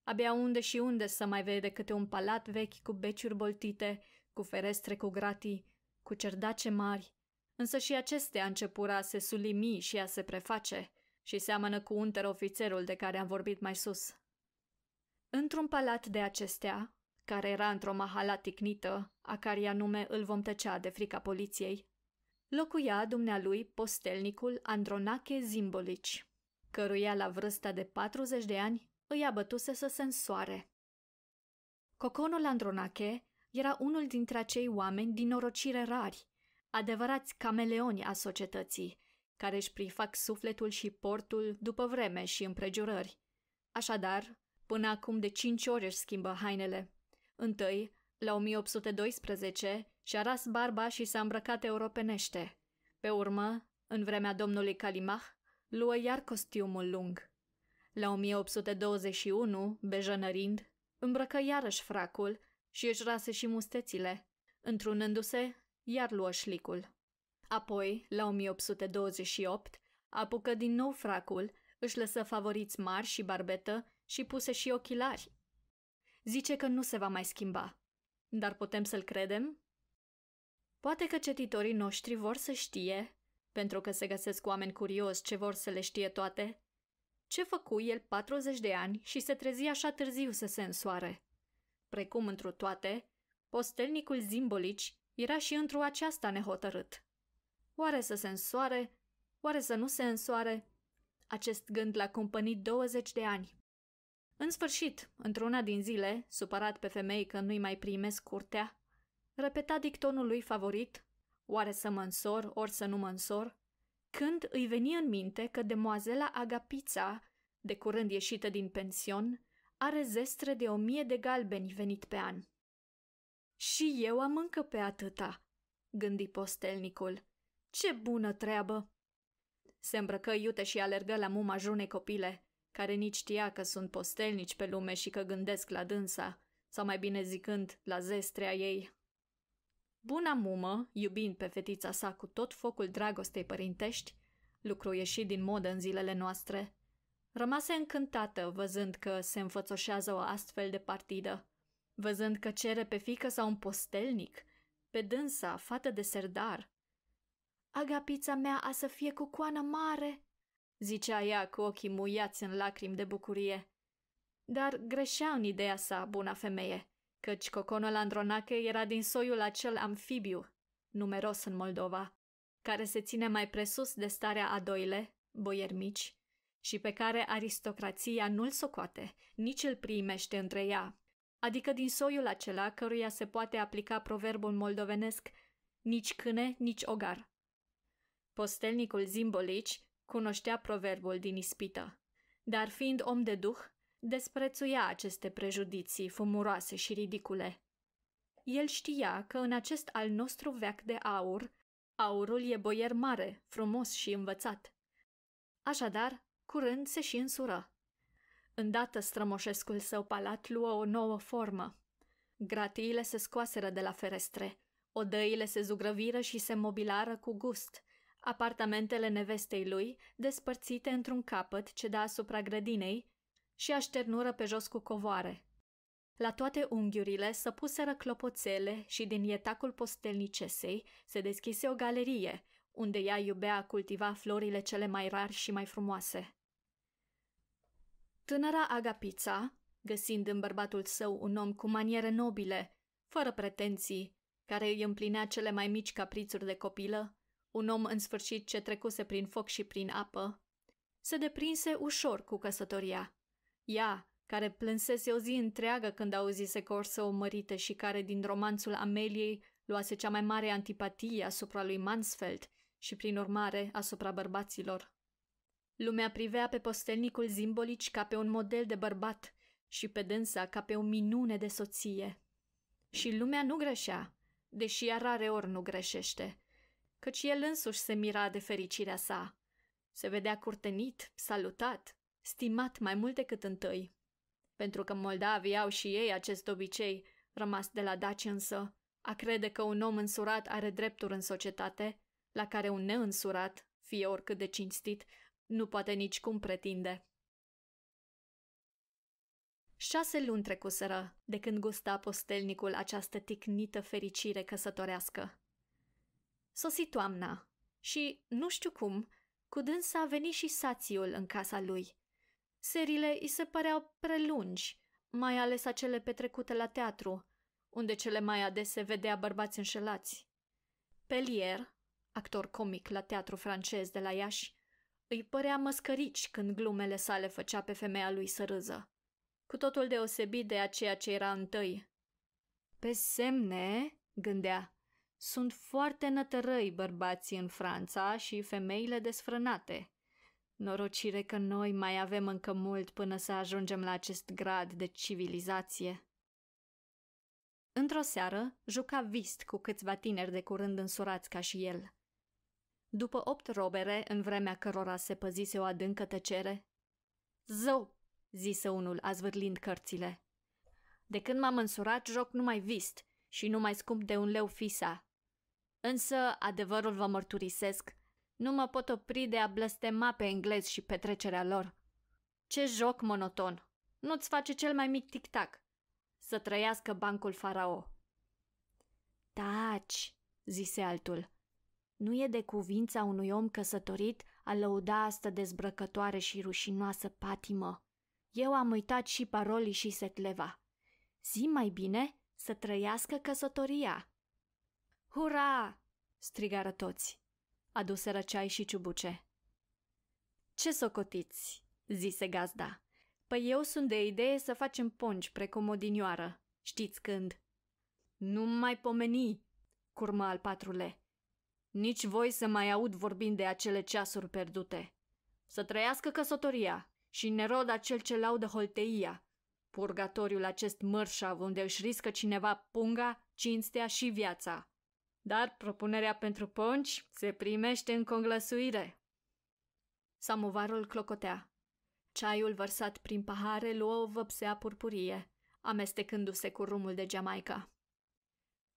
Abia unde și unde să mai vede câte un palat vechi cu beciuri boltite, cu ferestre cu gratii, cu cerdace mari, însă și acestea începura a se sulimi și a se preface și seamănă cu unter ofițerul de care am vorbit mai sus. Într-un palat de acestea, care era într-o mahala ticnită, a care anume îl vom tăcea de frica poliției, locuia dumnealui postelnicul Andronache Zimbolici, căruia la vârsta de 40 de ani îi abătuse să se însoare. Coconul Andronache era unul dintre acei oameni din norocire rari, adevărați cameleoni a societății, care își prifac sufletul și portul după vreme și împrejurări. Așadar, până acum de cinci ori își schimbă hainele. Întâi, la 1812, și-a ras barba și s-a îmbrăcat europenește. Pe urmă, în vremea domnului Kalimach, luă iar costiumul lung. La 1821, bejănărind, îmbrăcă iarăși fracul și își rase și mustețile. Întrunându-se, iar luă șlicul. Apoi, la 1828, apucă din nou fracul, își lăsă favoriți mari și barbetă și puse și ochilari. Zice că nu se va mai schimba. Dar putem să-l credem? Poate că cetitorii noștri vor să știe, pentru că se găsesc oameni curioși ce vor să le știe toate, ce făcu el 40 de ani și se trezi așa târziu să se însoare. Precum într-o toate, postelnicul Zimbolici era și într-o aceasta nehotărât. Oare să se însoare? Oare să nu se însoare? Acest gând l-a cumpănit 20 de ani. În sfârșit, într-una din zile, supărat pe femei că nu-i mai primesc curtea, Repeta dictonul lui favorit, oare să mă însor, ori să nu mă însor, când îi veni în minte că demoazela Agapița, de curând ieșită din pension, are zestre de o mie de galbeni venit pe an. Și eu am încă pe atâta, gândi postelnicul. Ce bună treabă! Se îmbrăcă iute și alergă la muma june copile, care nici știa că sunt postelnici pe lume și că gândesc la dânsa, sau mai bine zicând, la zestrea ei. Buna mumă, iubind pe fetița sa cu tot focul dragostei părintești, lucru ieșit din modă în zilele noastre, rămase încântată văzând că se înfățoșează o astfel de partidă, văzând că cere pe fică sau un postelnic, pe dânsa, fată de serdar. Agapița mea a să fie cu coană mare, zicea ea cu ochii muiați în lacrimi de bucurie. Dar greșea în ideea sa, buna femeie căci coconul Andronache era din soiul acel amfibiu, numeros în Moldova, care se ține mai presus de starea a doile, boier mici, și pe care aristocrația nu-l socoate, nici îl primește între ea, adică din soiul acela căruia se poate aplica proverbul moldovenesc nici câne, nici ogar. Postelnicul Zimbolici cunoștea proverbul din ispită, dar fiind om de duh, Desprețuia aceste prejudiții fumuroase și ridicule. El știa că în acest al nostru veac de aur, aurul e boier mare, frumos și învățat. Așadar, curând se și însură. Îndată strămoșescul său palat luă o nouă formă. Gratiile se scoaseră de la ferestre, odăile se zugrăviră și se mobilară cu gust, apartamentele nevestei lui, despărțite într-un capăt ce da asupra grădinei, și așternură pe jos cu covoare. La toate unghiurile să puseră clopoțele și din ietacul postelnicesei se deschise o galerie, unde ea iubea cultiva florile cele mai rari și mai frumoase. Tânăra Agapița, găsind în bărbatul său un om cu maniere nobile, fără pretenții, care îi împlinea cele mai mici caprițuri de copilă, un om în sfârșit ce trecuse prin foc și prin apă, se deprinse ușor cu căsătoria ea, care plânsese o zi întreagă când auzise că Orso o mărite și care din romanțul Ameliei luase cea mai mare antipatie asupra lui Mansfeld și, prin urmare, asupra bărbaților. Lumea privea pe postelnicul Zimbolici ca pe un model de bărbat și pe dânsa ca pe o minune de soție. Și lumea nu greșea, deși ea rare ori nu greșește, căci el însuși se mira de fericirea sa. Se vedea curtenit, salutat, stimat mai mult decât întâi. Pentru că moldavii au și ei acest obicei, rămas de la daci însă, a crede că un om însurat are drepturi în societate, la care un neînsurat, fie oricât de cinstit, nu poate nici cum pretinde. Șase luni trecuseră de când gusta postelnicul această ticnită fericire căsătorească. Sosi toamna și, nu știu cum, cu dânsa a venit și sațiul în casa lui, Serile îi se păreau prelungi, mai ales acele petrecute la teatru, unde cele mai adese vedea bărbați înșelați. Pelier, actor comic la teatru francez de la Iași, îi părea măscărici când glumele sale făcea pe femeia lui să râză, cu totul deosebit de aceea ce era întâi. Pe semne, gândea, sunt foarte nătărăi bărbații în Franța și femeile desfrânate. Norocire că noi mai avem încă mult până să ajungem la acest grad de civilizație. Într-o seară, juca vist cu câțiva tineri de curând însurați ca și el. După opt robere, în vremea cărora se păzise o adâncă tăcere, Zău, zise unul, azvârlind cărțile. De când m-am însurat, joc numai vist și numai scump de un leu fisa. Însă, adevărul vă mărturisesc, nu mă pot opri de a blestema pe englezi și petrecerea lor. Ce joc monoton! Nu-ți face cel mai mic tic-tac. Să trăiască bancul farao. Taci, zise altul. Nu e de cuvința unui om căsătorit a lăuda asta dezbrăcătoare și rușinoasă patimă. Eu am uitat și parolii și setleva. Zi mai bine să trăiască căsătoria. Hura! strigară toți aduseră ceai și ciubuce. Ce socotiți?" zise gazda. Păi eu sunt de idee să facem pungi precum odinioară, știți când." Nu mai pomeni!" curmă al patrule. Nici voi să mai aud vorbind de acele ceasuri pierdute. Să trăiască căsătoria și Nerod acel ce laudă Holteia, purgatoriul acest mărșav unde își riscă cineva punga, cinstea și viața dar propunerea pentru ponci se primește în conglăsuire. Samovarul clocotea. Ceaiul vărsat prin pahare luă o văpsea purpurie, amestecându-se cu rumul de Jamaica.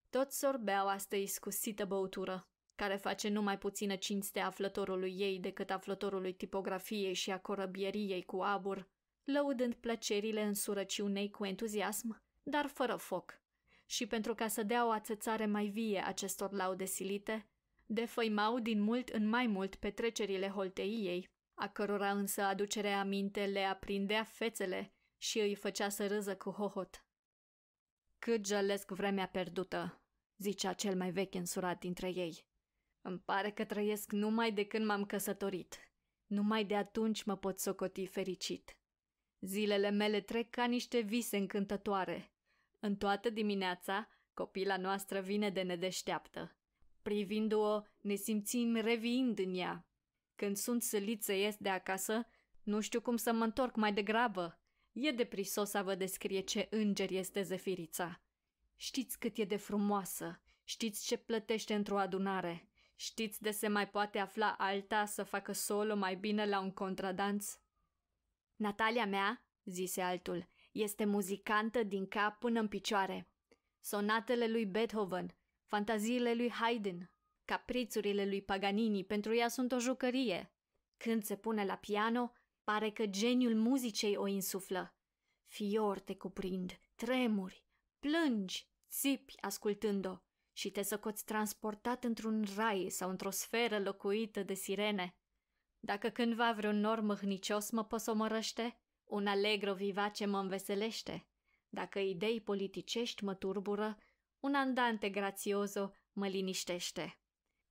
Toți sorbeau asta iscusită băutură, care face numai puțină cinste aflătorului ei decât aflătorului tipografiei și a corăbieriei cu abur, lăudând plăcerile în surăciunei cu entuziasm, dar fără foc și pentru ca să dea o ațățare mai vie acestor laude silite, defăimau din mult în mai mult petrecerile Holteiei, a cărora însă aducerea aminte le aprindea fețele și îi făcea să râză cu hohot. Cât jălesc vremea pierdută, zicea cel mai vechi însurat dintre ei. Îmi pare că trăiesc numai de când m-am căsătorit. Numai de atunci mă pot socoti fericit. Zilele mele trec ca niște vise încântătoare, în toată dimineața, copila noastră vine de nedeșteaptă. Privindu-o, ne simțim reviind în ea. Când sunt sălit să ies de acasă, nu știu cum să mă întorc mai degrabă. E de prisos să vă descrie ce înger este zefirița. Știți cât e de frumoasă, știți ce plătește într-o adunare, știți de se mai poate afla alta să facă solo mai bine la un contradanț. Natalia mea, zise altul, este muzicantă din cap până în picioare. Sonatele lui Beethoven, fantaziile lui Haydn, caprițurile lui Paganini pentru ea sunt o jucărie. Când se pune la piano, pare că geniul muzicei o insuflă. Fior te cuprind, tremuri, plângi, țipi ascultând-o și te săcoți transportat într-un rai sau într-o sferă locuită de sirene. Dacă cândva vreun nor mâhnicios mă posomărăște, un alegro vivace mă înveselește. Dacă idei politicești mă turbură, un andante grațioso mă liniștește.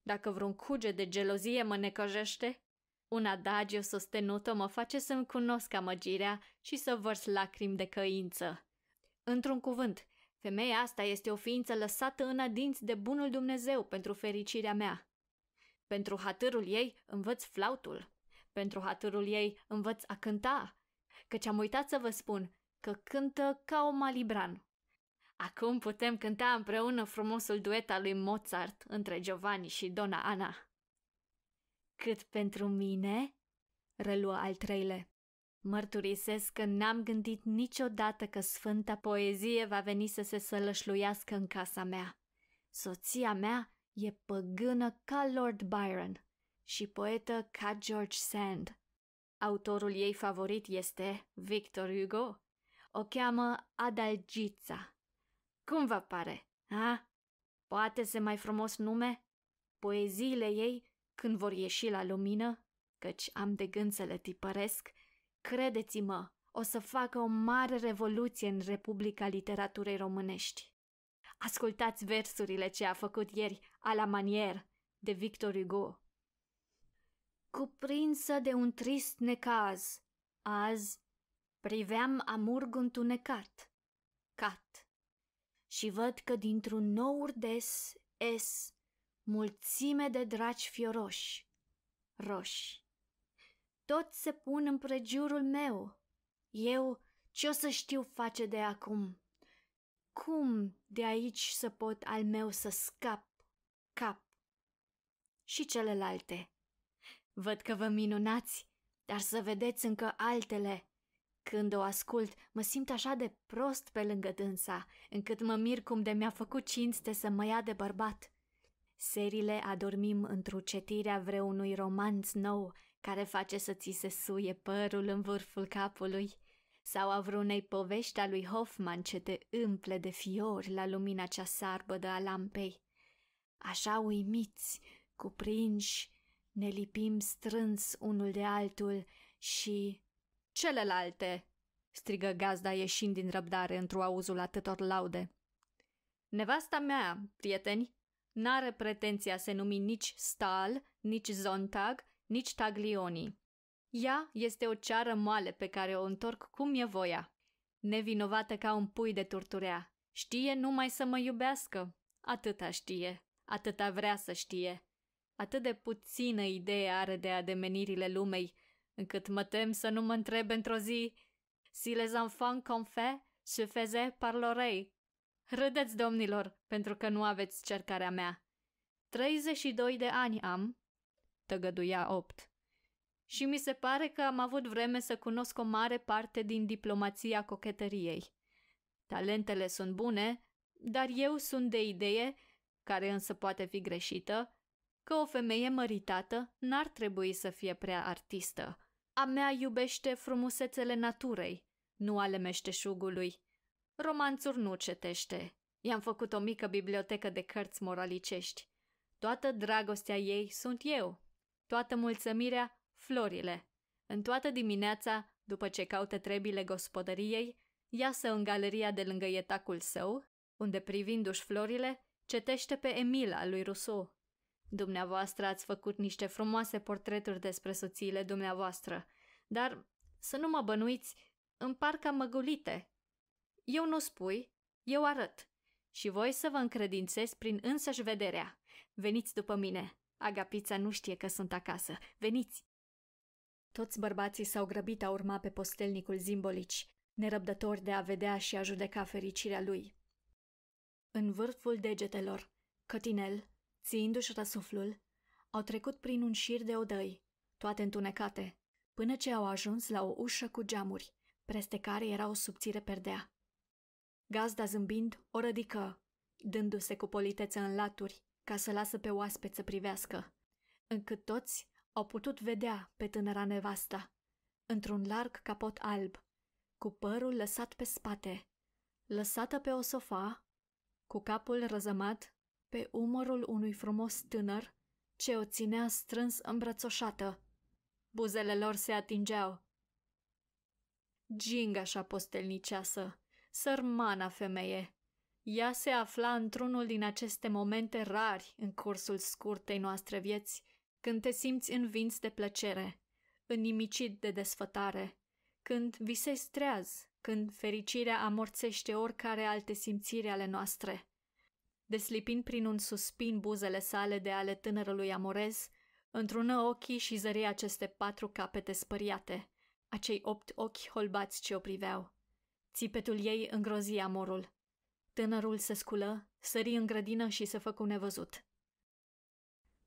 Dacă vreun cuge de gelozie mă necăjește, un adagio sostenută mă face să-mi cunosc amăgirea și să vărs lacrimi de căință. Într-un cuvânt, femeia asta este o ființă lăsată în adinți de bunul Dumnezeu pentru fericirea mea. Pentru hatârul ei învăț flautul. Pentru hatârul ei învăț a cânta căci am uitat să vă spun că cântă ca o malibran. Acum putem cânta împreună frumosul duet al lui Mozart între Giovanni și Dona Ana. Cât pentru mine, reluă al treile. Mărturisesc că n-am gândit niciodată că sfânta poezie va veni să se sălășluiască în casa mea. Soția mea e păgână ca Lord Byron și poetă ca George Sand. Autorul ei favorit este Victor Hugo. O cheamă Adalgița. Cum vă pare? Ha? Poate se mai frumos nume? Poeziile ei, când vor ieși la lumină, căci am de gând să le tipăresc, credeți-mă, o să facă o mare revoluție în Republica Literaturii Românești. Ascultați versurile ce a făcut ieri, a la manier, de Victor Hugo cuprinsă de un trist necaz. Azi priveam amurg întunecat, cat, și văd că dintr-un nou urdes es mulțime de draci fioroși, roși. tot se pun prejurul meu, eu ce o să știu face de acum? Cum de aici să pot al meu să scap cap? Și celelalte Văd că vă minunați, dar să vedeți încă altele. Când o ascult, mă simt așa de prost pe lângă dânsa, încât mă mir cum de mi-a făcut cinste să mă ia de bărbat. Serile adormim într-o cetirea vreunui romanț nou, care face să ți se suie părul în vârful capului, sau a vreunei povești a lui Hoffman ce te împle de fiori la lumina cea de a lampei. Așa uimiți, cuprinși, ne lipim strâns unul de altul și... Celelalte! strigă gazda ieșind din răbdare într-o auzul atâtor laude. Nevasta mea, prieteni, n-are pretenția să numi nici Stal, nici Zontag, nici Taglioni. Ea este o ceară moale pe care o întorc cum e voia. Nevinovată ca un pui de turturea. Știe numai să mă iubească. Atâta știe. Atâta vrea să știe. Atât de puțină idee are de ademenirile lumei, încât mă tem să nu mă întreb într-o zi Si les enfants qu'on fait, se faisait par l'oreille. Râdeți, domnilor, pentru că nu aveți cercarea mea. 32 de ani am, tăgăduia 8. Și mi se pare că am avut vreme să cunosc o mare parte din diplomația cochetăriei. Talentele sunt bune, dar eu sunt de idee, care însă poate fi greșită, că o femeie măritată n-ar trebui să fie prea artistă. A mea iubește frumusețele naturei, nu ale meșteșugului. Romanțuri nu cetește. I-am făcut o mică bibliotecă de cărți moralicești. Toată dragostea ei sunt eu. Toată mulțumirea, florile. În toată dimineața, după ce caută trebile gospodăriei, iasă în galeria de lângă etacul său, unde privindu-și florile, cetește pe Emila lui Rousseau. Dumneavoastră ați făcut niște frumoase portreturi despre soțiile dumneavoastră, dar să nu mă bănuiți, îmi par cam măgulite. Eu nu spui, eu arăt. Și voi să vă încredințez prin însăși vederea. Veniți după mine. Agapița nu știe că sunt acasă. Veniți! Toți bărbații s-au grăbit a urma pe postelnicul Zimbolici, nerăbdători de a vedea și a judeca fericirea lui. În vârful degetelor, Cătinel, țiindu-și răsuflul, au trecut prin un șir de odăi, toate întunecate, până ce au ajuns la o ușă cu geamuri, peste care era o subțire perdea. Gazda zâmbind o rădică, dându-se cu politeță în laturi, ca să lasă pe oaspeți să privească, încât toți au putut vedea pe tânăra nevasta, într-un larg capot alb, cu părul lăsat pe spate, lăsată pe o sofa, cu capul răzămat pe umărul unui frumos tânăr ce o ținea strâns îmbrățoșată. Buzele lor se atingeau. Ginga și-a postelniceasă, sărmana femeie. Ea se afla într-unul din aceste momente rari în cursul scurtei noastre vieți, când te simți învins de plăcere, înimicit de desfătare, când visezi treaz, când fericirea amorțește oricare alte simțiri ale noastre deslipind prin un suspin buzele sale de ale tânărului amorez, întrună ochii și zări aceste patru capete spăriate, acei opt ochi holbați ce o priveau. Țipetul ei îngrozi morul. Tânărul se sculă, sări în grădină și se făcu nevăzut.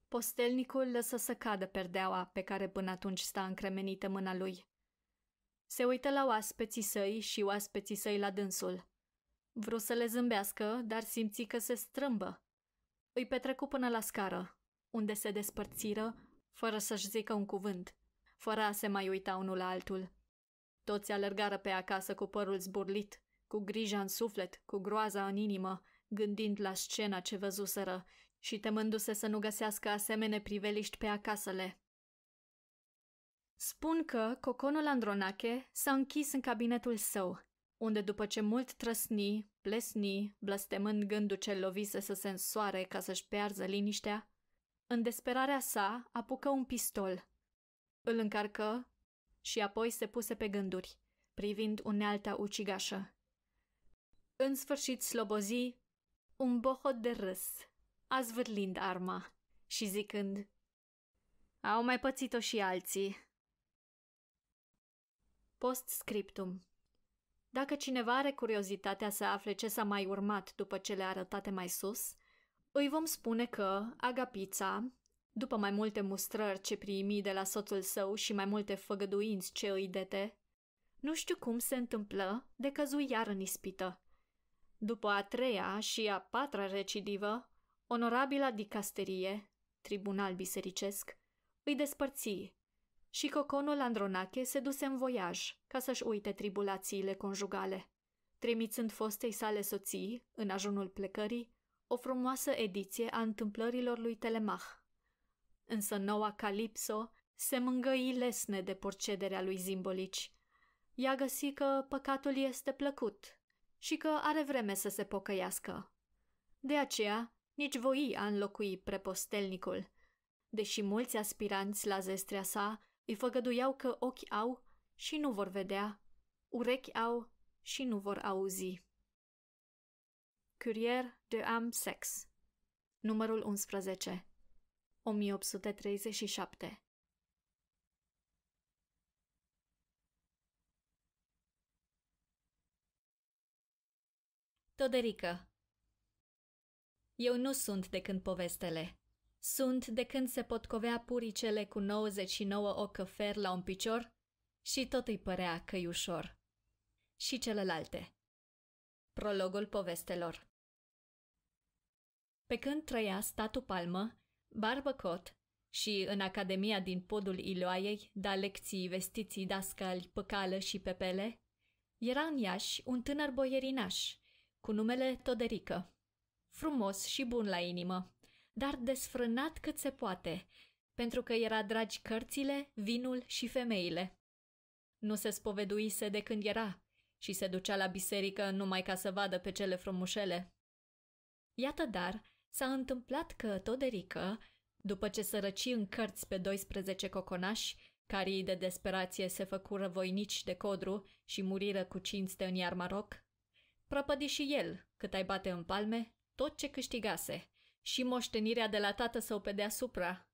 Postelnicul lăsă să cadă perdeaua pe care până atunci sta încremenită mâna lui. Se uită la oaspeții săi și oaspeții săi la dânsul – Vreau să le zâmbească, dar simți că se strâmbă. Îi petrecu până la scară, unde se despărțiră, fără să-și zică un cuvânt, fără a se mai uita unul la altul. Toți alergară pe acasă cu părul zburlit, cu grija în suflet, cu groaza în inimă, gândind la scena ce văzuseră și temându-se să nu găsească asemenea priveliști pe acasăle. Spun că coconul Andronache s-a închis în cabinetul său, unde după ce mult trăsni, plesni, blestemând gândul cel lovise să se însoare ca să-și piarză liniștea, în desperarea sa apucă un pistol. Îl încarcă și apoi se puse pe gânduri, privind unealta ucigașă. În sfârșit slobozi un bohot de râs, azvârlind arma și zicând Au mai pățit-o și alții. Post scriptum dacă cineva are curiozitatea să afle ce s-a mai urmat după cele arătate mai sus, îi vom spune că Agapița, după mai multe mustrări ce primi de la soțul său și mai multe făgăduinți ce îi dete, nu știu cum se întâmplă de căzui iar în ispită. După a treia și a patra recidivă, onorabila dicasterie, tribunal bisericesc, îi despărții și coconul Andronache se duse în voiaj ca să-și uite tribulațiile conjugale, trimițând fostei sale soții, în ajunul plecării, o frumoasă ediție a întâmplărilor lui Telemach. Însă noua Calipso se mângăi lesne de porcederea lui Zimbolici. Ea găsi că păcatul este plăcut și că are vreme să se pocăiască. De aceea, nici voi a înlocui prepostelnicul, deși mulți aspiranți la zestrea sa îi făgăduiau că ochi au și nu vor vedea, urechi au și nu vor auzi. Curier de am sex Numărul 11 1837 Toderică Eu nu sunt de când povestele sunt de când se pot covea puricele cu 99 ocăferi la un picior și tot îi părea că ușor. Și celelalte. Prologul povestelor Pe când trăia statul Palmă, Barbăcot și în Academia din podul Iloaiei da lecții vestiții dascali păcală și pepele, era în Iași un tânăr boierinaș, cu numele Toderică, frumos și bun la inimă, dar desfrânat cât se poate, pentru că era dragi cărțile, vinul și femeile. Nu se spoveduise de când era și se ducea la biserică numai ca să vadă pe cele frumușele. Iată dar, s-a întâmplat că Toderică, după ce sărăci în cărți pe 12 coconași, carii de desperație se făcură voinici de codru și muriră cu cinste în iarmaroc, prăpădi și el, cât ai bate în palme, tot ce câștigase, și moștenirea de la tată său pe deasupra,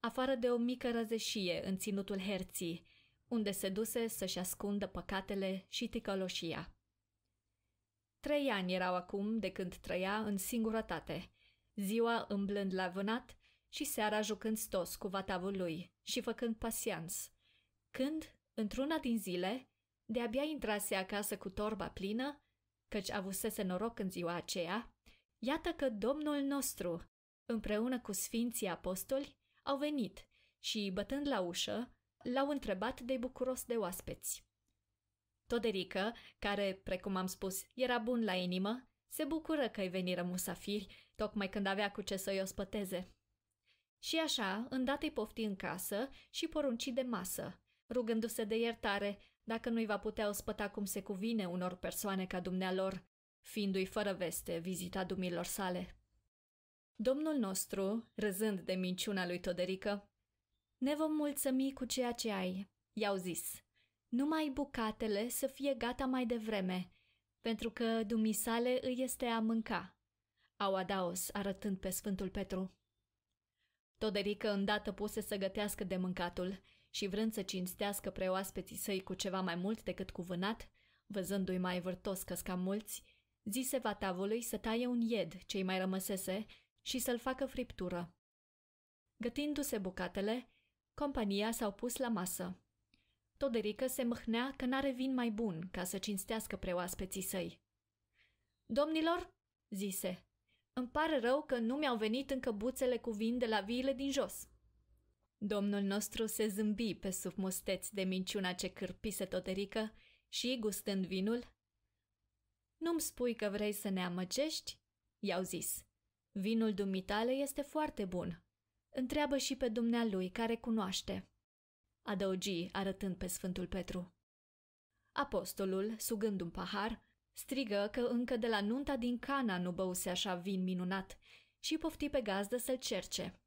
afară de o mică răzeșie în ținutul herții, unde se duse să-și ascundă păcatele și ticăloșia. Trei ani erau acum de când trăia în singurătate, ziua îmblând la vânat și seara jucând stos cu vatavul lui și făcând pasians, când, într-una din zile, de-abia intrase acasă cu torba plină, căci avusese noroc în ziua aceea, Iată că Domnul nostru, împreună cu sfinții apostoli, au venit și, bătând la ușă, l-au întrebat de bucuros de oaspeți. Toderică, care, precum am spus, era bun la inimă, se bucură că-i veniră musafiri, tocmai când avea cu ce să-i ospăteze. Și așa, îndată-i pofti în casă și porunci de masă, rugându-se de iertare dacă nu-i va putea ospăta cum se cuvine unor persoane ca dumnealor, fiindu-i fără veste vizita dumilor sale. Domnul nostru, râzând de minciuna lui Toderică, ne vom mulțumi cu ceea ce ai, i-au zis. Numai bucatele să fie gata mai devreme, pentru că dumisale îi este a mânca, au adaos arătând pe Sfântul Petru. Toderică îndată puse să gătească de mâncatul și vrând să cinstească preoaspeții săi cu ceva mai mult decât cuvânat, văzându-i mai vârtos că mulți, Zise vatavului să taie un ied cei mai rămăsese și să-l facă friptură. Gătindu-se bucatele, compania s-au pus la masă. Toderică se mâhnea că n-are vin mai bun ca să cinstească preoaspeții săi. Domnilor, zise, îmi pare rău că nu mi-au venit încă buțele cu vin de la viile din jos. Domnul nostru se zâmbi pe sub musteți de minciuna ce cârpise Toderică și, gustând vinul, nu-mi spui că vrei să ne amăgești?" i-au zis. Vinul dumitale este foarte bun. Întreabă și pe dumnealui care cunoaște." Adăugi, arătând pe Sfântul Petru. Apostolul, sugând un pahar, strigă că încă de la nunta din Cana nu băuse așa vin minunat și pofti pe gazdă să-l cerce.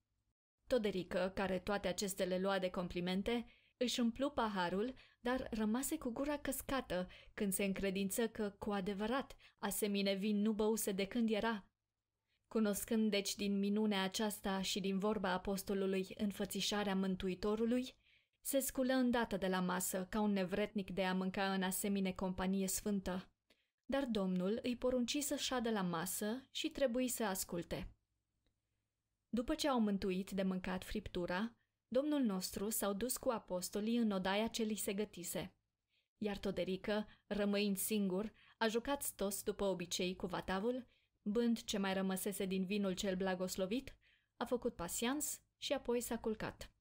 Toderică, care toate acestele lua de complimente, își umplu paharul, dar rămase cu gura căscată când se încredință că, cu adevărat, asemine vin nu băuse de când era. Cunoscând deci din minunea aceasta și din vorba apostolului înfățișarea Mântuitorului, se sculă îndată de la masă ca un nevretnic de a mânca în asemine companie sfântă. Dar domnul îi porunci să șadă la masă și trebuie să asculte. După ce au mântuit de mâncat friptura, Domnul nostru s-au dus cu apostolii în odaia ce li se gătise. Iar Toderică, rămâind singur, a jucat stos după obicei cu vatavul, bând ce mai rămăsese din vinul cel blagoslovit, a făcut pasians și apoi s-a culcat.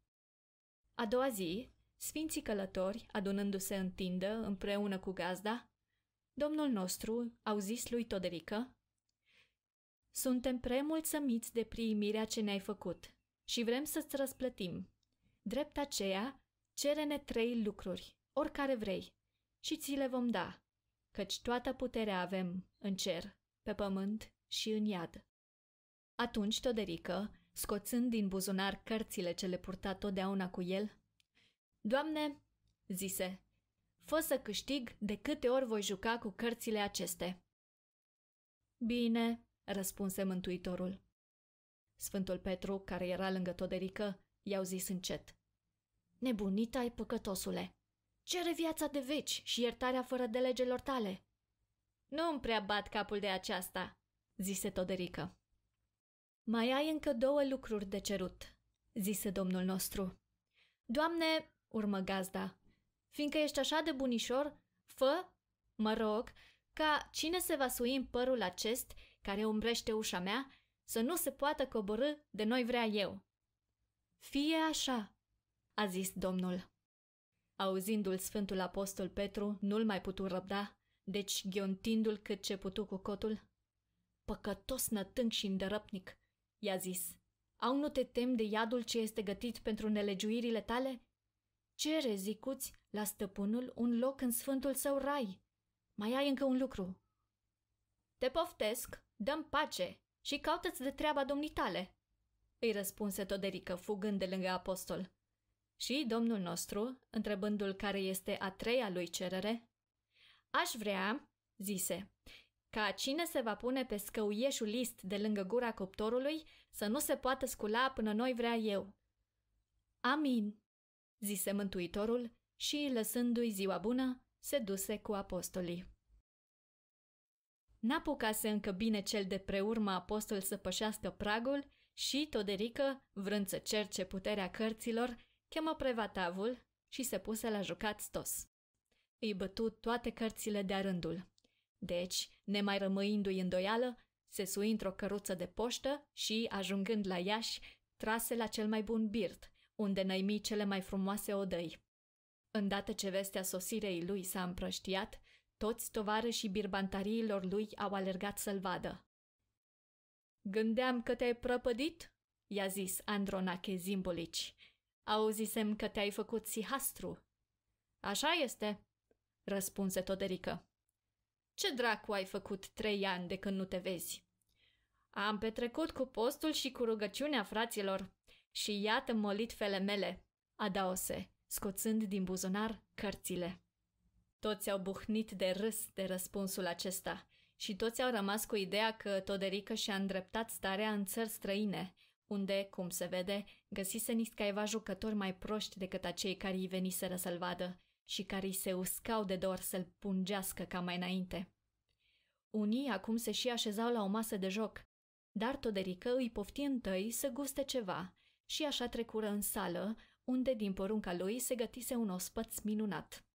A doua zi, sfinții călători, adunându-se în tindă împreună cu gazda, domnul nostru au zis lui Toderică, Suntem prea mulțămiți de primirea ce ne-ai făcut și vrem să-ți răsplătim. Drept aceea, cere-ne trei lucruri, oricare vrei, și ți le vom da, căci toată puterea avem în cer, pe pământ și în iad. Atunci Toderică, scoțând din buzunar cărțile ce le purta totdeauna cu el, Doamne, zise, fă să câștig de câte ori voi juca cu cărțile aceste. Bine, răspunse Mântuitorul. Sfântul Petru, care era lângă Toderică, i-au zis încet. Nebunita ai păcătosule! Cere viața de veci și iertarea fără de legelor tale!" nu îmi prea bat capul de aceasta!" zise Toderică. Mai ai încă două lucruri de cerut," zise domnul nostru. Doamne, urmă gazda, fiindcă ești așa de bunișor, fă, mă rog, ca cine se va sui în părul acest care umbrește ușa mea să nu se poată coborâ de noi vrea eu. Fie așa, a zis Domnul. Auzindu-l Sfântul Apostol Petru, nu-l mai putu răbda, deci ghiontindu-l cât ce putu cu cotul. Păcătos nătâng și îndărăpnic, i-a zis, au nu te tem de iadul ce este gătit pentru nelegiuirile tale? Cere, zicuți, la stăpânul un loc în sfântul său rai. Mai ai încă un lucru. Te poftesc, dăm pace și caută-ți de treaba domnitale, îi răspunse Toderică, fugând de lângă apostol. Și domnul nostru, întrebându-l care este a treia lui cerere, Aș vrea, zise, ca cine se va pune pe scăuieșul list de lângă gura cuptorului să nu se poată scula până noi vrea eu. Amin, zise Mântuitorul și, lăsându-i ziua bună, se duse cu apostolii. N-apucase încă bine cel de preurmă apostol să pășească pragul și Toderică, vrând să cerce puterea cărților, chemă prevatavul și se puse la jucat stos. Îi bătu toate cărțile de-a rândul. Deci, nemai rămâindu-i îndoială, se sui într-o căruță de poștă și, ajungând la Iași, trase la cel mai bun birt, unde năimi cele mai frumoase odăi. Îndată ce vestea sosirei lui s-a împrăștiat, toți tovară și birbantariilor lui au alergat să-l vadă. Gândeam că te-ai prăpădit?" i-a zis Andronache Zimbulici. Auzisem că te-ai făcut sihastru. Așa este, răspunse Toderică. Ce dracu ai făcut trei ani de când nu te vezi? Am petrecut cu postul și cu rugăciunea fraților și iată fele mele, adaose, scoțând din buzunar cărțile. Toți au buhnit de râs de răspunsul acesta și toți au rămas cu ideea că Toderică și-a îndreptat starea în țări străine unde, cum se vede, găsise niscaiva jucători mai proști decât acei care îi veniseră să-l vadă și care îi se uscau de dor să-l pungească ca mai înainte. Unii acum se și așezau la o masă de joc, dar Toderică îi pofti întâi să guste ceva și așa trecură în sală, unde din porunca lui se gătise un ospăț minunat.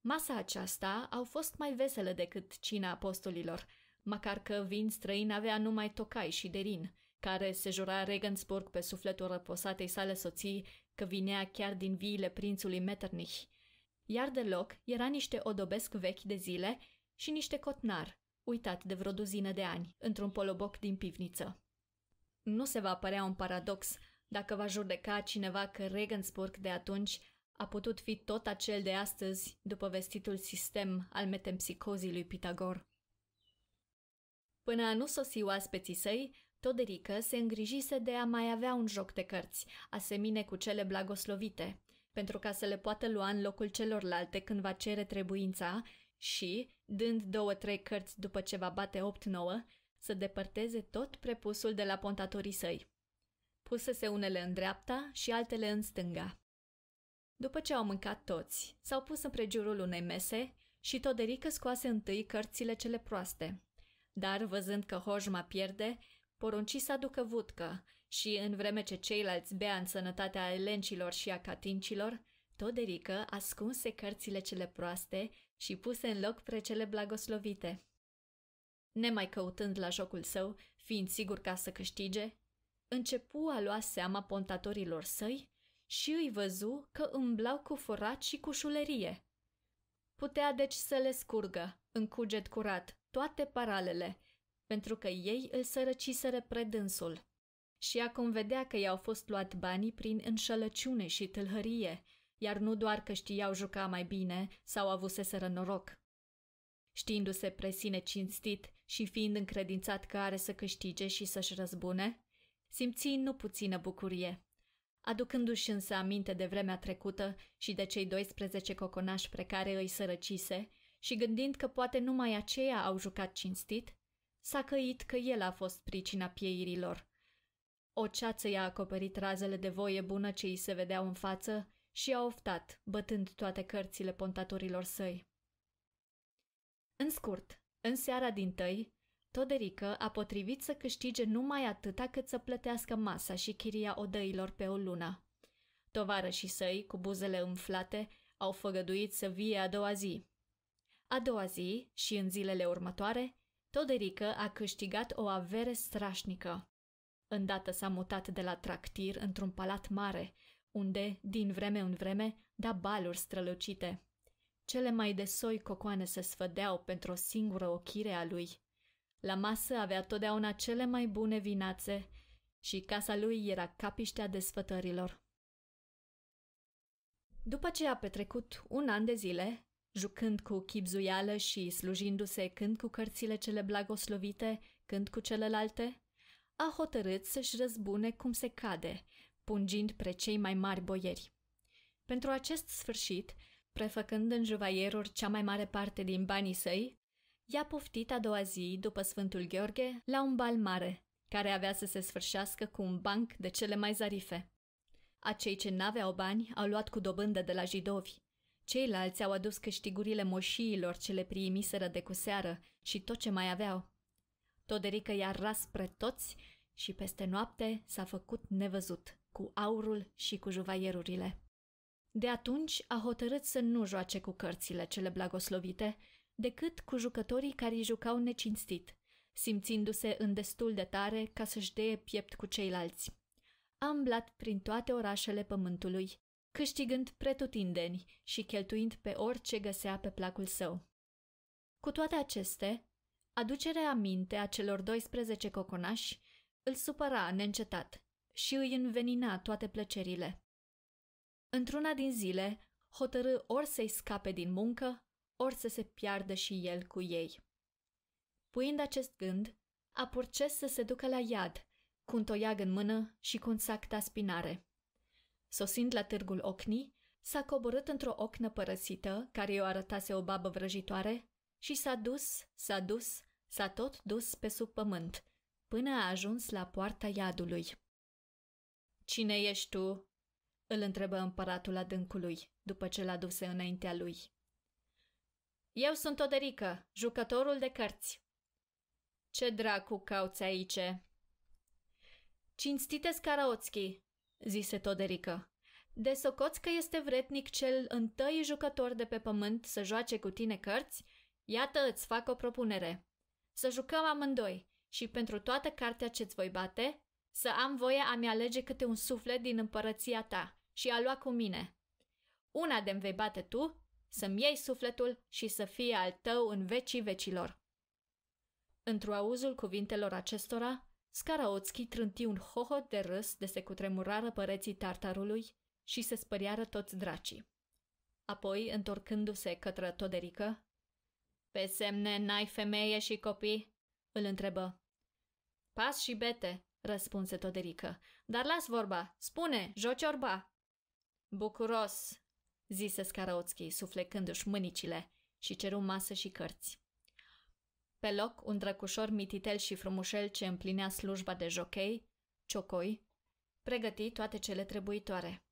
Masa aceasta au fost mai veselă decât cina apostolilor, măcar că vin străin avea numai tocai și derin – care se jura Regensburg pe sufletul răposatei sale soții că vinea chiar din viile prințului Metternich. Iar de loc era niște odobesc vechi de zile și niște cotnar, uitat de vreo duzină de ani, într-un poloboc din pivniță. Nu se va părea un paradox dacă va judeca cineva că Regensburg de atunci a putut fi tot acel de astăzi după vestitul sistem al metempsicozii lui Pitagor. Până a nu sosi oaspeții săi, Toderică se îngrijise de a mai avea un joc de cărți, asemine cu cele blagoslovite, pentru ca să le poată lua în locul celorlalte când va cere trebuința și, dând două-trei cărți după ce va bate opt-nouă, să depărteze tot prepusul de la pontatorii săi. Pusese unele în dreapta și altele în stânga. După ce au mâncat toți, s-au pus în prejurul unei mese și Toderică scoase întâi cărțile cele proaste. Dar, văzând că hojma pierde, porunci să aducă vudcă și, în vreme ce ceilalți bea în sănătatea elencilor și a catincilor, Toderică ascunse cărțile cele proaste și puse în loc cele blagoslovite. Nemai căutând la jocul său, fiind sigur ca să câștige, începu a lua seama pontatorilor săi și îi văzu că îmblau cu forat și cu șulerie. Putea deci să le scurgă, în cuget curat, toate paralele pentru că ei îl sărăciseră predânsul. Și acum vedea că i-au fost luat banii prin înșelăciune și tâlhărie, iar nu doar că știau juca mai bine sau avuseseră noroc. Știindu-se pre sine cinstit și fiind încredințat că are să câștige și să-și răzbune, simți nu puțină bucurie. Aducându-și însă aminte de vremea trecută și de cei 12 coconași pe care îi sărăcise și gândind că poate numai aceia au jucat cinstit, S-a căit că el a fost pricina pieirilor. O ceață i-a acoperit razele de voie bună ce îi se vedeau în față și a oftat, bătând toate cărțile pontatorilor săi. În scurt, în seara din tăi, Toderică a potrivit să câștige numai atâta cât să plătească masa și chiria odăilor pe o lună. Tovarășii săi, cu buzele umflate, au făgăduit să vie a doua zi. A doua zi și în zilele următoare, Toderică a câștigat o avere strașnică. Îndată s-a mutat de la tractir într-un palat mare, unde, din vreme în vreme, da baluri strălucite. Cele mai de soi cocoane se sfădeau pentru o singură ochire a lui. La masă avea totdeauna cele mai bune vinațe și casa lui era capiștea desfătărilor. După ce a petrecut un an de zile, jucând cu chipzuială și slujindu-se când cu cărțile cele blagoslovite, când cu celelalte, a hotărât să-și răzbune cum se cade, pungind pre cei mai mari boieri. Pentru acest sfârșit, prefăcând în juvaieruri cea mai mare parte din banii săi, i-a poftit a doua zi, după Sfântul Gheorghe, la un bal mare, care avea să se sfârșească cu un banc de cele mai zarife. Acei ce n-aveau bani au luat cu dobândă de la jidovi. Ceilalți au adus câștigurile moșiilor ce le primiseră de seară și tot ce mai aveau. Toderică i-a ras spre toți și peste noapte s-a făcut nevăzut, cu aurul și cu juvaierurile. De atunci a hotărât să nu joace cu cărțile cele blagoslovite, decât cu jucătorii care îi jucau necinstit, simțindu-se în destul de tare ca să-și deie piept cu ceilalți. A îmblat prin toate orașele pământului, câștigând pretutindeni și cheltuind pe orice găsea pe placul său. Cu toate acestea, aducerea aminte a celor 12 coconași îl supăra neîncetat și îi învenina toate plăcerile. Într-una din zile, hotărâ ori să-i scape din muncă, ori să se piardă și el cu ei. Puind acest gând, a purces să se ducă la iad, cu un toiag în mână și cu un sac aspinare. Sosind la târgul Ocni, s-a coborât într-o ocnă părăsită, care i-o arătase o babă vrăjitoare, și s-a dus, s-a dus, s-a tot dus pe sub pământ, până a ajuns la poarta iadului. Cine ești tu?" îl întrebă împăratul adâncului, după ce l-a dus înaintea lui. Eu sunt Oderică, jucătorul de cărți." Ce dracu cauți aici?" Cinstite Scaraoțchi, zise Toderică. De socoți că este vretnic cel întâi jucător de pe pământ să joace cu tine cărți? Iată, îți fac o propunere. Să jucăm amândoi și pentru toată cartea ce-ți voi bate, să am voie a-mi alege câte un suflet din împărăția ta și a lua cu mine. Una de-mi vei bate tu, să-mi iei sufletul și să fie al tău în vecii vecilor. Într-o auzul cuvintelor acestora, Scaraoțchi trânti un hohot de râs de se cutremurară păreții tartarului și se spăriară toți dracii. Apoi, întorcându-se către Toderică, Pe semne n-ai femeie și copii?" îl întrebă. Pas și bete," răspunse Toderică, dar las vorba, spune, joci orba." Bucuros," zise Scaraoțchi, suflecându-și mânicile și ceru masă și cărți. Pe loc, un drăcușor mititel și frumușel ce împlinea slujba de jochei, ciocoi, pregăti toate cele trebuitoare.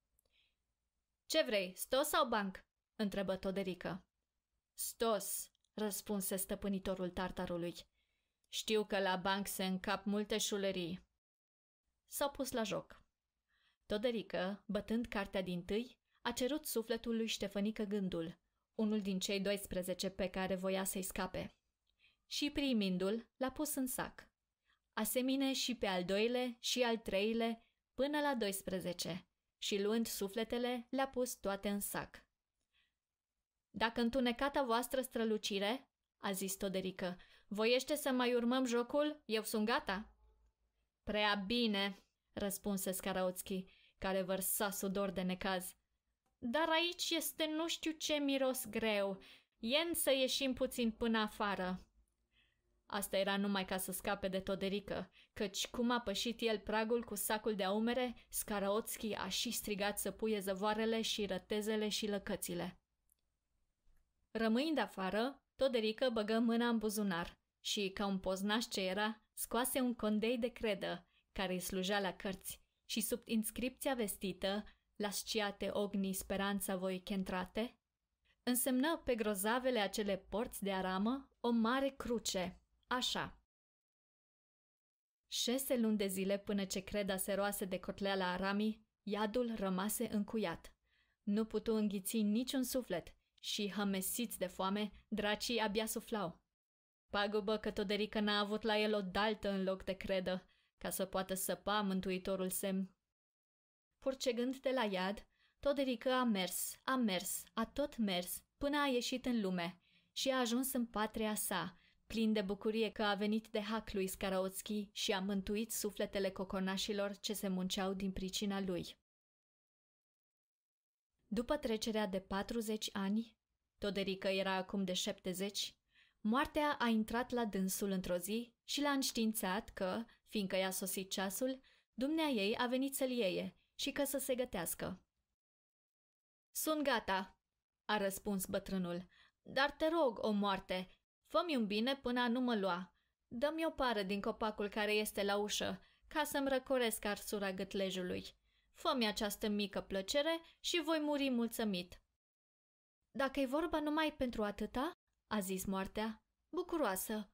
Ce vrei, stos sau banc?" întrebă Toderică. Stos," răspunse stăpânitorul tartarului. Știu că la banc se încap multe șulerii." S-au pus la joc. Toderică, bătând cartea din tâi, a cerut sufletul lui Ștefănică gândul, unul din cei 12 pe care voia să-i scape și primindu-l, l-a pus în sac. Asemine și pe al doilea și al treilea până la 12 și luând sufletele, le-a pus toate în sac. Dacă întunecata voastră strălucire, a zis Toderică, voiește să mai urmăm jocul? Eu sunt gata. Prea bine, răspunse Scarautski, care vărsa sudor de necaz. Dar aici este nu știu ce miros greu. Ien să ieșim puțin până afară. Asta era numai ca să scape de Toderică, căci cum a pășit el pragul cu sacul de aumere, Scaraotski a și strigat să puie zăvoarele și rătezele și lăcățile. Rămâind afară, Toderică băgă mâna în buzunar și, ca un poznaș ce era, scoase un condei de credă, care îi slujea la cărți, și sub inscripția vestită, lasciate ogni speranța voi chentrate, însemnă pe grozavele acele porți de aramă o mare cruce, așa. Șase luni de zile până ce creda se roase de cotlea la Arami, iadul rămase încuiat. Nu putu înghiți niciun suflet și, hămesiți de foame, dracii abia suflau. Pagubă că Toderică n-a avut la el o daltă în loc de credă, ca să poată săpa mântuitorul semn. Purcegând de la iad, Toderică a mers, a mers, a tot mers, până a ieșit în lume și a ajuns în patria sa, plin de bucurie că a venit de hack lui Skaraotski și a mântuit sufletele coconașilor ce se munceau din pricina lui. După trecerea de 40 ani, Toderică era acum de 70, moartea a intrat la dânsul într-o zi și l-a înștiințat că, fiindcă i-a sosit ceasul, dumnea ei a venit să-l ieie și că să se gătească. Sunt gata, a răspuns bătrânul, dar te rog, o moarte, Fă-mi un bine până a nu mă lua. Dă-mi o pară din copacul care este la ușă, ca să-mi răcoresc arsura gâtlejului. Fă-mi această mică plăcere și voi muri mulțumit. Dacă e vorba numai pentru atâta, a zis moartea, bucuroasă,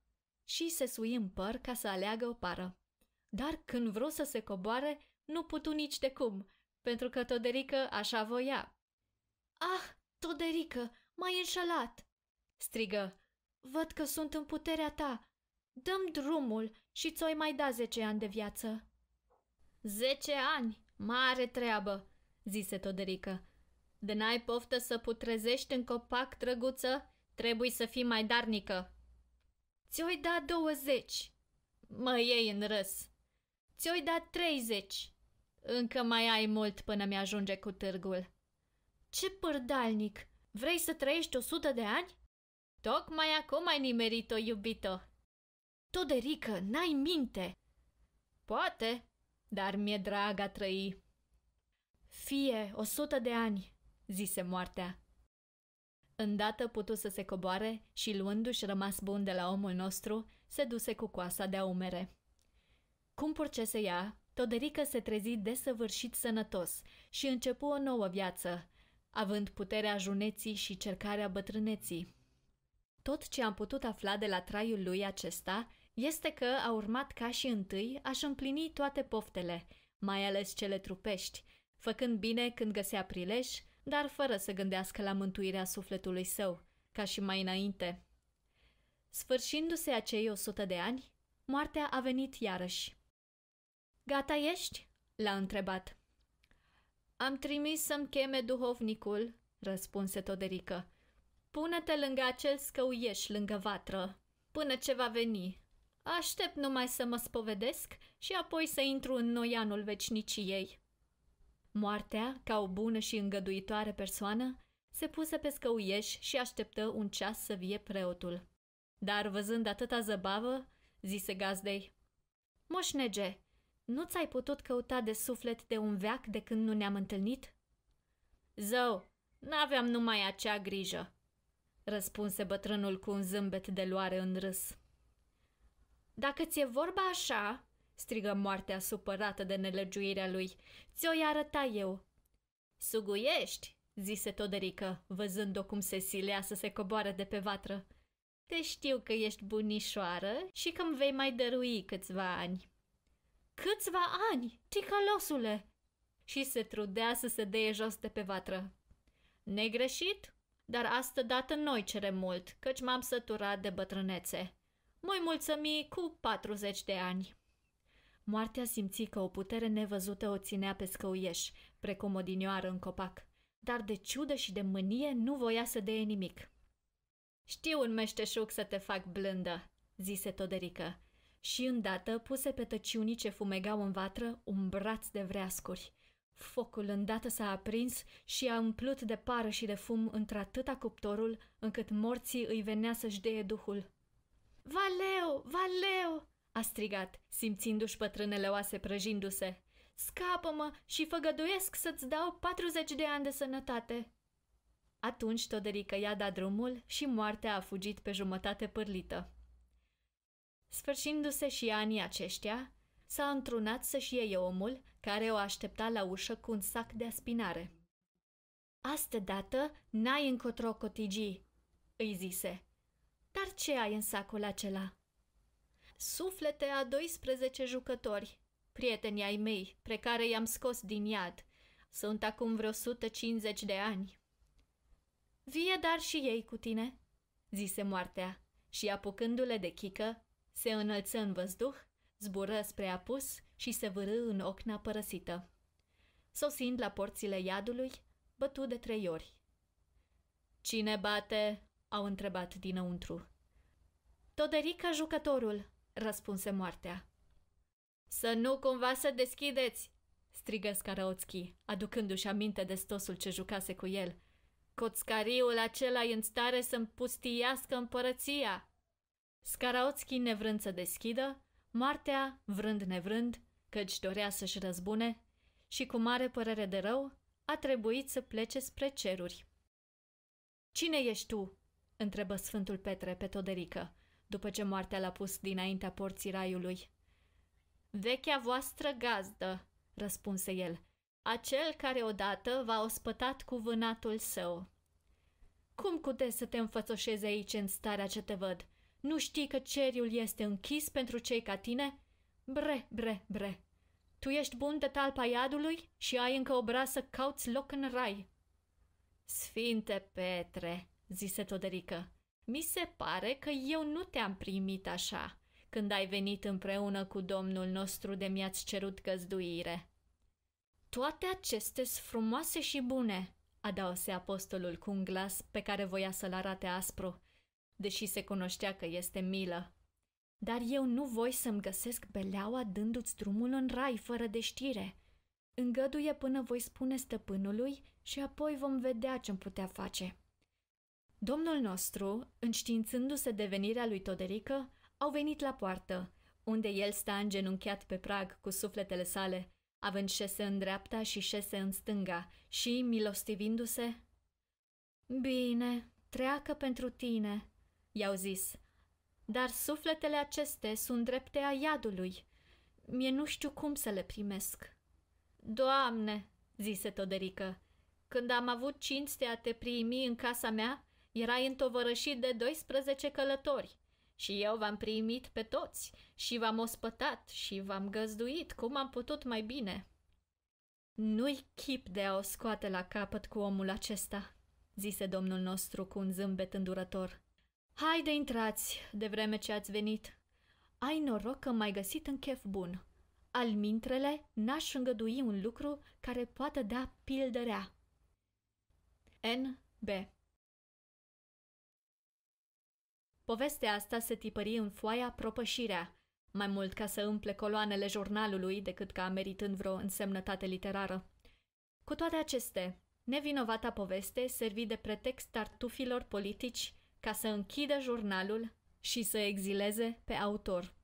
și se sui în păr ca să aleagă o pară. Dar când vreau să se coboare, nu putu nici de cum, pentru că Toderică așa voia. Ah, Toderică, m-ai înșelat!" strigă, Văd că sunt în puterea ta. Dăm drumul și ți-o mai da zece ani de viață. Zece ani? Mare treabă, zise Toderică. De n-ai poftă să putrezești în copac, drăguță, trebuie să fii mai darnică. Ți-oi da douăzeci. Mă iei în râs. Ți-oi da treizeci. Încă mai ai mult până mi-ajunge cu târgul. Ce pârdalnic! Vrei să trăiești o sută de ani? Tocmai acum ai nimerit-o, iubito. Toderică, n-ai minte! Poate, dar mi-e drag a trăi. Fie o sută de ani, zise moartea. Îndată putu să se coboare și luându-și rămas bun de la omul nostru, se duse cu coasa de umere. Cum purcese ea, Toderică se trezi desăvârșit sănătos și începu o nouă viață, având puterea juneții și cercarea bătrâneții. Tot ce am putut afla de la traiul lui acesta este că a urmat ca și întâi aș împlini toate poftele, mai ales cele trupești, făcând bine când găsea prilej, dar fără să gândească la mântuirea sufletului său, ca și mai înainte. Sfârșindu-se acei 100 de ani, moartea a venit iarăși. Gata ești?" l-a întrebat. Am trimis să-mi cheme duhovnicul," răspunse Toderică, Pune-te lângă acel scăuieș lângă vatră, până ce va veni. Aștept numai să mă spovedesc și apoi să intru în noianul veciniciei. Moartea, ca o bună și îngăduitoare persoană, se puse pe scăuieș și așteptă un ceas să vie preotul. Dar văzând atâta zăbavă, zise gazdei, Moșnege, nu ți-ai putut căuta de suflet de un veac de când nu ne-am întâlnit? Zău, n-aveam numai acea grijă răspunse bătrânul cu un zâmbet de luare în râs. Dacă ți-e vorba așa, strigă moartea supărată de nelegiuirea lui, ți-o i arăta eu. Suguiești, zise Toderică, văzând-o cum se silea să se coboare de pe vatră. Te știu că ești bunișoară și că-mi vei mai dărui câțiva ani. Câțiva ani, ticălosule! Și se trudea să se deie jos de pe vatră. Negreșit? dar astă dată noi cerem mult, căci m-am săturat de bătrânețe. Moi mulțumi cu 40 de ani. Moartea simți că o putere nevăzută o ținea pe scăuieș, precum o dinioară în copac, dar de ciudă și de mânie nu voia să dea nimic. Știu un meșteșug să te fac blândă, zise Toderică, și îndată puse pe tăciunii ce fumegau în vatră un braț de vreascuri. Focul îndată s-a aprins și a umplut de pară și de fum într-atâta cuptorul, încât morții îi venea să-și deie duhul. Valeu! Valeu! a strigat, simțindu-și pătrânele oase prăjindu-se. Scapă-mă și făgăduiesc să-ți dau 40 de ani de sănătate! Atunci Toderică i-a dat drumul și moartea a fugit pe jumătate pârlită. Sfârșindu-se și anii aceștia, s-a întrunat să-și iei omul care o aștepta la ușă cu un sac de aspinare. Astă dată n-ai încotro cotigii, îi zise. Dar ce ai în sacul acela? Suflete a 12 jucători, prietenii ai mei, pre care i-am scos din iad. Sunt acum vreo 150 de ani. Vie dar și ei cu tine, zise moartea și apucându-le de chică, se înălță în văzduh zbură spre apus și se vârâ în ochna părăsită. Sosind la porțile iadului, bătu de trei ori. Cine bate?" au întrebat dinăuntru. Toderica jucătorul," răspunse moartea. Să nu cumva să deschideți!" strigă Scaraoțchi, aducându-și aminte de stosul ce jucase cu el. Coțcariul acela e în stare să-mi pustiască împărăția!" Scaraoțchi nevrând să deschidă, Martea, vrând nevrând, căci dorea să-și răzbune, și cu mare părere de rău, a trebuit să plece spre ceruri. Cine ești tu?" întrebă Sfântul Petre pe Toderică, după ce moartea l-a pus dinaintea porții raiului. Vechea voastră gazdă," răspunse el, acel care odată v-a ospătat cu vânatul său. Cum puteți să te înfățoșezi aici în starea ce te văd?" Nu știi că ceriul este închis pentru cei ca tine? Bre, bre, bre. Tu ești bun de talpa iadului și ai încă o să cauți loc în rai. Sfinte Petre, zise Toderică, mi se pare că eu nu te-am primit așa când ai venit împreună cu Domnul nostru de mi-ați cerut găzduire. Toate acestea sunt frumoase și bune, adaose apostolul cu un glas pe care voia să-l arate aspru, deși se cunoștea că este milă. Dar eu nu voi să-mi găsesc beleaua dându-ți drumul în rai fără de știre. Îngăduie până voi spune stăpânului și apoi vom vedea ce-mi putea face. Domnul nostru, înștiințându-se de venirea lui Toderică, au venit la poartă, unde el stă îngenunchiat pe prag cu sufletele sale, având șese în dreapta și șese în stânga și, milostivindu-se, Bine, treacă pentru tine, i-au zis, dar sufletele acestea sunt drepte a iadului. Mie nu știu cum să le primesc. Doamne, zise Toderică, când am avut cinstea te primi în casa mea, erai întovărășit de 12 călători și eu v-am primit pe toți și v-am ospătat și v-am găzduit cum am putut mai bine. Nu-i chip de a o scoate la capăt cu omul acesta, zise domnul nostru cu un zâmbet îndurător. Haide, intrați, de vreme ce ați venit. Ai noroc că m-ai găsit în chef bun. mintrele n-aș îngădui un lucru care poate da pildărea. N.B. N. B. Povestea asta se tipări în foaia Propășirea, mai mult ca să umple coloanele jurnalului decât ca meritând vreo însemnătate literară. Cu toate acestea, nevinovata poveste servi de pretext tartufilor politici ca să închidă jurnalul și să exileze pe autor.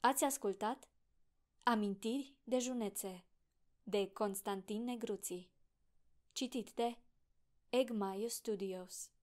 Ați ascultat Amintiri de junețe de Constantin Negruții, citit de Egmaio Studios.